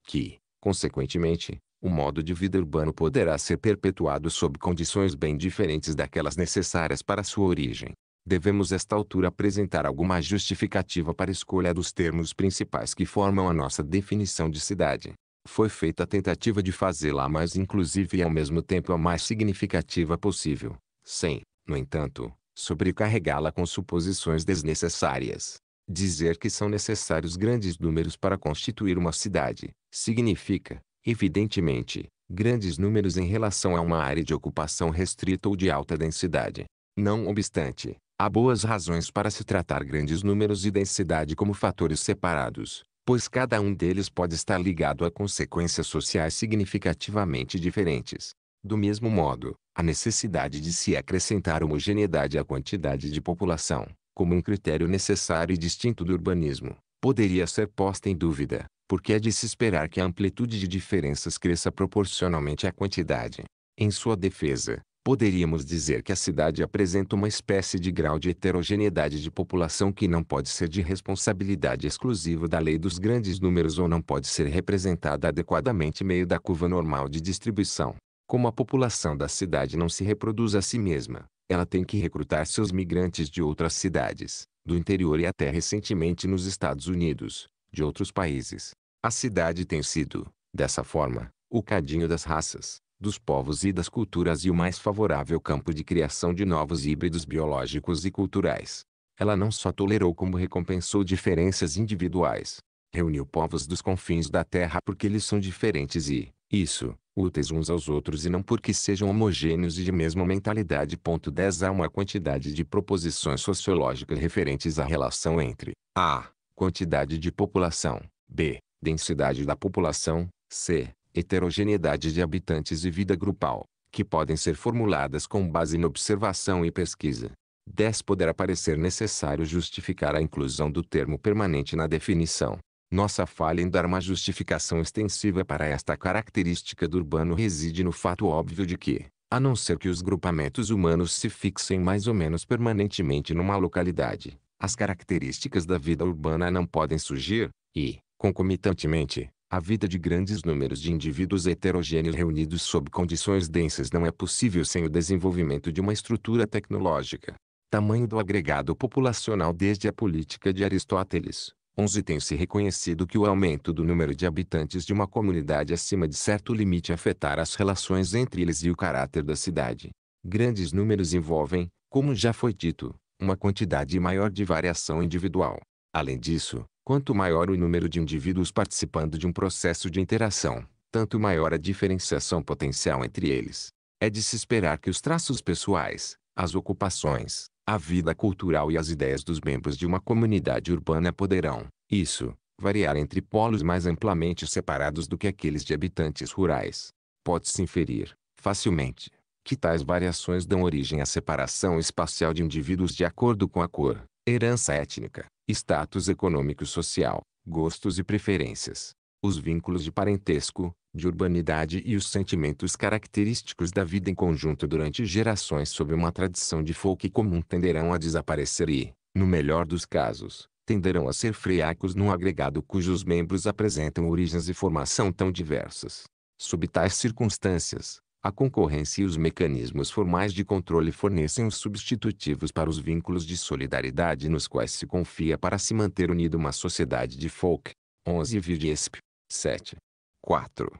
Que, Consequentemente, o modo de vida urbano poderá ser perpetuado sob condições bem diferentes daquelas necessárias para sua origem. Devemos esta altura apresentar alguma justificativa para a escolha dos termos principais que formam a nossa definição de cidade. Foi feita a tentativa de fazê-la a mais inclusiva e ao mesmo tempo a mais significativa possível, sem, no entanto, sobrecarregá-la com suposições desnecessárias. Dizer que são necessários grandes números para constituir uma cidade, significa, evidentemente, grandes números em relação a uma área de ocupação restrita ou de alta densidade. Não obstante, há boas razões para se tratar grandes números e densidade como fatores separados, pois cada um deles pode estar ligado a consequências sociais significativamente diferentes. Do mesmo modo, a necessidade de se acrescentar homogeneidade à quantidade de população, como um critério necessário e distinto do urbanismo, poderia ser posta em dúvida, porque é de se esperar que a amplitude de diferenças cresça proporcionalmente à quantidade. Em sua defesa, poderíamos dizer que a cidade apresenta uma espécie de grau de heterogeneidade de população que não pode ser de responsabilidade exclusiva da lei dos grandes números ou não pode ser representada adequadamente meio da curva normal de distribuição. Como a população da cidade não se reproduz a si mesma, ela tem que recrutar seus migrantes de outras cidades, do interior e até recentemente nos Estados Unidos, de outros países. A cidade tem sido, dessa forma, o cadinho das raças, dos povos e das culturas e o mais favorável campo de criação de novos híbridos biológicos e culturais. Ela não só tolerou como recompensou diferenças individuais. Reuniu povos dos confins da Terra porque eles são diferentes e, isso, úteis uns aos outros e não porque sejam homogêneos e de mesma mentalidade. 10 Há uma quantidade de proposições sociológicas referentes à relação entre a. quantidade de população, b. densidade da população, c. heterogeneidade de habitantes e vida grupal, que podem ser formuladas com base na observação e pesquisa. 10. Poderá parecer necessário justificar a inclusão do termo permanente na definição, nossa falha em dar uma justificação extensiva para esta característica do urbano reside no fato óbvio de que, a não ser que os grupamentos humanos se fixem mais ou menos permanentemente numa localidade, as características da vida urbana não podem surgir, e, concomitantemente, a vida de grandes números de indivíduos heterogêneos reunidos sob condições densas não é possível sem o desenvolvimento de uma estrutura tecnológica. Tamanho do agregado populacional desde a política de Aristóteles 11 tem-se reconhecido que o aumento do número de habitantes de uma comunidade acima de certo limite afetar as relações entre eles e o caráter da cidade. Grandes números envolvem, como já foi dito, uma quantidade maior de variação individual. Além disso, quanto maior o número de indivíduos participando de um processo de interação, tanto maior a diferenciação potencial entre eles. É de se esperar que os traços pessoais, as ocupações, a vida cultural e as ideias dos membros de uma comunidade urbana poderão, isso, variar entre polos mais amplamente separados do que aqueles de habitantes rurais. Pode-se inferir, facilmente, que tais variações dão origem à separação espacial de indivíduos de acordo com a cor, herança étnica, status econômico social, gostos e preferências. Os vínculos de parentesco, de urbanidade e os sentimentos característicos da vida em conjunto durante gerações sob uma tradição de folk comum tenderão a desaparecer e, no melhor dos casos, tenderão a ser freacos num agregado cujos membros apresentam origens e formação tão diversas. Sob tais circunstâncias, a concorrência e os mecanismos formais de controle fornecem os substitutivos para os vínculos de solidariedade nos quais se confia para se manter unida uma sociedade de folk. 11 Virgesp. 7. 4.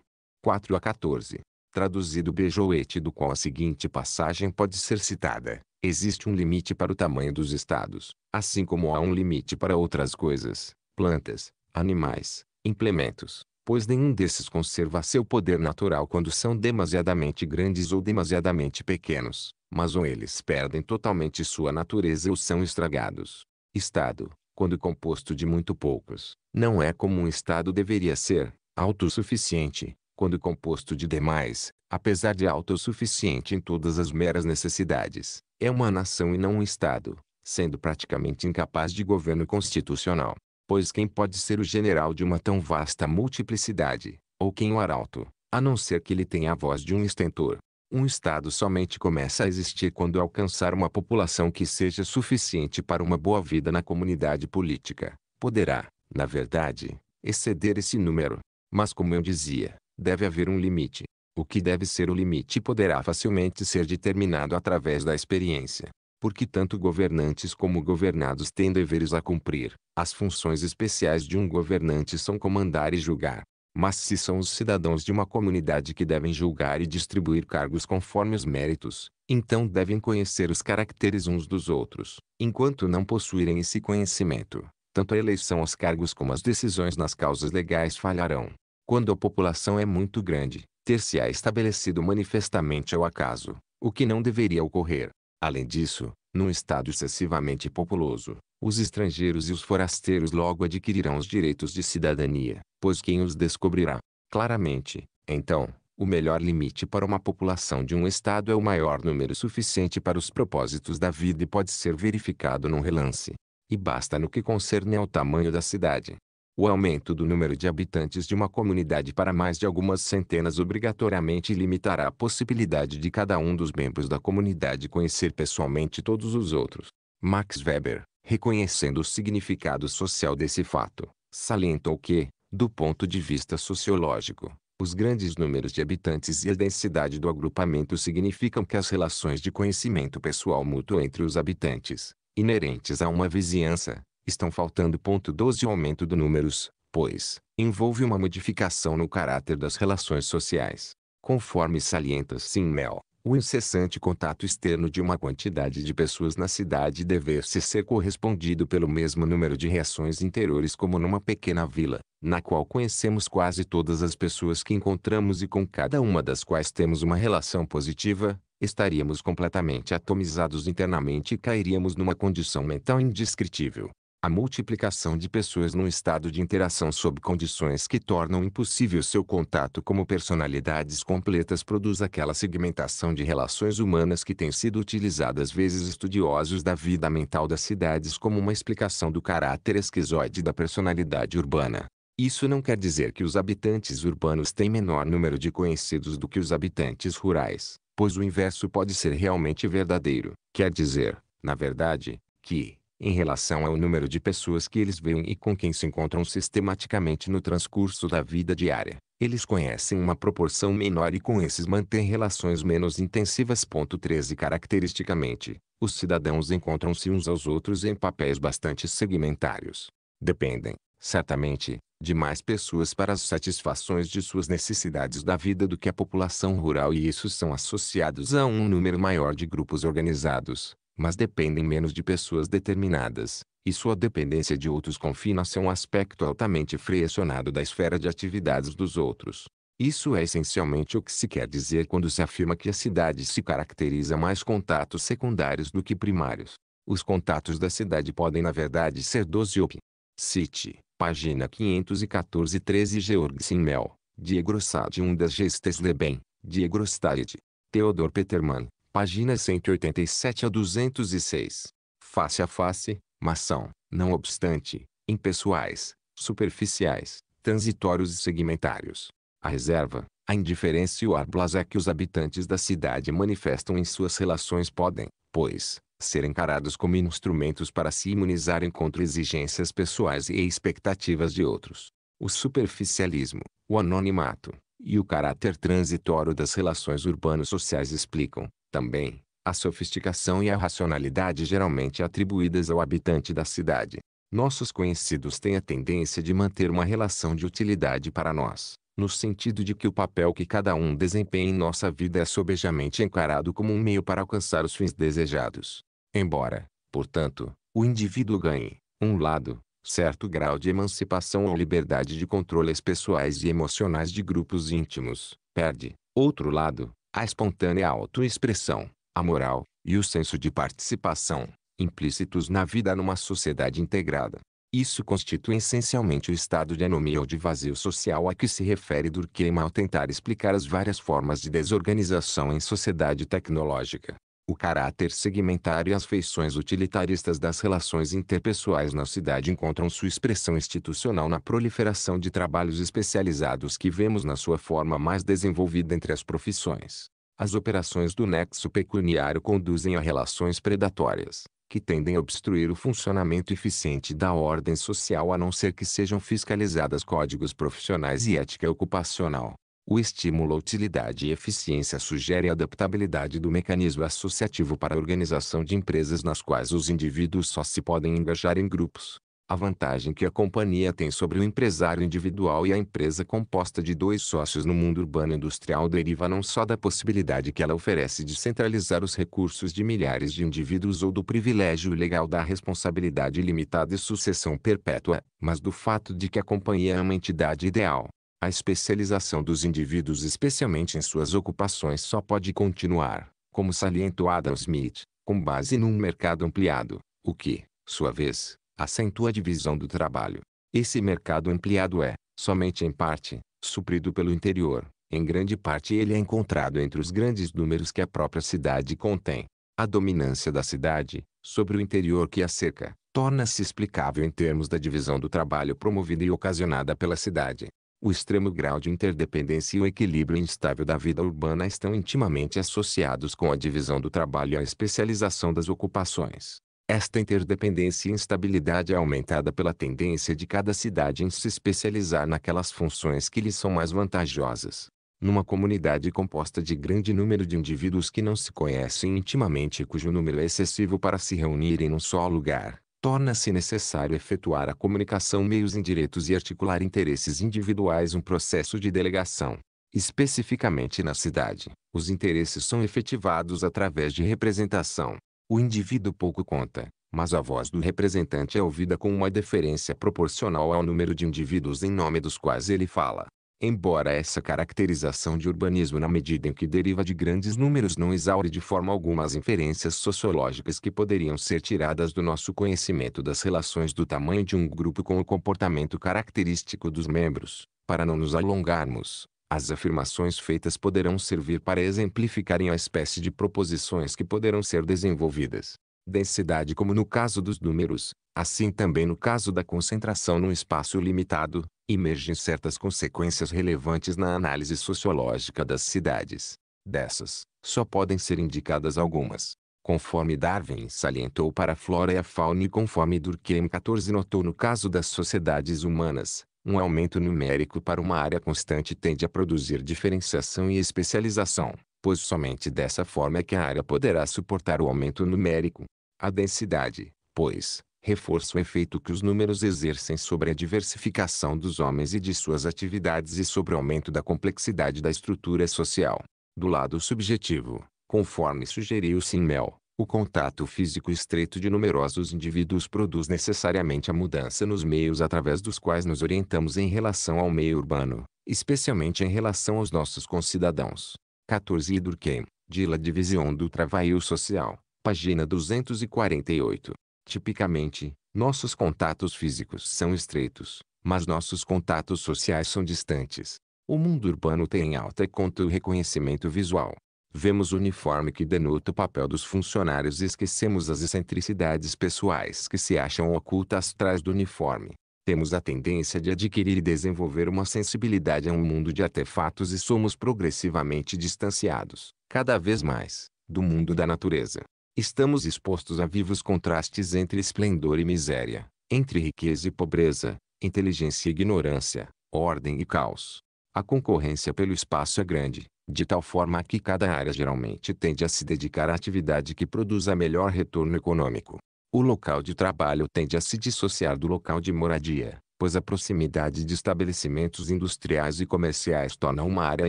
4 a 14. Traduzido Beijoete do qual a seguinte passagem pode ser citada. Existe um limite para o tamanho dos estados, assim como há um limite para outras coisas, plantas, animais, implementos, pois nenhum desses conserva seu poder natural quando são demasiadamente grandes ou demasiadamente pequenos, mas ou eles perdem totalmente sua natureza ou são estragados. Estado, quando composto de muito poucos, não é como um estado deveria ser, Autossuficiente, quando composto de demais, apesar de autossuficiente em todas as meras necessidades, é uma nação e não um Estado, sendo praticamente incapaz de governo constitucional. Pois quem pode ser o general de uma tão vasta multiplicidade, ou quem o arauto, a não ser que ele tenha a voz de um estentor? Um Estado somente começa a existir quando alcançar uma população que seja suficiente para uma boa vida na comunidade política. Poderá, na verdade, exceder esse número, mas como eu dizia, deve haver um limite. O que deve ser o limite poderá facilmente ser determinado através da experiência, porque tanto governantes como governados têm deveres a cumprir. As funções especiais de um governante são comandar e julgar. Mas se são os cidadãos de uma comunidade que devem julgar e distribuir cargos conforme os méritos, então devem conhecer os caracteres uns dos outros. Enquanto não possuírem esse conhecimento, tanto a eleição aos cargos como as decisões nas causas legais falharão. Quando a população é muito grande, ter-se-á estabelecido manifestamente ao acaso, o que não deveria ocorrer. Além disso, num Estado excessivamente populoso, os estrangeiros e os forasteiros logo adquirirão os direitos de cidadania, pois quem os descobrirá? Claramente, então, o melhor limite para uma população de um Estado é o maior número suficiente para os propósitos da vida e pode ser verificado num relance e basta no que concerne ao tamanho da cidade. O aumento do número de habitantes de uma comunidade para mais de algumas centenas obrigatoriamente limitará a possibilidade de cada um dos membros da comunidade conhecer pessoalmente todos os outros. Max Weber, reconhecendo o significado social desse fato, salientou que, do ponto de vista sociológico, os grandes números de habitantes e a densidade do agrupamento significam que as relações de conhecimento pessoal mútuo entre os habitantes, inerentes a uma vizinhança, estão faltando. Ponto 12 O aumento do números, pois, envolve uma modificação no caráter das relações sociais. Conforme salienta Simmel, o incessante contato externo de uma quantidade de pessoas na cidade deve se ser correspondido pelo mesmo número de reações interiores como numa pequena vila, na qual conhecemos quase todas as pessoas que encontramos e com cada uma das quais temos uma relação positiva, estaríamos completamente atomizados internamente e cairíamos numa condição mental indescritível. A multiplicação de pessoas num estado de interação sob condições que tornam impossível seu contato como personalidades completas produz aquela segmentação de relações humanas que tem sido utilizada às vezes estudiosos da vida mental das cidades como uma explicação do caráter esquizoide da personalidade urbana. Isso não quer dizer que os habitantes urbanos têm menor número de conhecidos do que os habitantes rurais, pois o inverso pode ser realmente verdadeiro, quer dizer, na verdade, que, em relação ao número de pessoas que eles veem e com quem se encontram sistematicamente no transcurso da vida diária, eles conhecem uma proporção menor e com esses mantêm relações menos intensivas. 13 Caracteristicamente, os cidadãos encontram-se uns aos outros em papéis bastante segmentários. Dependem, certamente, de mais pessoas para as satisfações de suas necessidades da vida do que a população rural e isso são associados a um número maior de grupos organizados, mas dependem menos de pessoas determinadas, e sua dependência de outros confina-se a um aspecto altamente frecionado da esfera de atividades dos outros. Isso é essencialmente o que se quer dizer quando se afirma que a cidade se caracteriza mais contatos secundários do que primários. Os contatos da cidade podem na verdade ser 12 op. City Página 514 13 Georg Simmel, Diegrostad und das Gestes Leben, Diegrostad. Theodor Petermann, página 187 a 206. Face a face, maçã, não obstante, impessoais, superficiais, transitórios e segmentários. A reserva, a indiferença e o ar blasé que os habitantes da cidade manifestam em suas relações podem, pois, ser encarados como instrumentos para se imunizarem contra exigências pessoais e expectativas de outros. O superficialismo, o anonimato e o caráter transitório das relações urbanos sociais explicam, também, a sofisticação e a racionalidade geralmente atribuídas ao habitante da cidade. Nossos conhecidos têm a tendência de manter uma relação de utilidade para nós, no sentido de que o papel que cada um desempenha em nossa vida é sobejamente encarado como um meio para alcançar os fins desejados. Embora, portanto, o indivíduo ganhe, um lado, certo grau de emancipação ou liberdade de controles pessoais e emocionais de grupos íntimos, perde, outro lado, a espontânea autoexpressão, a moral, e o senso de participação, implícitos na vida numa sociedade integrada. Isso constitui essencialmente o estado de anomia ou de vazio social a que se refere Durkheim ao tentar explicar as várias formas de desorganização em sociedade tecnológica o caráter segmentar e as feições utilitaristas das relações interpessoais na cidade encontram sua expressão institucional na proliferação de trabalhos especializados que vemos na sua forma mais desenvolvida entre as profissões. As operações do nexo pecuniário conduzem a relações predatórias, que tendem a obstruir o funcionamento eficiente da ordem social a não ser que sejam fiscalizadas códigos profissionais e ética ocupacional. O estímulo, utilidade e eficiência sugere a adaptabilidade do mecanismo associativo para a organização de empresas nas quais os indivíduos só se podem engajar em grupos. A vantagem que a companhia tem sobre o empresário individual e a empresa composta de dois sócios no mundo urbano industrial deriva não só da possibilidade que ela oferece de centralizar os recursos de milhares de indivíduos ou do privilégio legal da responsabilidade limitada e sucessão perpétua, mas do fato de que a companhia é uma entidade ideal a especialização dos indivíduos, especialmente em suas ocupações, só pode continuar, como salientou Adam Smith, com base num mercado ampliado, o que, sua vez, acentua a divisão do trabalho. Esse mercado ampliado é, somente em parte, suprido pelo interior. Em grande parte ele é encontrado entre os grandes números que a própria cidade contém. A dominância da cidade, sobre o interior que a cerca, torna-se explicável em termos da divisão do trabalho promovida e ocasionada pela cidade. O extremo grau de interdependência e o equilíbrio instável da vida urbana estão intimamente associados com a divisão do trabalho e a especialização das ocupações. Esta interdependência e instabilidade é aumentada pela tendência de cada cidade em se especializar naquelas funções que lhe são mais vantajosas. Numa comunidade composta de grande número de indivíduos que não se conhecem intimamente e cujo número é excessivo para se reunirem num só lugar, torna-se necessário efetuar a comunicação meios indiretos e articular interesses individuais um processo de delegação. Especificamente na cidade, os interesses são efetivados através de representação. O indivíduo pouco conta, mas a voz do representante é ouvida com uma deferência proporcional ao número de indivíduos em nome dos quais ele fala. Embora essa caracterização de urbanismo na medida em que deriva de grandes números não exaure de forma alguma as inferências sociológicas que poderiam ser tiradas do nosso conhecimento das relações do tamanho de um grupo com o comportamento característico dos membros, para não nos alongarmos, as afirmações feitas poderão servir para exemplificarem a espécie de proposições que poderão ser desenvolvidas densidade como no caso dos números, assim também no caso da concentração num espaço limitado, emergem certas consequências relevantes na análise sociológica das cidades. Dessas, só podem ser indicadas algumas. Conforme Darwin salientou para a flora e a fauna e conforme Durkheim 14 notou no caso das sociedades humanas, um aumento numérico para uma área constante tende a produzir diferenciação e especialização, pois somente dessa forma é que a área poderá suportar o aumento numérico. A densidade, pois, reforça o efeito que os números exercem sobre a diversificação dos homens e de suas atividades e sobre o aumento da complexidade da estrutura social. Do lado subjetivo, conforme sugeriu Simmel, o contato físico estreito de numerosos indivíduos produz necessariamente a mudança nos meios através dos quais nos orientamos em relação ao meio urbano, especialmente em relação aos nossos concidadãos. 14 Durkheim, de La Divisão do Travail Social. Página 248. Tipicamente, nossos contatos físicos são estreitos, mas nossos contatos sociais são distantes. O mundo urbano tem em alta conta o reconhecimento visual. Vemos o uniforme que denota o papel dos funcionários e esquecemos as excentricidades pessoais que se acham ocultas atrás do uniforme. Temos a tendência de adquirir e desenvolver uma sensibilidade a um mundo de artefatos e somos progressivamente distanciados, cada vez mais, do mundo da natureza. Estamos expostos a vivos contrastes entre esplendor e miséria, entre riqueza e pobreza, inteligência e ignorância, ordem e caos. A concorrência pelo espaço é grande, de tal forma que cada área geralmente tende a se dedicar à atividade que produza melhor retorno econômico. O local de trabalho tende a se dissociar do local de moradia, pois a proximidade de estabelecimentos industriais e comerciais torna uma área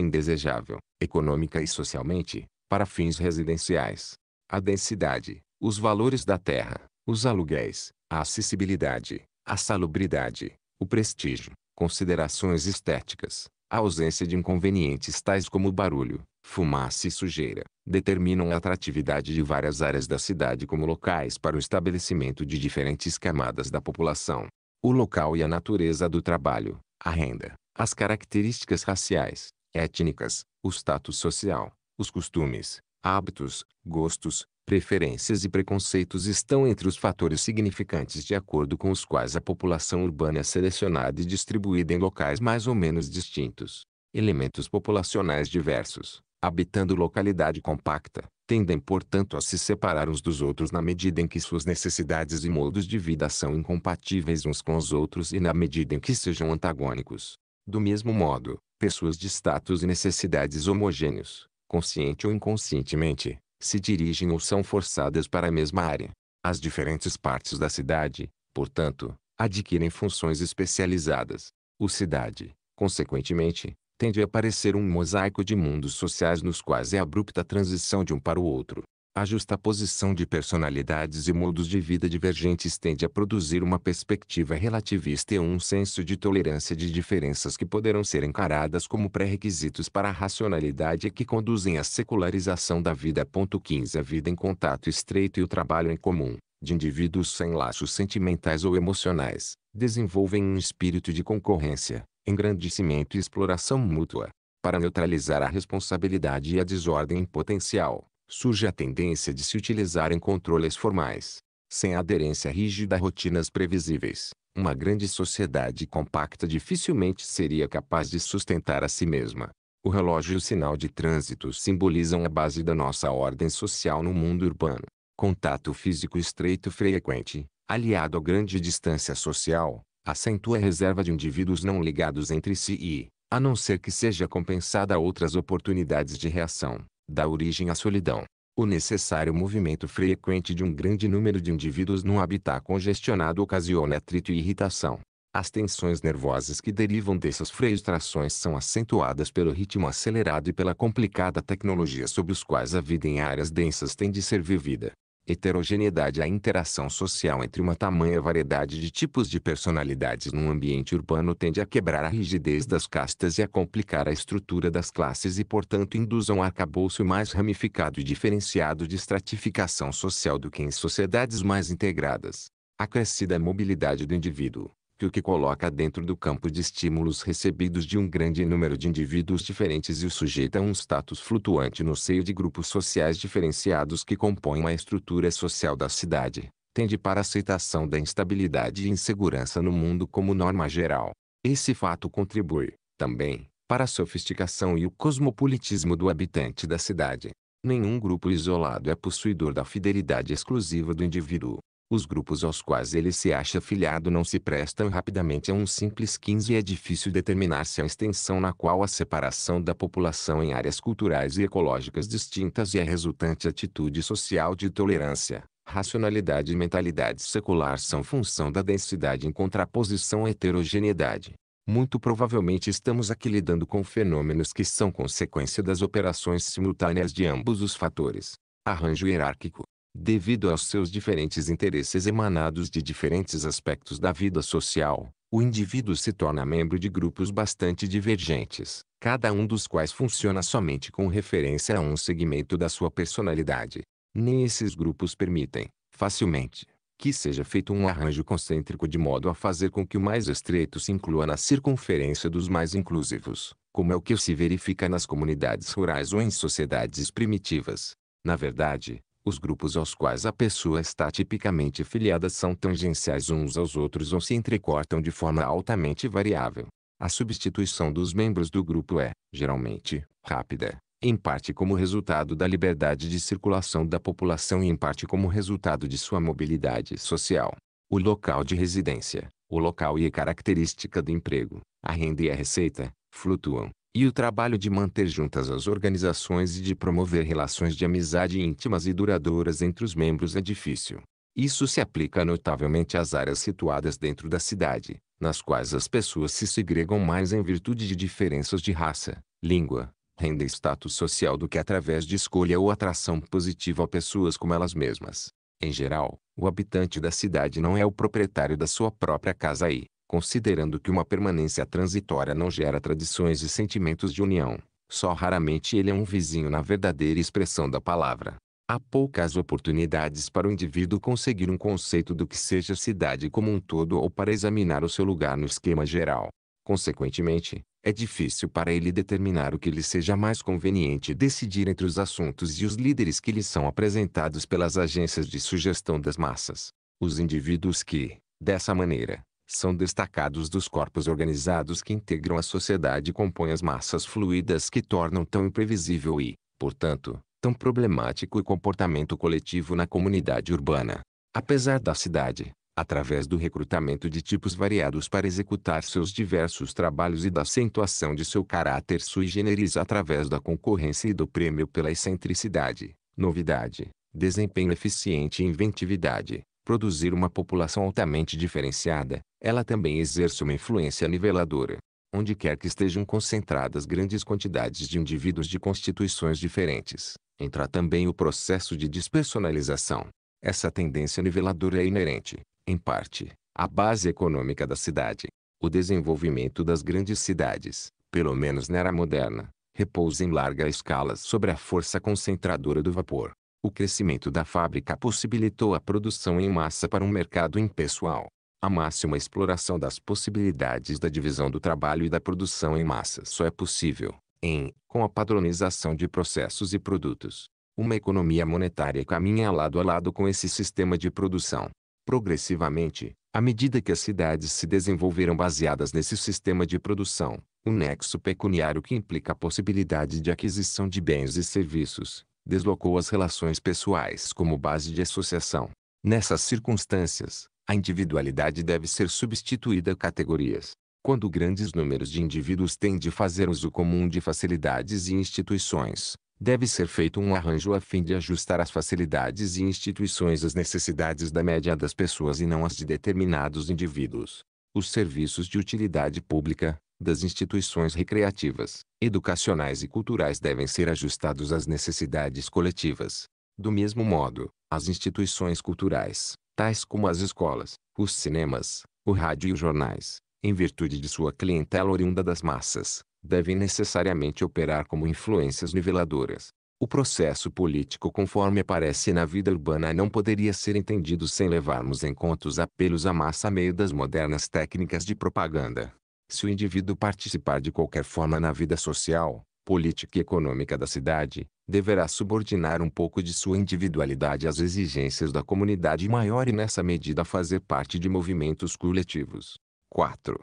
indesejável, econômica e socialmente, para fins residenciais a densidade, os valores da terra, os aluguéis, a acessibilidade, a salubridade, o prestígio, considerações estéticas, a ausência de inconvenientes tais como barulho, fumaça e sujeira, determinam a atratividade de várias áreas da cidade como locais para o estabelecimento de diferentes camadas da população. O local e a natureza do trabalho, a renda, as características raciais, étnicas, o status social, os costumes, hábitos, gostos, preferências e preconceitos estão entre os fatores significantes de acordo com os quais a população urbana é selecionada e distribuída em locais mais ou menos distintos. Elementos populacionais diversos, habitando localidade compacta, tendem, portanto, a se separar uns dos outros na medida em que suas necessidades e modos de vida são incompatíveis uns com os outros e na medida em que sejam antagônicos. Do mesmo modo, pessoas de status e necessidades homogêneos, consciente ou inconscientemente, se dirigem ou são forçadas para a mesma área. As diferentes partes da cidade, portanto, adquirem funções especializadas. O cidade, consequentemente, tende a parecer um mosaico de mundos sociais nos quais é abrupta a transição de um para o outro. A justaposição de personalidades e modos de vida divergentes tende a produzir uma perspectiva relativista e um senso de tolerância de diferenças que poderão ser encaradas como pré-requisitos para a racionalidade e que conduzem à secularização da vida. 15 A vida em contato estreito e o trabalho em comum, de indivíduos sem laços sentimentais ou emocionais, desenvolvem um espírito de concorrência, engrandecimento e exploração mútua, para neutralizar a responsabilidade e a desordem potencial surge a tendência de se utilizar em controles formais, sem aderência rígida a rotinas previsíveis. Uma grande sociedade compacta dificilmente seria capaz de sustentar a si mesma. O relógio e o sinal de trânsito simbolizam a base da nossa ordem social no mundo urbano. Contato físico estreito frequente, aliado a grande distância social, acentua a reserva de indivíduos não ligados entre si e, a não ser que seja compensada outras oportunidades de reação, dá origem à solidão. O necessário movimento frequente de um grande número de indivíduos num habitat congestionado ocasiona atrito e irritação. As tensões nervosas que derivam dessas frustrações são acentuadas pelo ritmo acelerado e pela complicada tecnologia sob os quais a vida em áreas densas tem de ser vivida. Heterogeneidade é a interação social entre uma tamanha variedade de tipos de personalidades num ambiente urbano tende a quebrar a rigidez das castas e a complicar a estrutura das classes e portanto induz a um arcabouço mais ramificado e diferenciado de estratificação social do que em sociedades mais integradas. A crescida mobilidade do indivíduo, que o que coloca dentro do campo de estímulos recebidos de um grande número de indivíduos diferentes e o sujeita a um status flutuante no seio de grupos sociais diferenciados que compõem a estrutura social da cidade, tende para a aceitação da instabilidade e insegurança no mundo como norma geral. Esse fato contribui, também, para a sofisticação e o cosmopolitismo do habitante da cidade. Nenhum grupo isolado é possuidor da fidelidade exclusiva do indivíduo. Os grupos aos quais ele se acha afiliado não se prestam rapidamente a um simples 15 e é difícil determinar se a extensão na qual a separação da população em áreas culturais e ecológicas distintas e a resultante atitude social de tolerância, racionalidade e mentalidade secular são função da densidade em contraposição à heterogeneidade. Muito provavelmente estamos aqui lidando com fenômenos que são consequência das operações simultâneas de ambos os fatores. Arranjo hierárquico devido aos seus diferentes interesses emanados de diferentes aspectos da vida social, o indivíduo se torna membro de grupos bastante divergentes, cada um dos quais funciona somente com referência a um segmento da sua personalidade. Nem esses grupos permitem, facilmente, que seja feito um arranjo concêntrico de modo a fazer com que o mais estreito se inclua na circunferência dos mais inclusivos, como é o que se verifica nas comunidades rurais ou em sociedades primitivas. Na verdade, os grupos aos quais a pessoa está tipicamente filiada são tangenciais uns aos outros ou se entrecortam de forma altamente variável. A substituição dos membros do grupo é, geralmente, rápida, em parte como resultado da liberdade de circulação da população e em parte como resultado de sua mobilidade social. O local de residência, o local e a característica do emprego, a renda e a receita, flutuam, e o trabalho de manter juntas as organizações e de promover relações de amizade íntimas e duradouras entre os membros é difícil. Isso se aplica notavelmente às áreas situadas dentro da cidade, nas quais as pessoas se segregam mais em virtude de diferenças de raça, língua, renda e status social do que através de escolha ou atração positiva a pessoas como elas mesmas. Em geral, o habitante da cidade não é o proprietário da sua própria casa e, considerando que uma permanência transitória não gera tradições e sentimentos de união. Só raramente ele é um vizinho na verdadeira expressão da palavra. Há poucas oportunidades para o indivíduo conseguir um conceito do que seja cidade como um todo ou para examinar o seu lugar no esquema geral. Consequentemente, é difícil para ele determinar o que lhe seja mais conveniente decidir entre os assuntos e os líderes que lhe são apresentados pelas agências de sugestão das massas. Os indivíduos que, dessa maneira, são destacados dos corpos organizados que integram a sociedade e compõem as massas fluidas que tornam tão imprevisível e, portanto, tão problemático o comportamento coletivo na comunidade urbana. Apesar da cidade, através do recrutamento de tipos variados para executar seus diversos trabalhos e da acentuação de seu caráter sui generis através da concorrência e do prêmio pela excentricidade, novidade, desempenho eficiente e inventividade, produzir uma população altamente diferenciada, ela também exerce uma influência niveladora. Onde quer que estejam concentradas grandes quantidades de indivíduos de constituições diferentes, entra também o processo de despersonalização. Essa tendência niveladora é inerente, em parte, à base econômica da cidade. O desenvolvimento das grandes cidades, pelo menos na era moderna, repousa em larga escala sobre a força concentradora do vapor. O crescimento da fábrica possibilitou a produção em massa para um mercado impessoal, a máxima exploração das possibilidades da divisão do trabalho e da produção em massa só é possível, em, com a padronização de processos e produtos. Uma economia monetária caminha lado a lado com esse sistema de produção. Progressivamente, à medida que as cidades se desenvolveram baseadas nesse sistema de produção, o nexo pecuniário que implica a possibilidade de aquisição de bens e serviços, deslocou as relações pessoais como base de associação. Nessas circunstâncias, a individualidade deve ser substituída a categorias. Quando grandes números de indivíduos têm de fazer uso comum de facilidades e instituições, deve ser feito um arranjo a fim de ajustar as facilidades e instituições às necessidades da média das pessoas e não às de determinados indivíduos. Os serviços de utilidade pública, das instituições recreativas, educacionais e culturais devem ser ajustados às necessidades coletivas. Do mesmo modo, as instituições culturais, tais como as escolas, os cinemas, o rádio e os jornais, em virtude de sua clientela oriunda das massas, devem necessariamente operar como influências niveladoras. O processo político conforme aparece na vida urbana não poderia ser entendido sem levarmos em conta os apelos à massa a meio das modernas técnicas de propaganda. Se o indivíduo participar de qualquer forma na vida social, política e econômica da cidade, deverá subordinar um pouco de sua individualidade às exigências da comunidade maior e nessa medida fazer parte de movimentos coletivos. 4.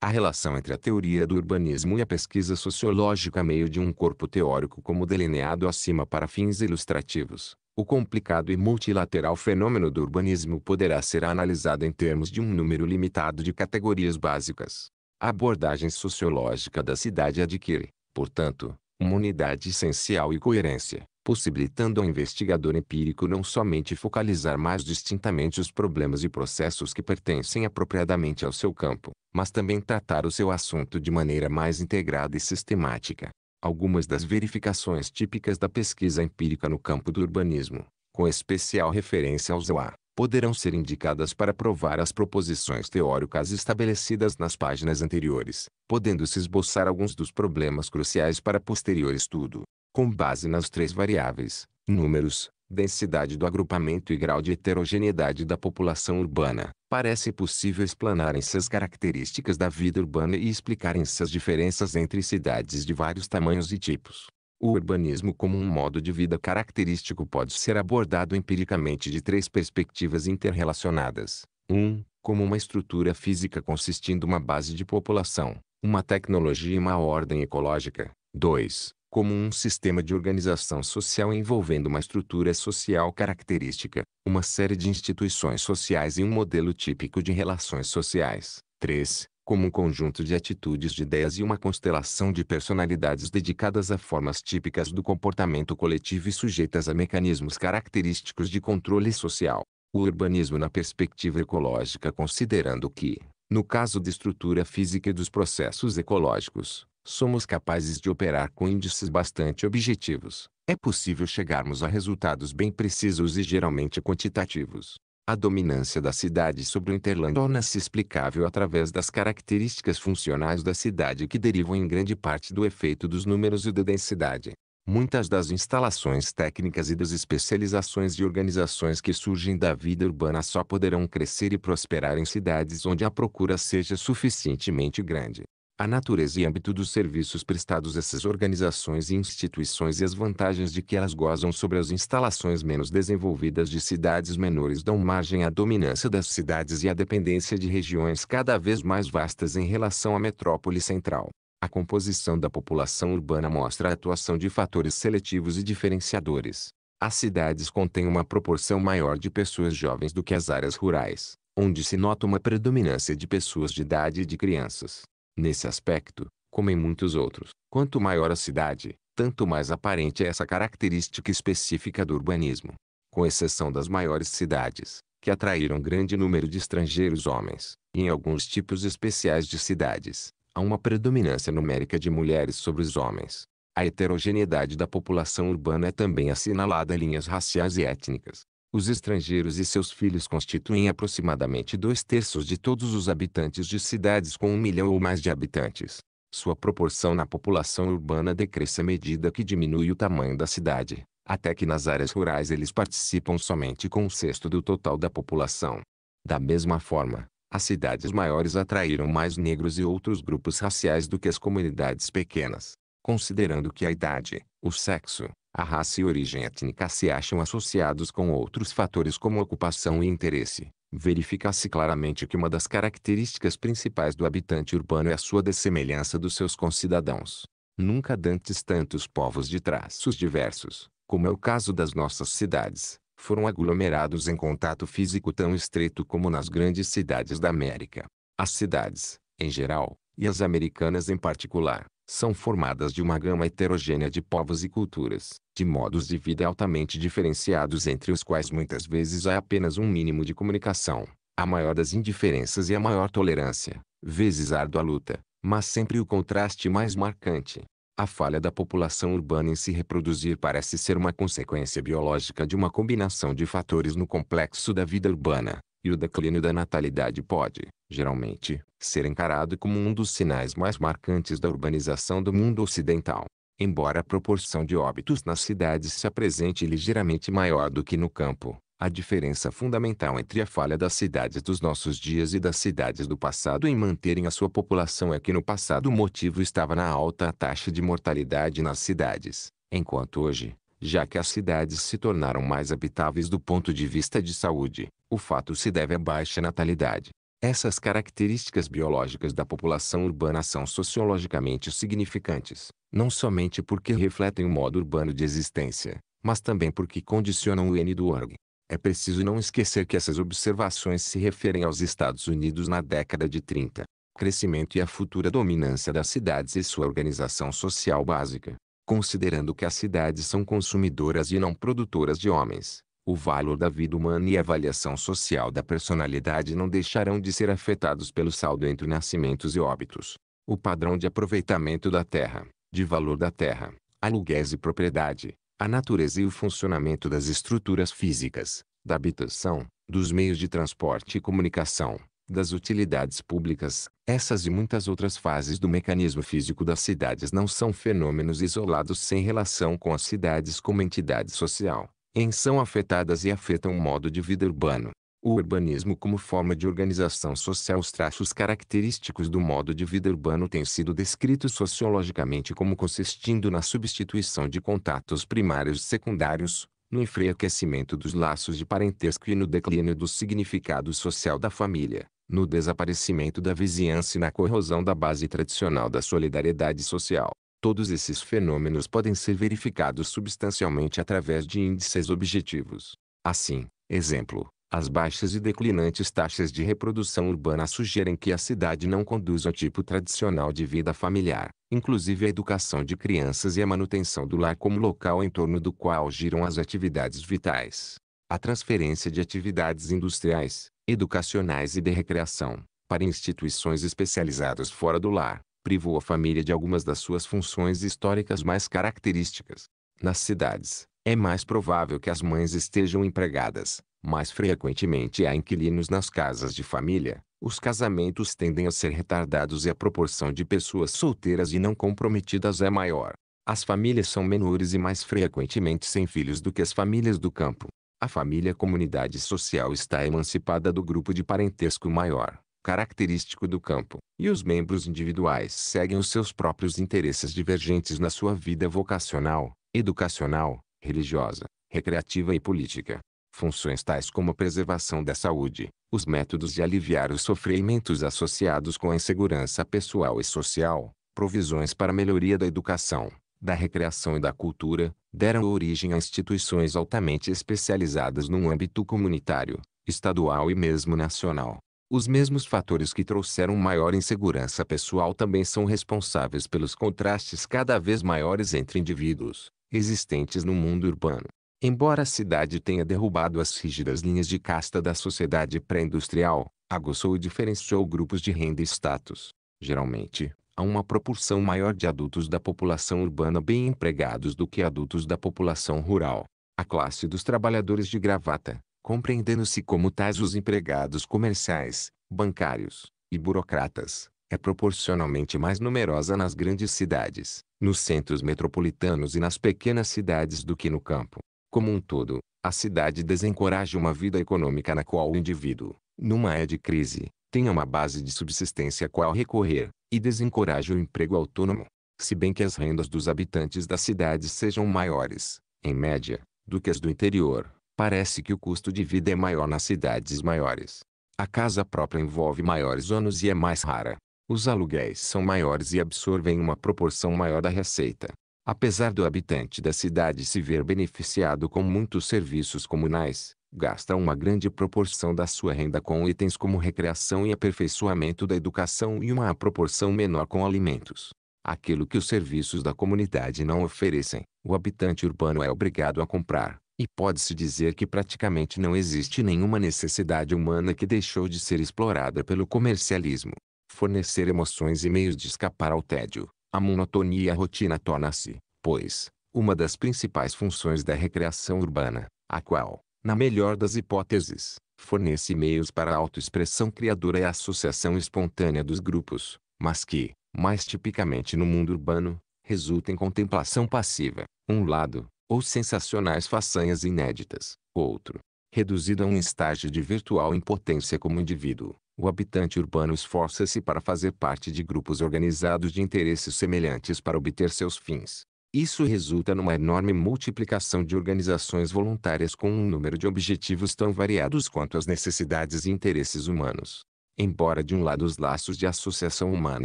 A relação entre a teoria do urbanismo e a pesquisa sociológica meio de um corpo teórico como delineado acima para fins ilustrativos. O complicado e multilateral fenômeno do urbanismo poderá ser analisado em termos de um número limitado de categorias básicas. A abordagem sociológica da cidade adquire, portanto, uma unidade essencial e coerência, possibilitando ao investigador empírico não somente focalizar mais distintamente os problemas e processos que pertencem apropriadamente ao seu campo, mas também tratar o seu assunto de maneira mais integrada e sistemática. Algumas das verificações típicas da pesquisa empírica no campo do urbanismo, com especial referência ao ZOA, poderão ser indicadas para provar as proposições teóricas estabelecidas nas páginas anteriores, podendo-se esboçar alguns dos problemas cruciais para posterior estudo. Com base nas três variáveis, números, densidade do agrupamento e grau de heterogeneidade da população urbana, parece possível explanarem-se as características da vida urbana e explicarem-se as diferenças entre cidades de vários tamanhos e tipos. O urbanismo como um modo de vida característico pode ser abordado empiricamente de três perspectivas interrelacionadas. 1. Um, como uma estrutura física consistindo uma base de população, uma tecnologia e uma ordem ecológica. 2. Como um sistema de organização social envolvendo uma estrutura social característica, uma série de instituições sociais e um modelo típico de relações sociais. 3 como um conjunto de atitudes de ideias e uma constelação de personalidades dedicadas a formas típicas do comportamento coletivo e sujeitas a mecanismos característicos de controle social. O urbanismo na perspectiva ecológica considerando que, no caso da estrutura física e dos processos ecológicos, somos capazes de operar com índices bastante objetivos, é possível chegarmos a resultados bem precisos e geralmente quantitativos. A dominância da cidade sobre o Interland torna-se explicável através das características funcionais da cidade que derivam em grande parte do efeito dos números e da densidade. Muitas das instalações técnicas e das especializações e organizações que surgem da vida urbana só poderão crescer e prosperar em cidades onde a procura seja suficientemente grande a natureza e âmbito dos serviços prestados a essas organizações e instituições e as vantagens de que elas gozam sobre as instalações menos desenvolvidas de cidades menores dão margem à dominância das cidades e à dependência de regiões cada vez mais vastas em relação à metrópole central. A composição da população urbana mostra a atuação de fatores seletivos e diferenciadores. As cidades contêm uma proporção maior de pessoas jovens do que as áreas rurais, onde se nota uma predominância de pessoas de idade e de crianças. Nesse aspecto, como em muitos outros, quanto maior a cidade, tanto mais aparente é essa característica específica do urbanismo. Com exceção das maiores cidades, que atraíram grande número de estrangeiros homens, e em alguns tipos especiais de cidades, há uma predominância numérica de mulheres sobre os homens. A heterogeneidade da população urbana é também assinalada em linhas raciais e étnicas. Os estrangeiros e seus filhos constituem aproximadamente dois terços de todos os habitantes de cidades com um milhão ou mais de habitantes. Sua proporção na população urbana decresce à medida que diminui o tamanho da cidade, até que nas áreas rurais eles participam somente com um sexto do total da população. Da mesma forma, as cidades maiores atraíram mais negros e outros grupos raciais do que as comunidades pequenas. Considerando que a idade, o sexo, a raça e origem étnica se acham associados com outros fatores como ocupação e interesse, verifica-se claramente que uma das características principais do habitante urbano é a sua dessemelhança dos seus concidadãos. Nunca dantes tantos povos de traços diversos, como é o caso das nossas cidades, foram aglomerados em contato físico tão estreito como nas grandes cidades da América. As cidades, em geral, e as americanas em particular, são formadas de uma gama heterogênea de povos e culturas, de modos de vida altamente diferenciados entre os quais muitas vezes há apenas um mínimo de comunicação, a maior das indiferenças e a maior tolerância, vezes árdua luta, mas sempre o contraste mais marcante. A falha da população urbana em se reproduzir parece ser uma consequência biológica de uma combinação de fatores no complexo da vida urbana, e o declínio da natalidade pode, geralmente, ser encarado como um dos sinais mais marcantes da urbanização do mundo ocidental. Embora a proporção de óbitos nas cidades se apresente ligeiramente maior do que no campo, a diferença fundamental entre a falha das cidades dos nossos dias e das cidades do passado em manterem a sua população é que no passado o motivo estava na alta taxa de mortalidade nas cidades, enquanto hoje, já que as cidades se tornaram mais habitáveis do ponto de vista de saúde, o fato se deve à baixa natalidade. Essas características biológicas da população urbana são sociologicamente significantes, não somente porque refletem o modo urbano de existência, mas também porque condicionam o N do org. É preciso não esquecer que essas observações se referem aos Estados Unidos na década de 30, crescimento e a futura dominância das cidades e sua organização social básica, considerando que as cidades são consumidoras e não produtoras de homens o valor da vida humana e a avaliação social da personalidade não deixarão de ser afetados pelo saldo entre nascimentos e óbitos. O padrão de aproveitamento da terra, de valor da terra, aluguéis e propriedade, a natureza e o funcionamento das estruturas físicas, da habitação, dos meios de transporte e comunicação, das utilidades públicas, essas e muitas outras fases do mecanismo físico das cidades não são fenômenos isolados sem relação com as cidades como entidade social em são afetadas e afetam o modo de vida urbano. O urbanismo como forma de organização social Os traços característicos do modo de vida urbano têm sido descritos sociologicamente como consistindo na substituição de contatos primários e secundários, no enfraquecimento dos laços de parentesco e no declínio do significado social da família, no desaparecimento da vizinhança e na corrosão da base tradicional da solidariedade social. Todos esses fenômenos podem ser verificados substancialmente através de índices objetivos. Assim, exemplo, as baixas e declinantes taxas de reprodução urbana sugerem que a cidade não conduz ao tipo tradicional de vida familiar, inclusive a educação de crianças e a manutenção do lar como local em torno do qual giram as atividades vitais. A transferência de atividades industriais, educacionais e de recreação para instituições especializadas fora do lar, privou a família de algumas das suas funções históricas mais características. Nas cidades, é mais provável que as mães estejam empregadas, mais frequentemente há inquilinos nas casas de família, os casamentos tendem a ser retardados e a proporção de pessoas solteiras e não comprometidas é maior. As famílias são menores e mais frequentemente sem filhos do que as famílias do campo. A família comunidade social está emancipada do grupo de parentesco maior característico do campo, e os membros individuais seguem os seus próprios interesses divergentes na sua vida vocacional, educacional, religiosa, recreativa e política. Funções tais como a preservação da saúde, os métodos de aliviar os sofrimentos associados com a insegurança pessoal e social, provisões para a melhoria da educação, da recreação e da cultura, deram origem a instituições altamente especializadas num âmbito comunitário, estadual e mesmo nacional. Os mesmos fatores que trouxeram maior insegurança pessoal também são responsáveis pelos contrastes cada vez maiores entre indivíduos existentes no mundo urbano. Embora a cidade tenha derrubado as rígidas linhas de casta da sociedade pré-industrial, aguçou e diferenciou grupos de renda e status. Geralmente, há uma proporção maior de adultos da população urbana bem empregados do que adultos da população rural. A classe dos trabalhadores de gravata, compreendendo-se como tais os empregados comerciais, bancários e burocratas, é proporcionalmente mais numerosa nas grandes cidades, nos centros metropolitanos e nas pequenas cidades do que no campo. Como um todo, a cidade desencoraja uma vida econômica na qual o indivíduo, numa é de crise, tenha uma base de subsistência a qual recorrer, e desencoraja o emprego autônomo. Se bem que as rendas dos habitantes das cidades sejam maiores, em média, do que as do interior, Parece que o custo de vida é maior nas cidades maiores. A casa própria envolve maiores ônus e é mais rara. Os aluguéis são maiores e absorvem uma proporção maior da receita. Apesar do habitante da cidade se ver beneficiado com muitos serviços comunais, gasta uma grande proporção da sua renda com itens como recreação e aperfeiçoamento da educação e uma proporção menor com alimentos. Aquilo que os serviços da comunidade não oferecem, o habitante urbano é obrigado a comprar, e pode-se dizer que praticamente não existe nenhuma necessidade humana que deixou de ser explorada pelo comercialismo. Fornecer emoções e meios de escapar ao tédio, à monotonia e à rotina torna-se, pois, uma das principais funções da recreação urbana, a qual, na melhor das hipóteses, fornece meios para a autoexpressão criadora e a associação espontânea dos grupos, mas que, mais tipicamente no mundo urbano, resulta em contemplação passiva. Um lado, ou sensacionais façanhas inéditas. Outro, reduzido a um estágio de virtual impotência como indivíduo, o habitante urbano esforça-se para fazer parte de grupos organizados de interesses semelhantes para obter seus fins. Isso resulta numa enorme multiplicação de organizações voluntárias com um número de objetivos tão variados quanto as necessidades e interesses humanos. Embora de um lado os laços de associação humana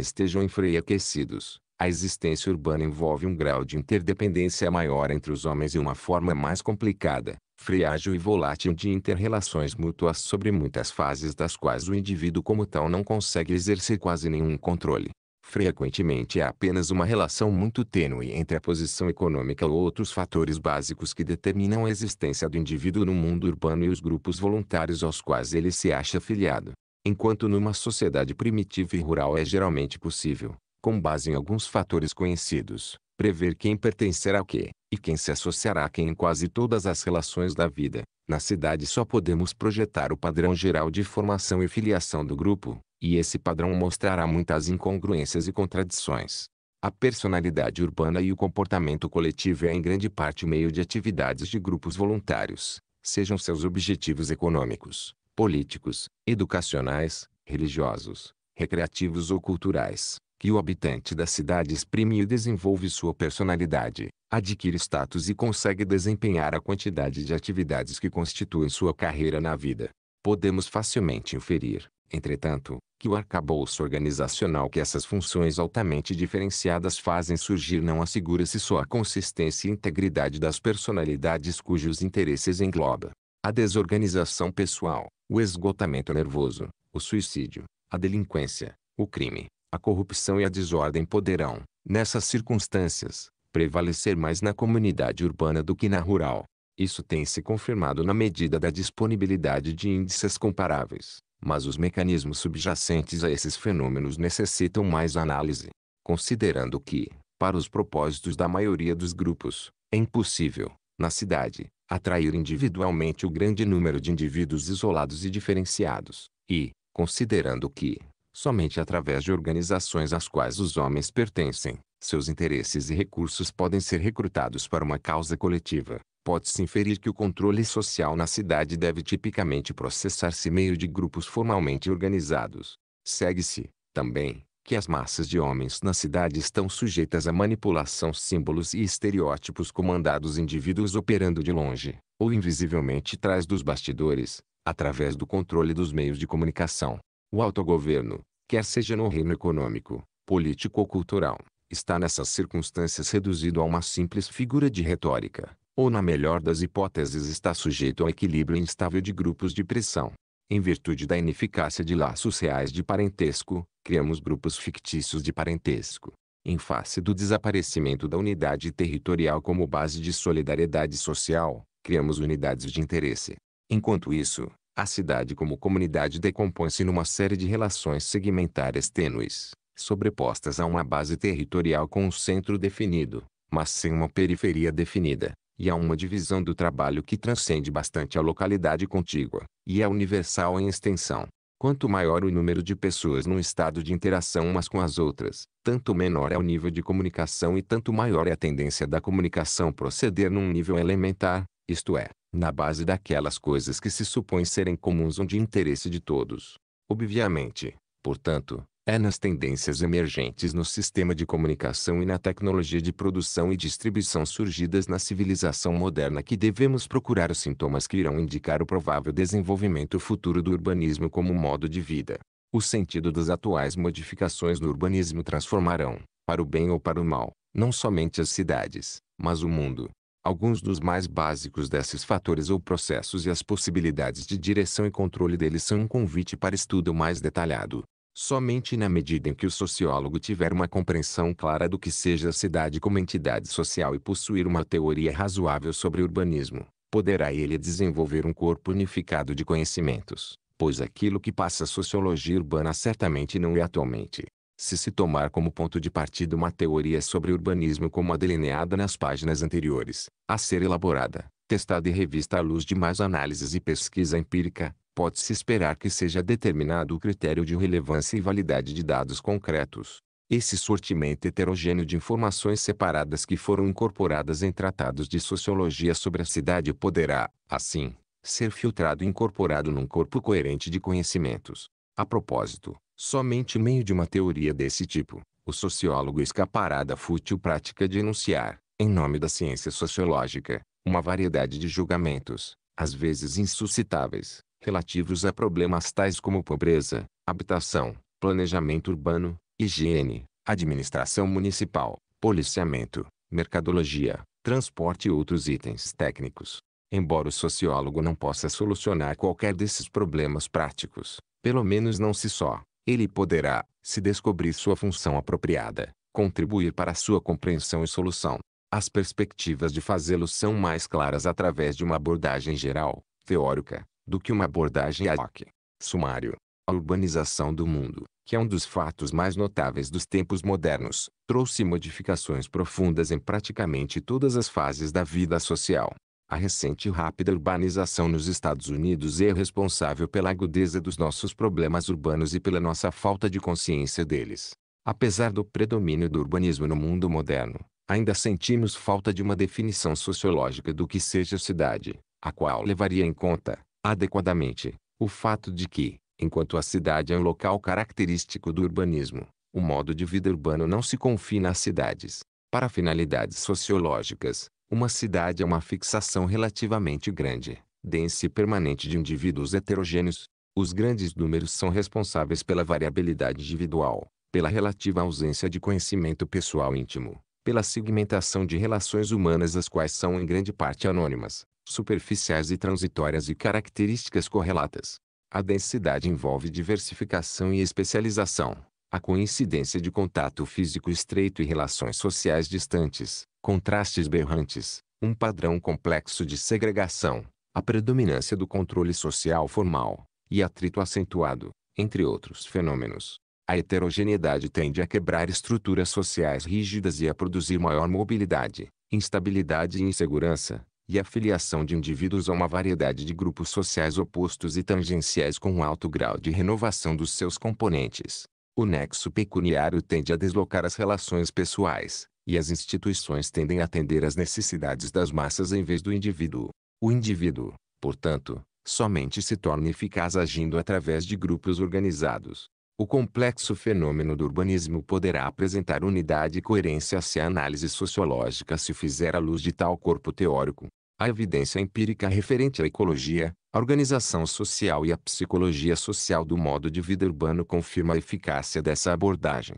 estejam enfraquecidos, a existência urbana envolve um grau de interdependência maior entre os homens e uma forma mais complicada, frágil e volátil de interrelações mútuas sobre muitas fases das quais o indivíduo como tal não consegue exercer quase nenhum controle. Frequentemente há apenas uma relação muito tênue entre a posição econômica ou outros fatores básicos que determinam a existência do indivíduo no mundo urbano e os grupos voluntários aos quais ele se acha afiliado. Enquanto numa sociedade primitiva e rural é geralmente possível, com base em alguns fatores conhecidos, prever quem pertencerá a que e quem se associará a quem em quase todas as relações da vida. Na cidade só podemos projetar o padrão geral de formação e filiação do grupo, e esse padrão mostrará muitas incongruências e contradições. A personalidade urbana e o comportamento coletivo é em grande parte meio de atividades de grupos voluntários, sejam seus objetivos econômicos, políticos, educacionais, religiosos, recreativos ou culturais que o habitante da cidade exprime e desenvolve sua personalidade, adquire status e consegue desempenhar a quantidade de atividades que constituem sua carreira na vida. Podemos facilmente inferir, entretanto, que o arcabouço organizacional que essas funções altamente diferenciadas fazem surgir não assegura-se só a consistência e integridade das personalidades cujos interesses engloba. A desorganização pessoal, o esgotamento nervoso, o suicídio, a delinquência, o crime, a corrupção e a desordem poderão, nessas circunstâncias, prevalecer mais na comunidade urbana do que na rural. Isso tem se confirmado na medida da disponibilidade de índices comparáveis, mas os mecanismos subjacentes a esses fenômenos necessitam mais análise, considerando que, para os propósitos da maioria dos grupos, é impossível, na cidade, atrair individualmente o grande número de indivíduos isolados e diferenciados, e, considerando que, Somente através de organizações às quais os homens pertencem, seus interesses e recursos podem ser recrutados para uma causa coletiva. Pode-se inferir que o controle social na cidade deve tipicamente processar-se meio de grupos formalmente organizados. Segue-se, também, que as massas de homens na cidade estão sujeitas à manipulação símbolos e estereótipos comandados indivíduos operando de longe, ou invisivelmente atrás dos bastidores, através do controle dos meios de comunicação. O autogoverno, quer seja no reino econômico, político ou cultural, está nessas circunstâncias reduzido a uma simples figura de retórica, ou na melhor das hipóteses está sujeito ao equilíbrio instável de grupos de pressão. Em virtude da ineficácia de laços reais de parentesco, criamos grupos fictícios de parentesco. Em face do desaparecimento da unidade territorial como base de solidariedade social, criamos unidades de interesse. Enquanto isso, a cidade como comunidade decompõe-se numa série de relações segmentárias tênues, sobrepostas a uma base territorial com um centro definido, mas sem uma periferia definida, e a uma divisão do trabalho que transcende bastante a localidade contígua, e é universal em extensão. Quanto maior o número de pessoas num estado de interação umas com as outras, tanto menor é o nível de comunicação e tanto maior é a tendência da comunicação proceder num nível elementar, isto é, na base daquelas coisas que se supõe serem comuns ou de interesse de todos. Obviamente, portanto, é nas tendências emergentes no sistema de comunicação e na tecnologia de produção e distribuição surgidas na civilização moderna que devemos procurar os sintomas que irão indicar o provável desenvolvimento futuro do urbanismo como modo de vida. O sentido das atuais modificações no urbanismo transformarão, para o bem ou para o mal, não somente as cidades, mas o mundo alguns dos mais básicos desses fatores ou processos e as possibilidades de direção e controle deles são um convite para estudo mais detalhado. Somente na medida em que o sociólogo tiver uma compreensão clara do que seja a cidade como entidade social e possuir uma teoria razoável sobre urbanismo, poderá ele desenvolver um corpo unificado de conhecimentos, pois aquilo que passa a sociologia urbana certamente não é atualmente se se tomar como ponto de partida uma teoria sobre urbanismo como a delineada nas páginas anteriores, a ser elaborada, testada e revista à luz de mais análises e pesquisa empírica, pode-se esperar que seja determinado o critério de relevância e validade de dados concretos. Esse sortimento heterogêneo de informações separadas que foram incorporadas em tratados de sociologia sobre a cidade poderá, assim, ser filtrado e incorporado num corpo coerente de conhecimentos. A propósito, Somente meio de uma teoria desse tipo, o sociólogo escapará da fútil prática de enunciar, em nome da ciência sociológica, uma variedade de julgamentos, às vezes insuscitáveis, relativos a problemas tais como pobreza, habitação, planejamento urbano, higiene, administração municipal, policiamento, mercadologia, transporte e outros itens técnicos. Embora o sociólogo não possa solucionar qualquer desses problemas práticos, pelo menos não se só, ele poderá, se descobrir sua função apropriada, contribuir para sua compreensão e solução. As perspectivas de fazê-lo são mais claras através de uma abordagem geral, teórica, do que uma abordagem ad hoc. Sumário. A urbanização do mundo, que é um dos fatos mais notáveis dos tempos modernos, trouxe modificações profundas em praticamente todas as fases da vida social. A recente e rápida urbanização nos Estados Unidos é responsável pela agudeza dos nossos problemas urbanos e pela nossa falta de consciência deles. Apesar do predomínio do urbanismo no mundo moderno, ainda sentimos falta de uma definição sociológica do que seja cidade, a qual levaria em conta, adequadamente, o fato de que, enquanto a cidade é um local característico do urbanismo, o modo de vida urbano não se confina às cidades. Para finalidades sociológicas, uma cidade é uma fixação relativamente grande, densa e permanente de indivíduos heterogêneos. Os grandes números são responsáveis pela variabilidade individual, pela relativa ausência de conhecimento pessoal íntimo, pela segmentação de relações humanas as quais são em grande parte anônimas, superficiais e transitórias e características correlatas. A densidade envolve diversificação e especialização, a coincidência de contato físico estreito e relações sociais distantes, contrastes berrantes, um padrão complexo de segregação, a predominância do controle social formal, e atrito acentuado, entre outros fenômenos. A heterogeneidade tende a quebrar estruturas sociais rígidas e a produzir maior mobilidade, instabilidade e insegurança, e a filiação de indivíduos a uma variedade de grupos sociais opostos e tangenciais com um alto grau de renovação dos seus componentes. O nexo pecuniário tende a deslocar as relações pessoais, e as instituições tendem a atender às necessidades das massas em vez do indivíduo. O indivíduo, portanto, somente se torna eficaz agindo através de grupos organizados. O complexo fenômeno do urbanismo poderá apresentar unidade e coerência se a análise sociológica se fizer à luz de tal corpo teórico. A evidência empírica referente à ecologia, a organização social e a psicologia social do modo de vida urbano confirma a eficácia dessa abordagem.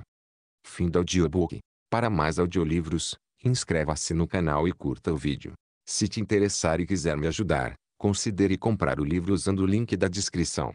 Fim do audiobook. Para mais audiolivros, inscreva-se no canal e curta o vídeo. Se te interessar e quiser me ajudar, considere comprar o livro usando o link da descrição.